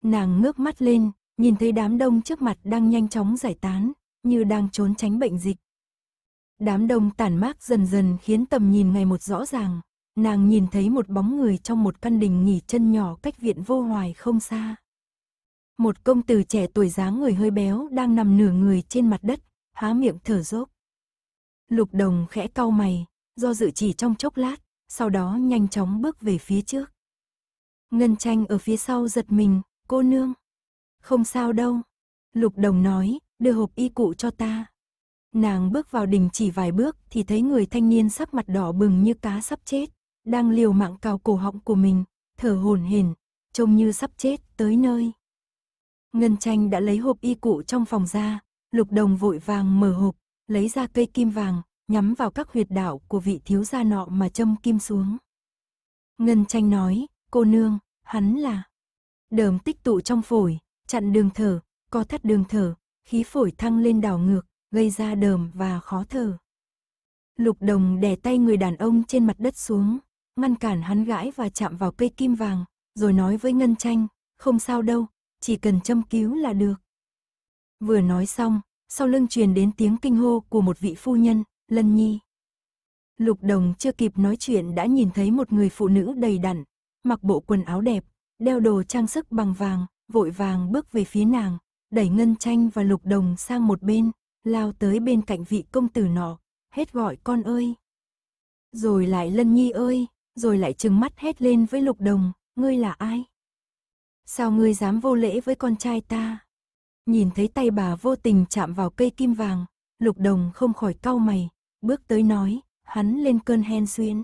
S1: Nàng ngước mắt lên, nhìn thấy đám đông trước mặt đang nhanh chóng giải tán, như đang trốn tránh bệnh dịch. Đám đông tản mát dần dần khiến tầm nhìn ngày một rõ ràng, nàng nhìn thấy một bóng người trong một căn đình nghỉ chân nhỏ cách viện vô hoài không xa. Một công tử trẻ tuổi dáng người hơi béo đang nằm nửa người trên mặt đất, há miệng thở dốc. Lục đồng khẽ cau mày, do dự chỉ trong chốc lát, sau đó nhanh chóng bước về phía trước. Ngân tranh ở phía sau giật mình, cô nương. Không sao đâu. Lục đồng nói, đưa hộp y cụ cho ta. Nàng bước vào đình chỉ vài bước thì thấy người thanh niên sắc mặt đỏ bừng như cá sắp chết đang liều mạng cào cổ họng của mình, thở hổn hển, trông như sắp chết tới nơi. Ngân Tranh đã lấy hộp y cụ trong phòng ra, Lục Đồng vội vàng mở hộp, lấy ra cây kim vàng, nhắm vào các huyệt đạo của vị thiếu gia nọ mà châm kim xuống. Ngân Tranh nói, cô nương, hắn là đờm tích tụ trong phổi, chặn đường thở, co thắt đường thở, khí phổi thăng lên đảo ngược, gây ra đờm và khó thở. Lục Đồng đè tay người đàn ông trên mặt đất xuống, ngăn cản hắn gãi và chạm vào cây kim vàng, rồi nói với Ngân Tranh, không sao đâu, chỉ cần châm cứu là được. Vừa nói xong, sau lưng truyền đến tiếng kinh hô của một vị phu nhân, Lân Nhi. Lục Đồng chưa kịp nói chuyện đã nhìn thấy một người phụ nữ đầy đặn, mặc bộ quần áo đẹp, đeo đồ trang sức bằng vàng, vội vàng bước về phía nàng, đẩy Ngân Tranh và Lục Đồng sang một bên, lao tới bên cạnh vị công tử nọ, hết gọi con ơi. Rồi lại Lân Nhi ơi, rồi lại trừng mắt hét lên với Lục Đồng, ngươi là ai? Sao ngươi dám vô lễ với con trai ta? Nhìn thấy tay bà vô tình chạm vào cây kim vàng, Lục Đồng không khỏi cau mày, bước tới nói, hắn lên cơn hen xuyên.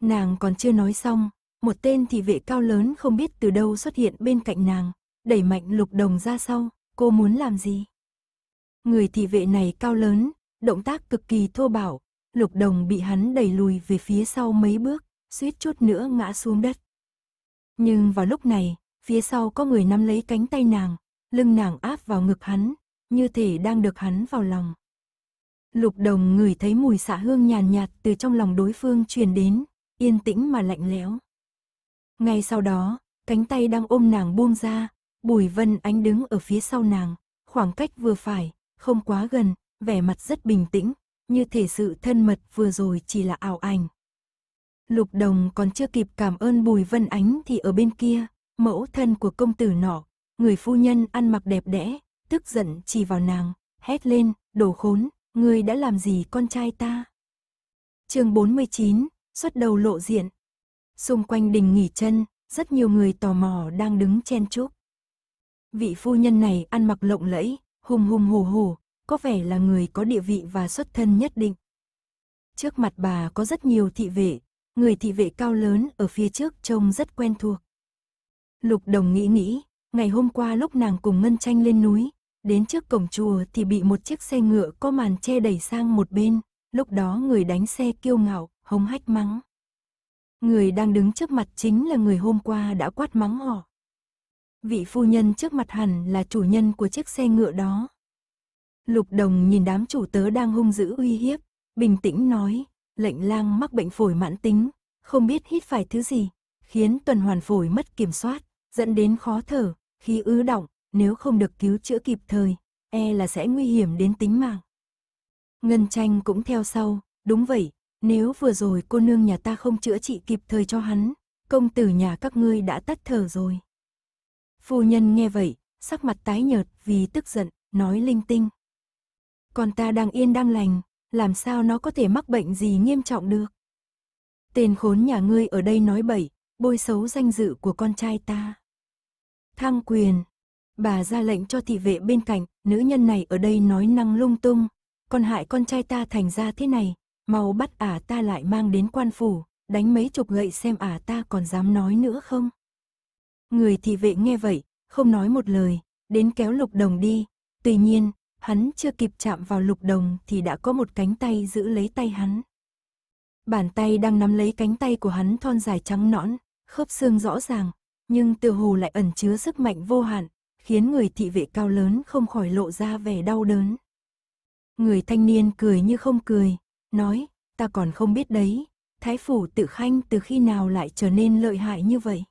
S1: Nàng còn chưa nói xong, một tên thị vệ cao lớn không biết từ đâu xuất hiện bên cạnh nàng, đẩy mạnh Lục Đồng ra sau, cô muốn làm gì? Người thị vệ này cao lớn, động tác cực kỳ thô bảo. Lục Đồng bị hắn đẩy lùi về phía sau mấy bước, suýt chút nữa ngã xuống đất. Nhưng vào lúc này, phía sau có người nắm lấy cánh tay nàng, lưng nàng áp vào ngực hắn, như thể đang được hắn vào lòng. Lục Đồng ngửi thấy mùi xạ hương nhàn nhạt, nhạt từ trong lòng đối phương truyền đến, yên tĩnh mà lạnh lẽo. Ngay sau đó, cánh tay đang ôm nàng buông ra, Bùi Vân Ánh đứng ở phía sau nàng, khoảng cách vừa phải, không quá gần, vẻ mặt rất bình tĩnh, như thể sự thân mật vừa rồi chỉ là ảo ảnh. Lục đồng còn chưa kịp cảm ơn Bùi Vân Ánh thì ở bên kia, mẫu thân của công tử nọ, người phu nhân ăn mặc đẹp đẽ, tức giận chỉ vào nàng, hét lên, đồ khốn, ngươi đã làm gì con trai ta? chương 49, xuất đầu lộ diện. Xung quanh đình nghỉ chân, rất nhiều người tò mò đang đứng chen chúc. Vị phu nhân này ăn mặc lộng lẫy, hùng hùng hồ hồ, có vẻ là người có địa vị và xuất thân nhất định. Trước mặt bà có rất nhiều thị vệ, người thị vệ cao lớn ở phía trước trông rất quen thuộc. Lục Đồng nghĩ nghĩ, ngày hôm qua lúc nàng cùng Ngân Tranh lên núi, đến trước cổng chùa thì bị một chiếc xe ngựa có màn che đẩy sang một bên, lúc đó người đánh xe kiêu ngạo, hống hách mắng. Người đang đứng trước mặt chính là người hôm qua đã quát mắng họ. Vị phu nhân trước mặt hẳn là chủ nhân của chiếc xe ngựa đó. Lục đồng nhìn đám chủ tớ đang hung dữ uy hiếp, bình tĩnh nói, lệnh lang mắc bệnh phổi mãn tính, không biết hít phải thứ gì, khiến tuần hoàn phổi mất kiểm soát, dẫn đến khó thở, khi ứ động, nếu không được cứu chữa kịp thời, e là sẽ nguy hiểm đến tính mạng. Ngân tranh cũng theo sau, đúng vậy, nếu vừa rồi cô nương nhà ta không chữa trị kịp thời cho hắn, công tử nhà các ngươi đã tắt thở rồi. Phu nhân nghe vậy, sắc mặt tái nhợt vì tức giận, nói linh tinh. Còn ta đang yên đang lành, làm sao nó có thể mắc bệnh gì nghiêm trọng được. Tên khốn nhà ngươi ở đây nói bậy, bôi xấu danh dự của con trai ta. Thăng quyền, bà ra lệnh cho thị vệ bên cạnh, nữ nhân này ở đây nói năng lung tung, con hại con trai ta thành ra thế này, mau bắt ả ta lại mang đến quan phủ, đánh mấy chục gậy xem ả ta còn dám nói nữa không. Người thị vệ nghe vậy, không nói một lời, đến kéo lục đồng đi, tuy nhiên, hắn chưa kịp chạm vào lục đồng thì đã có một cánh tay giữ lấy tay hắn. Bàn tay đang nắm lấy cánh tay của hắn thon dài trắng nõn, khớp xương rõ ràng, nhưng từ hồ lại ẩn chứa sức mạnh vô hạn, khiến người thị vệ cao lớn không khỏi lộ ra vẻ đau đớn. Người thanh niên cười như không cười, nói, ta còn không biết đấy, thái phủ tự khanh từ khi nào lại trở nên lợi hại như vậy.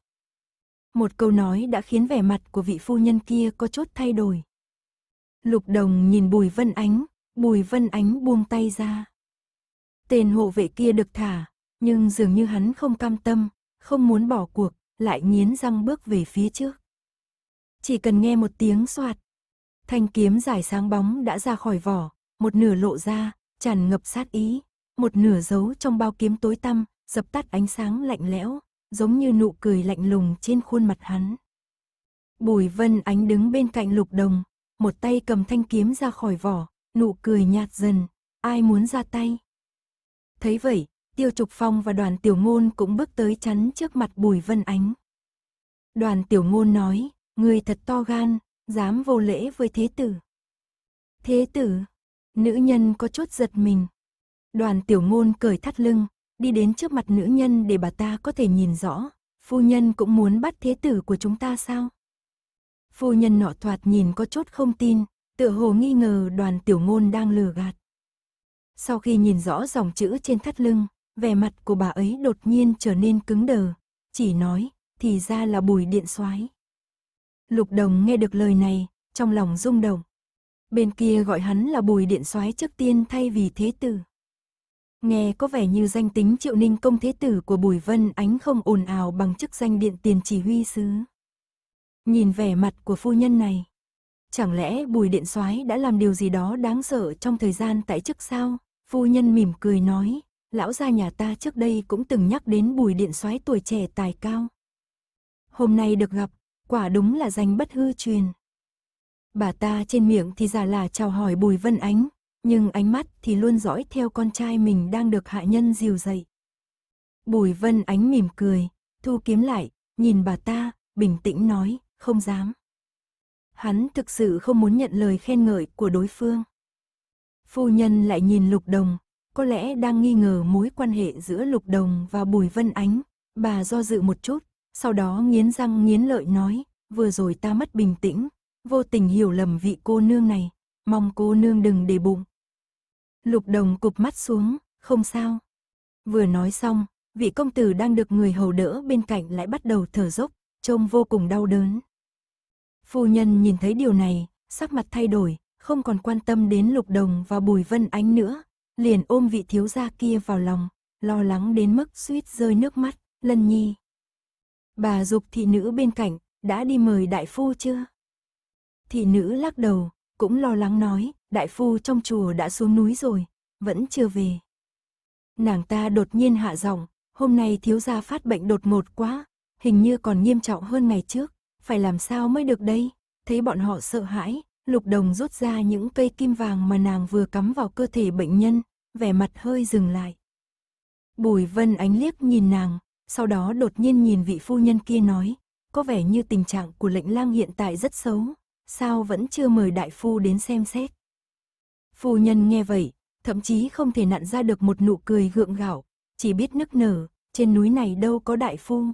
S1: Một câu nói đã khiến vẻ mặt của vị phu nhân kia có chút thay đổi, Lục Đồng nhìn Bùi Vân Ánh, Bùi Vân Ánh buông tay ra. Tên hộ vệ kia được thả, nhưng dường như hắn không cam tâm, không muốn bỏ cuộc, lại nghiến răng bước về phía trước. Chỉ cần nghe một tiếng soạt, thanh kiếm dài sáng bóng đã ra khỏi vỏ, một nửa lộ ra, tràn ngập sát ý, một nửa giấu trong bao kiếm tối tăm, dập tắt ánh sáng lạnh lẽo, giống như nụ cười lạnh lùng trên khuôn mặt hắn. Bùi Vân Ánh đứng bên cạnh Lục Đồng, một tay cầm thanh kiếm ra khỏi vỏ, nụ cười nhạt dần, ai muốn ra tay. Thấy vậy, Tiêu Trục Phong và đoàn tiểu ngôn cũng bước tới chắn trước mặt Bùi Vân Ánh. Đoàn tiểu ngôn nói, người thật to gan, dám vô lễ với thế tử. Thế tử, nữ nhân có chút giật mình. Đoàn tiểu ngôn cởi thắt lưng, đi đến trước mặt nữ nhân để bà ta có thể nhìn rõ. Phu nhân cũng muốn bắt thế tử của chúng ta sao? Phu nhân nọ thoạt nhìn có chút không tin, tựa hồ nghi ngờ đoàn tiểu ngôn đang lừa gạt. Sau khi nhìn rõ dòng chữ trên thắt lưng, vẻ mặt của bà ấy đột nhiên trở nên cứng đờ, chỉ nói, thì ra là bùi điện soái. Lục đồng nghe được lời này, trong lòng rung động. Bên kia gọi hắn là bùi điện soái trước tiên thay vì thế tử. Nghe có vẻ như danh tính triệu ninh công thế tử của Bùi Vân Ánh không ồn ào bằng chức danh điện tiền chỉ huy sứ. Nhìn vẻ mặt của phu nhân này, chẳng lẽ Bùi Điện Soái đã làm điều gì đó đáng sợ trong thời gian tại chức sao? Phu nhân mỉm cười nói, lão gia nhà ta trước đây cũng từng nhắc đến Bùi Điện Soái tuổi trẻ tài cao. Hôm nay được gặp, quả đúng là danh bất hư truyền. Bà ta trên miệng thì giả là chào hỏi Bùi Vân Ánh, nhưng ánh mắt thì luôn dõi theo con trai mình đang được hạ nhân dìu dậy. Bùi Vân Ánh mỉm cười, thu kiếm lại, nhìn bà ta, bình tĩnh nói, không dám. Hắn thực sự không muốn nhận lời khen ngợi của đối phương. Phu nhân lại nhìn Lục Đồng, có lẽ đang nghi ngờ mối quan hệ giữa Lục Đồng và Bùi Vân Ánh, bà do dự một chút, sau đó nghiến răng nghiến lợi nói, vừa rồi ta mất bình tĩnh, vô tình hiểu lầm vị cô nương này, mong cô nương đừng để bụng. Lục Đồng cụp mắt xuống, không sao. Vừa nói xong, vị công tử đang được người hầu đỡ bên cạnh lại bắt đầu thở dốc, trông vô cùng đau đớn. Phu nhân nhìn thấy điều này, sắc mặt thay đổi, không còn quan tâm đến Lục Đồng và Bùi Vân Ánh nữa, liền ôm vị thiếu gia kia vào lòng, lo lắng đến mức suýt rơi nước mắt, Lân Nhi. Bà dục thị nữ bên cạnh, đã đi mời đại phu chưa? Thị nữ lắc đầu, cũng lo lắng nói, đại phu trong chùa đã xuống núi rồi, vẫn chưa về. Nàng ta đột nhiên hạ giọng, hôm nay thiếu gia phát bệnh đột ngột quá, hình như còn nghiêm trọng hơn ngày trước, phải làm sao mới được đây? Thấy bọn họ sợ hãi, Lục Đồng rút ra những cây kim vàng mà nàng vừa cắm vào cơ thể bệnh nhân, vẻ mặt hơi dừng lại. Bùi Vân ánh liếc nhìn nàng, sau đó đột nhiên nhìn vị phu nhân kia nói, có vẻ như tình trạng của lệnh lang hiện tại rất xấu, sao vẫn chưa mời đại phu đến xem xét. Phu nhân nghe vậy, thậm chí không thể nặn ra được một nụ cười gượng gạo, chỉ biết nức nở, trên núi này đâu có đại phu,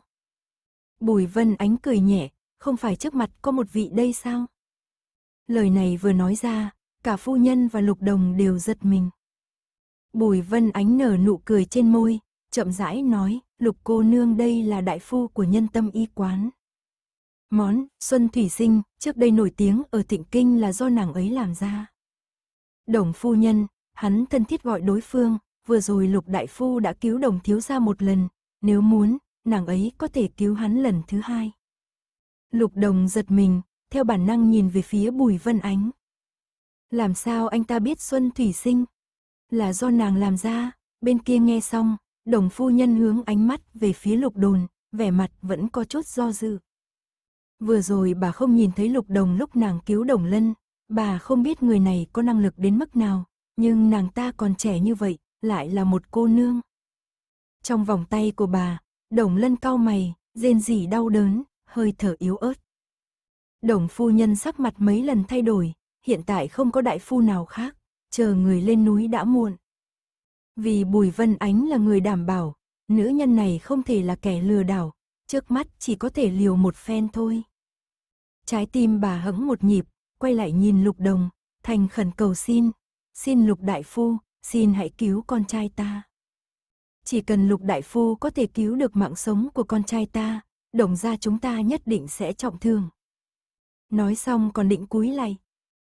S1: Bùi Vân Ánh cười nhẹ, không phải trước mặt có một vị đây sao? Lời này vừa nói ra, cả phu nhân và lục đồng đều giật mình. Bùi Vân Ánh nở nụ cười trên môi, chậm rãi nói, lục cô nương đây là đại phu của nhân tâm y quán. Món Xuân Thủy Sinh trước đây nổi tiếng ở Thịnh Kinh là do nàng ấy làm ra. Đồng phu nhân, hắn thân thiết gọi đối phương, vừa rồi lục đại phu đã cứu đồng thiếu gia một lần, nếu muốn, nàng ấy có thể cứu hắn lần thứ hai. Lục đồng giật mình, theo bản năng nhìn về phía Bùi Vân Ánh. Làm sao anh ta biết Xuân Thủy sinh? Là do nàng làm ra, bên kia nghe xong, đồng phu nhân hướng ánh mắt về phía lục đồn, vẻ mặt vẫn có chút do dự. Vừa rồi bà không nhìn thấy lục đồng lúc nàng cứu đồng lân, bà không biết người này có năng lực đến mức nào, nhưng nàng ta còn trẻ như vậy, lại là một cô nương. Trong vòng tay của bà, Đồng lân cao mày, rên rỉ đau đớn, hơi thở yếu ớt. Đồng phu nhân sắc mặt mấy lần thay đổi, hiện tại không có đại phu nào khác, chờ người lên núi đã muộn. Vì Bùi Vân Ánh là người đảm bảo, nữ nhân này không thể là kẻ lừa đảo, trước mắt chỉ có thể liều một phen thôi. Trái tim bà hững một nhịp, quay lại nhìn Lục Đồng, thành khẩn cầu xin, xin Lục Đại Phu, xin hãy cứu con trai ta. Chỉ cần lục đại phu có thể cứu được mạng sống của con trai ta, đồng gia chúng ta nhất định sẽ trọng thương. Nói xong còn định cúi lạy.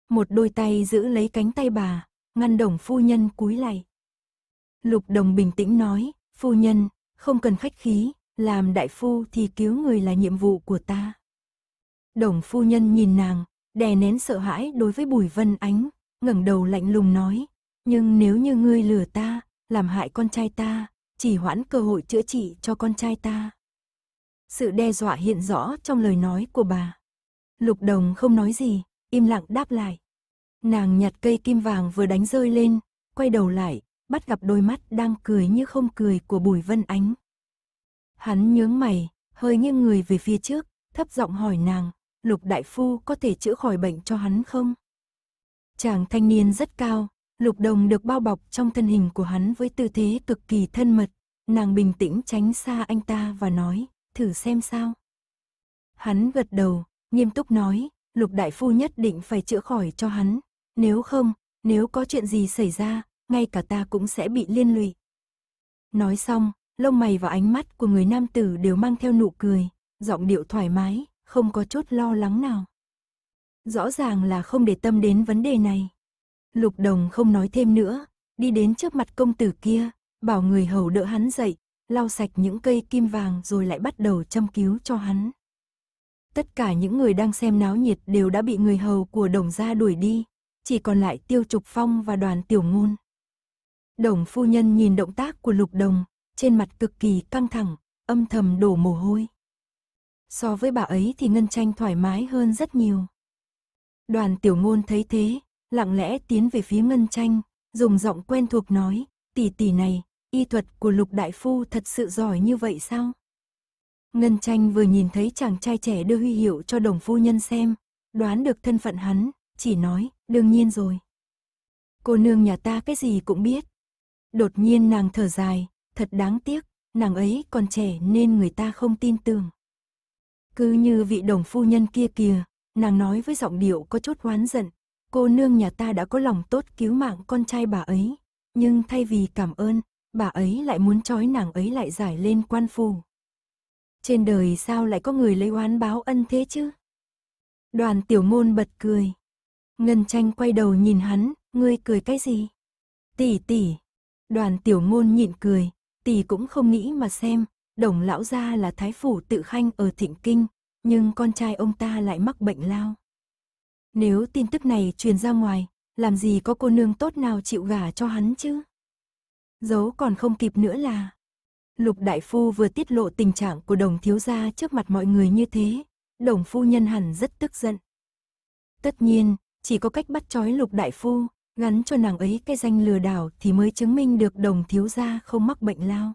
S1: Một đôi tay giữ lấy cánh tay bà, ngăn đồng phu nhân cúi lạy. Lục đồng bình tĩnh nói, phu nhân, không cần khách khí, làm đại phu thì cứu người là nhiệm vụ của ta. Đồng phu nhân nhìn nàng, đè nén sợ hãi đối với Bùi Vân Ánh, ngẩng đầu lạnh lùng nói, nhưng nếu như ngươi lừa ta, làm hại con trai ta, chỉ hoãn cơ hội chữa trị cho con trai ta. Sự đe dọa hiện rõ trong lời nói của bà. Lục đồng không nói gì, im lặng đáp lại. Nàng nhặt cây kim vàng vừa đánh rơi lên, quay đầu lại, bắt gặp đôi mắt đang cười như không cười của Bùi Vân Ánh. Hắn nhướng mày, hơi nghiêng người về phía trước, thấp giọng hỏi nàng, lục đại phu có thể chữa khỏi bệnh cho hắn không? Chàng thanh niên rất cao, Lục đồng được bao bọc trong thân hình của hắn với tư thế cực kỳ thân mật. Nàng bình tĩnh tránh xa anh ta và nói, thử xem sao. Hắn gật đầu, nghiêm túc nói, lục đại phu nhất định phải chữa khỏi cho hắn. Nếu không, nếu có chuyện gì xảy ra, ngay cả ta cũng sẽ bị liên lụy. Nói xong, lông mày và ánh mắt của người nam tử đều mang theo nụ cười, giọng điệu thoải mái, không có chút lo lắng nào. Rõ ràng là không để tâm đến vấn đề này. Lục Đồng không nói thêm nữa, đi đến trước mặt công tử kia, bảo người hầu đỡ hắn dậy, lau sạch những cây kim vàng rồi lại bắt đầu châm cứu cho hắn. Tất cả những người đang xem náo nhiệt đều đã bị người hầu của đồng gia đuổi đi, chỉ còn lại Tiêu Trục Phong và đoàn tiểu ngôn. Đồng phu nhân nhìn động tác của lục đồng, trên mặt cực kỳ căng thẳng, âm thầm đổ mồ hôi. So với bà ấy thì Ngân Tranh thoải mái hơn rất nhiều. Đoàn tiểu ngôn thấy thế, lặng lẽ tiến về phía Ngân Tranh, dùng giọng quen thuộc nói, tỷ tỷ này, y thuật của Lục Đại Phu thật sự giỏi như vậy sao? Ngân Tranh vừa nhìn thấy chàng trai trẻ đưa huy hiệu cho đồng phu nhân xem, đoán được thân phận hắn, chỉ nói, đương nhiên rồi. Cô nương nhà ta cái gì cũng biết. Đột nhiên nàng thở dài, thật đáng tiếc, nàng ấy còn trẻ nên người ta không tin tưởng. Cứ như vị đồng phu nhân kia kìa, nàng nói với giọng điệu có chút oán giận, cô nương nhà ta đã có lòng tốt cứu mạng con trai bà ấy, nhưng thay vì cảm ơn, bà ấy lại muốn trói nàng ấy lại giải lên quan phù. Trên đời sao lại có người lấy oán báo ân thế chứ? Đoàn tiểu môn bật cười. Ngân tranh quay đầu nhìn hắn, ngươi cười cái gì? Tỷ tỷ. Đoàn tiểu môn nhịn cười, tỷ cũng không nghĩ mà xem, đồng lão gia là thái phủ tự khanh ở thịnh kinh, nhưng con trai ông ta lại mắc bệnh lao. Nếu tin tức này truyền ra ngoài, làm gì có cô nương tốt nào chịu gả cho hắn chứ? giấu còn không kịp nữa là... Lục Đại Phu vừa tiết lộ tình trạng của đồng thiếu gia trước mặt mọi người như thế, đồng phu nhân hẳn rất tức giận. Tất nhiên, chỉ có cách bắt trói Lục Đại Phu, gắn cho nàng ấy cái danh lừa đảo thì mới chứng minh được đồng thiếu gia không mắc bệnh lao.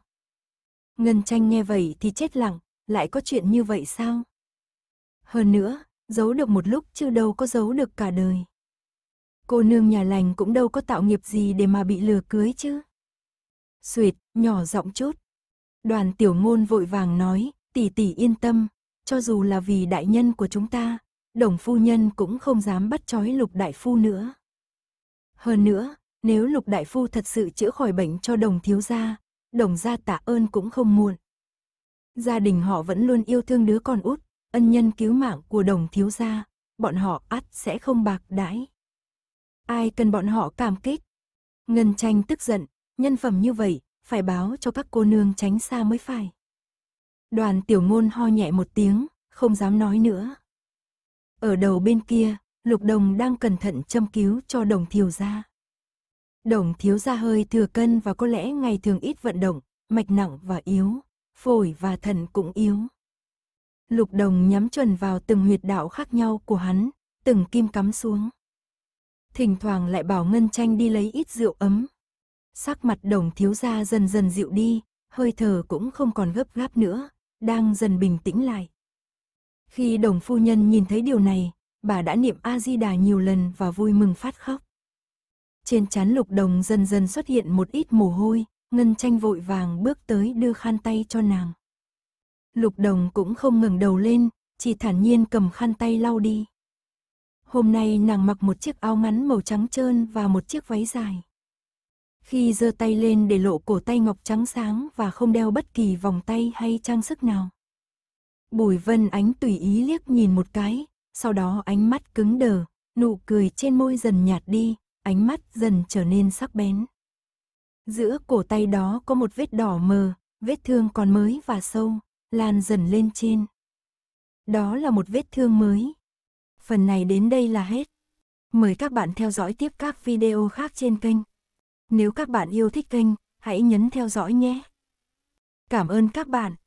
S1: Ngân tranh nghe vậy thì chết lặng, lại có chuyện như vậy sao? Hơn nữa, Giấu được một lúc chứ đâu có giấu được cả đời. Cô nương nhà lành cũng đâu có tạo nghiệp gì để mà bị lừa cưới chứ. Xuyệt, nhỏ giọng chút. Đoàn tiểu ngôn vội vàng nói, tỷ tỷ yên tâm, cho dù là vì đại nhân của chúng ta, đồng phu nhân cũng không dám bắt chói lục đại phu nữa. Hơn nữa, nếu lục đại phu thật sự chữa khỏi bệnh cho đồng thiếu gia, đồng gia tạ ơn cũng không muộn. Gia đình họ vẫn luôn yêu thương đứa con út, ân nhân cứu mạng của đồng thiếu gia, bọn họ ắt sẽ không bạc đãi. Ai cần bọn họ cảm kích? Ngân tranh tức giận, nhân phẩm như vậy, phải báo cho các cô nương tránh xa mới phải. Đoàn tiểu ngôn ho nhẹ một tiếng, không dám nói nữa. Ở đầu bên kia, lục đồng đang cẩn thận châm cứu cho đồng thiếu gia. Đồng thiếu gia hơi thừa cân và có lẽ ngày thường ít vận động, mạch nặng và yếu, phổi và thần cũng yếu lục đồng nhắm chuẩn vào từng huyệt đạo khác nhau của hắn, từng kim cắm xuống. Thỉnh thoảng lại bảo Ngân Tranh đi lấy ít rượu ấm. Sắc mặt đồng thiếu gia dần dần dịu đi, hơi thở cũng không còn gấp gáp nữa, đang dần bình tĩnh lại. Khi đồng phu nhân nhìn thấy điều này, bà đã niệm A-di-đà nhiều lần và vui mừng phát khóc. Trên chán lục đồng dần dần xuất hiện một ít mồ hôi, Ngân Tranh vội vàng bước tới đưa khăn tay cho nàng. Lục Đồng cũng không ngừng đầu lên, chỉ thản nhiên cầm khăn tay lau đi. Hôm nay nàng mặc một chiếc áo ngắn màu trắng trơn và một chiếc váy dài. Khi giơ tay lên để lộ cổ tay ngọc trắng sáng và không đeo bất kỳ vòng tay hay trang sức nào. Bùi Vân Ánh tùy ý liếc nhìn một cái, sau đó ánh mắt cứng đờ, nụ cười trên môi dần nhạt đi, ánh mắt dần trở nên sắc bén. Giữa cổ tay đó có một vết đỏ mờ, vết thương còn mới và sâu, lan dần lên trên. Đó là một vết thương mới. Phần này đến đây là hết. Mời các bạn theo dõi tiếp các video khác trên kênh. Nếu các bạn yêu thích kênh, hãy nhấn theo dõi nhé. Cảm ơn các bạn.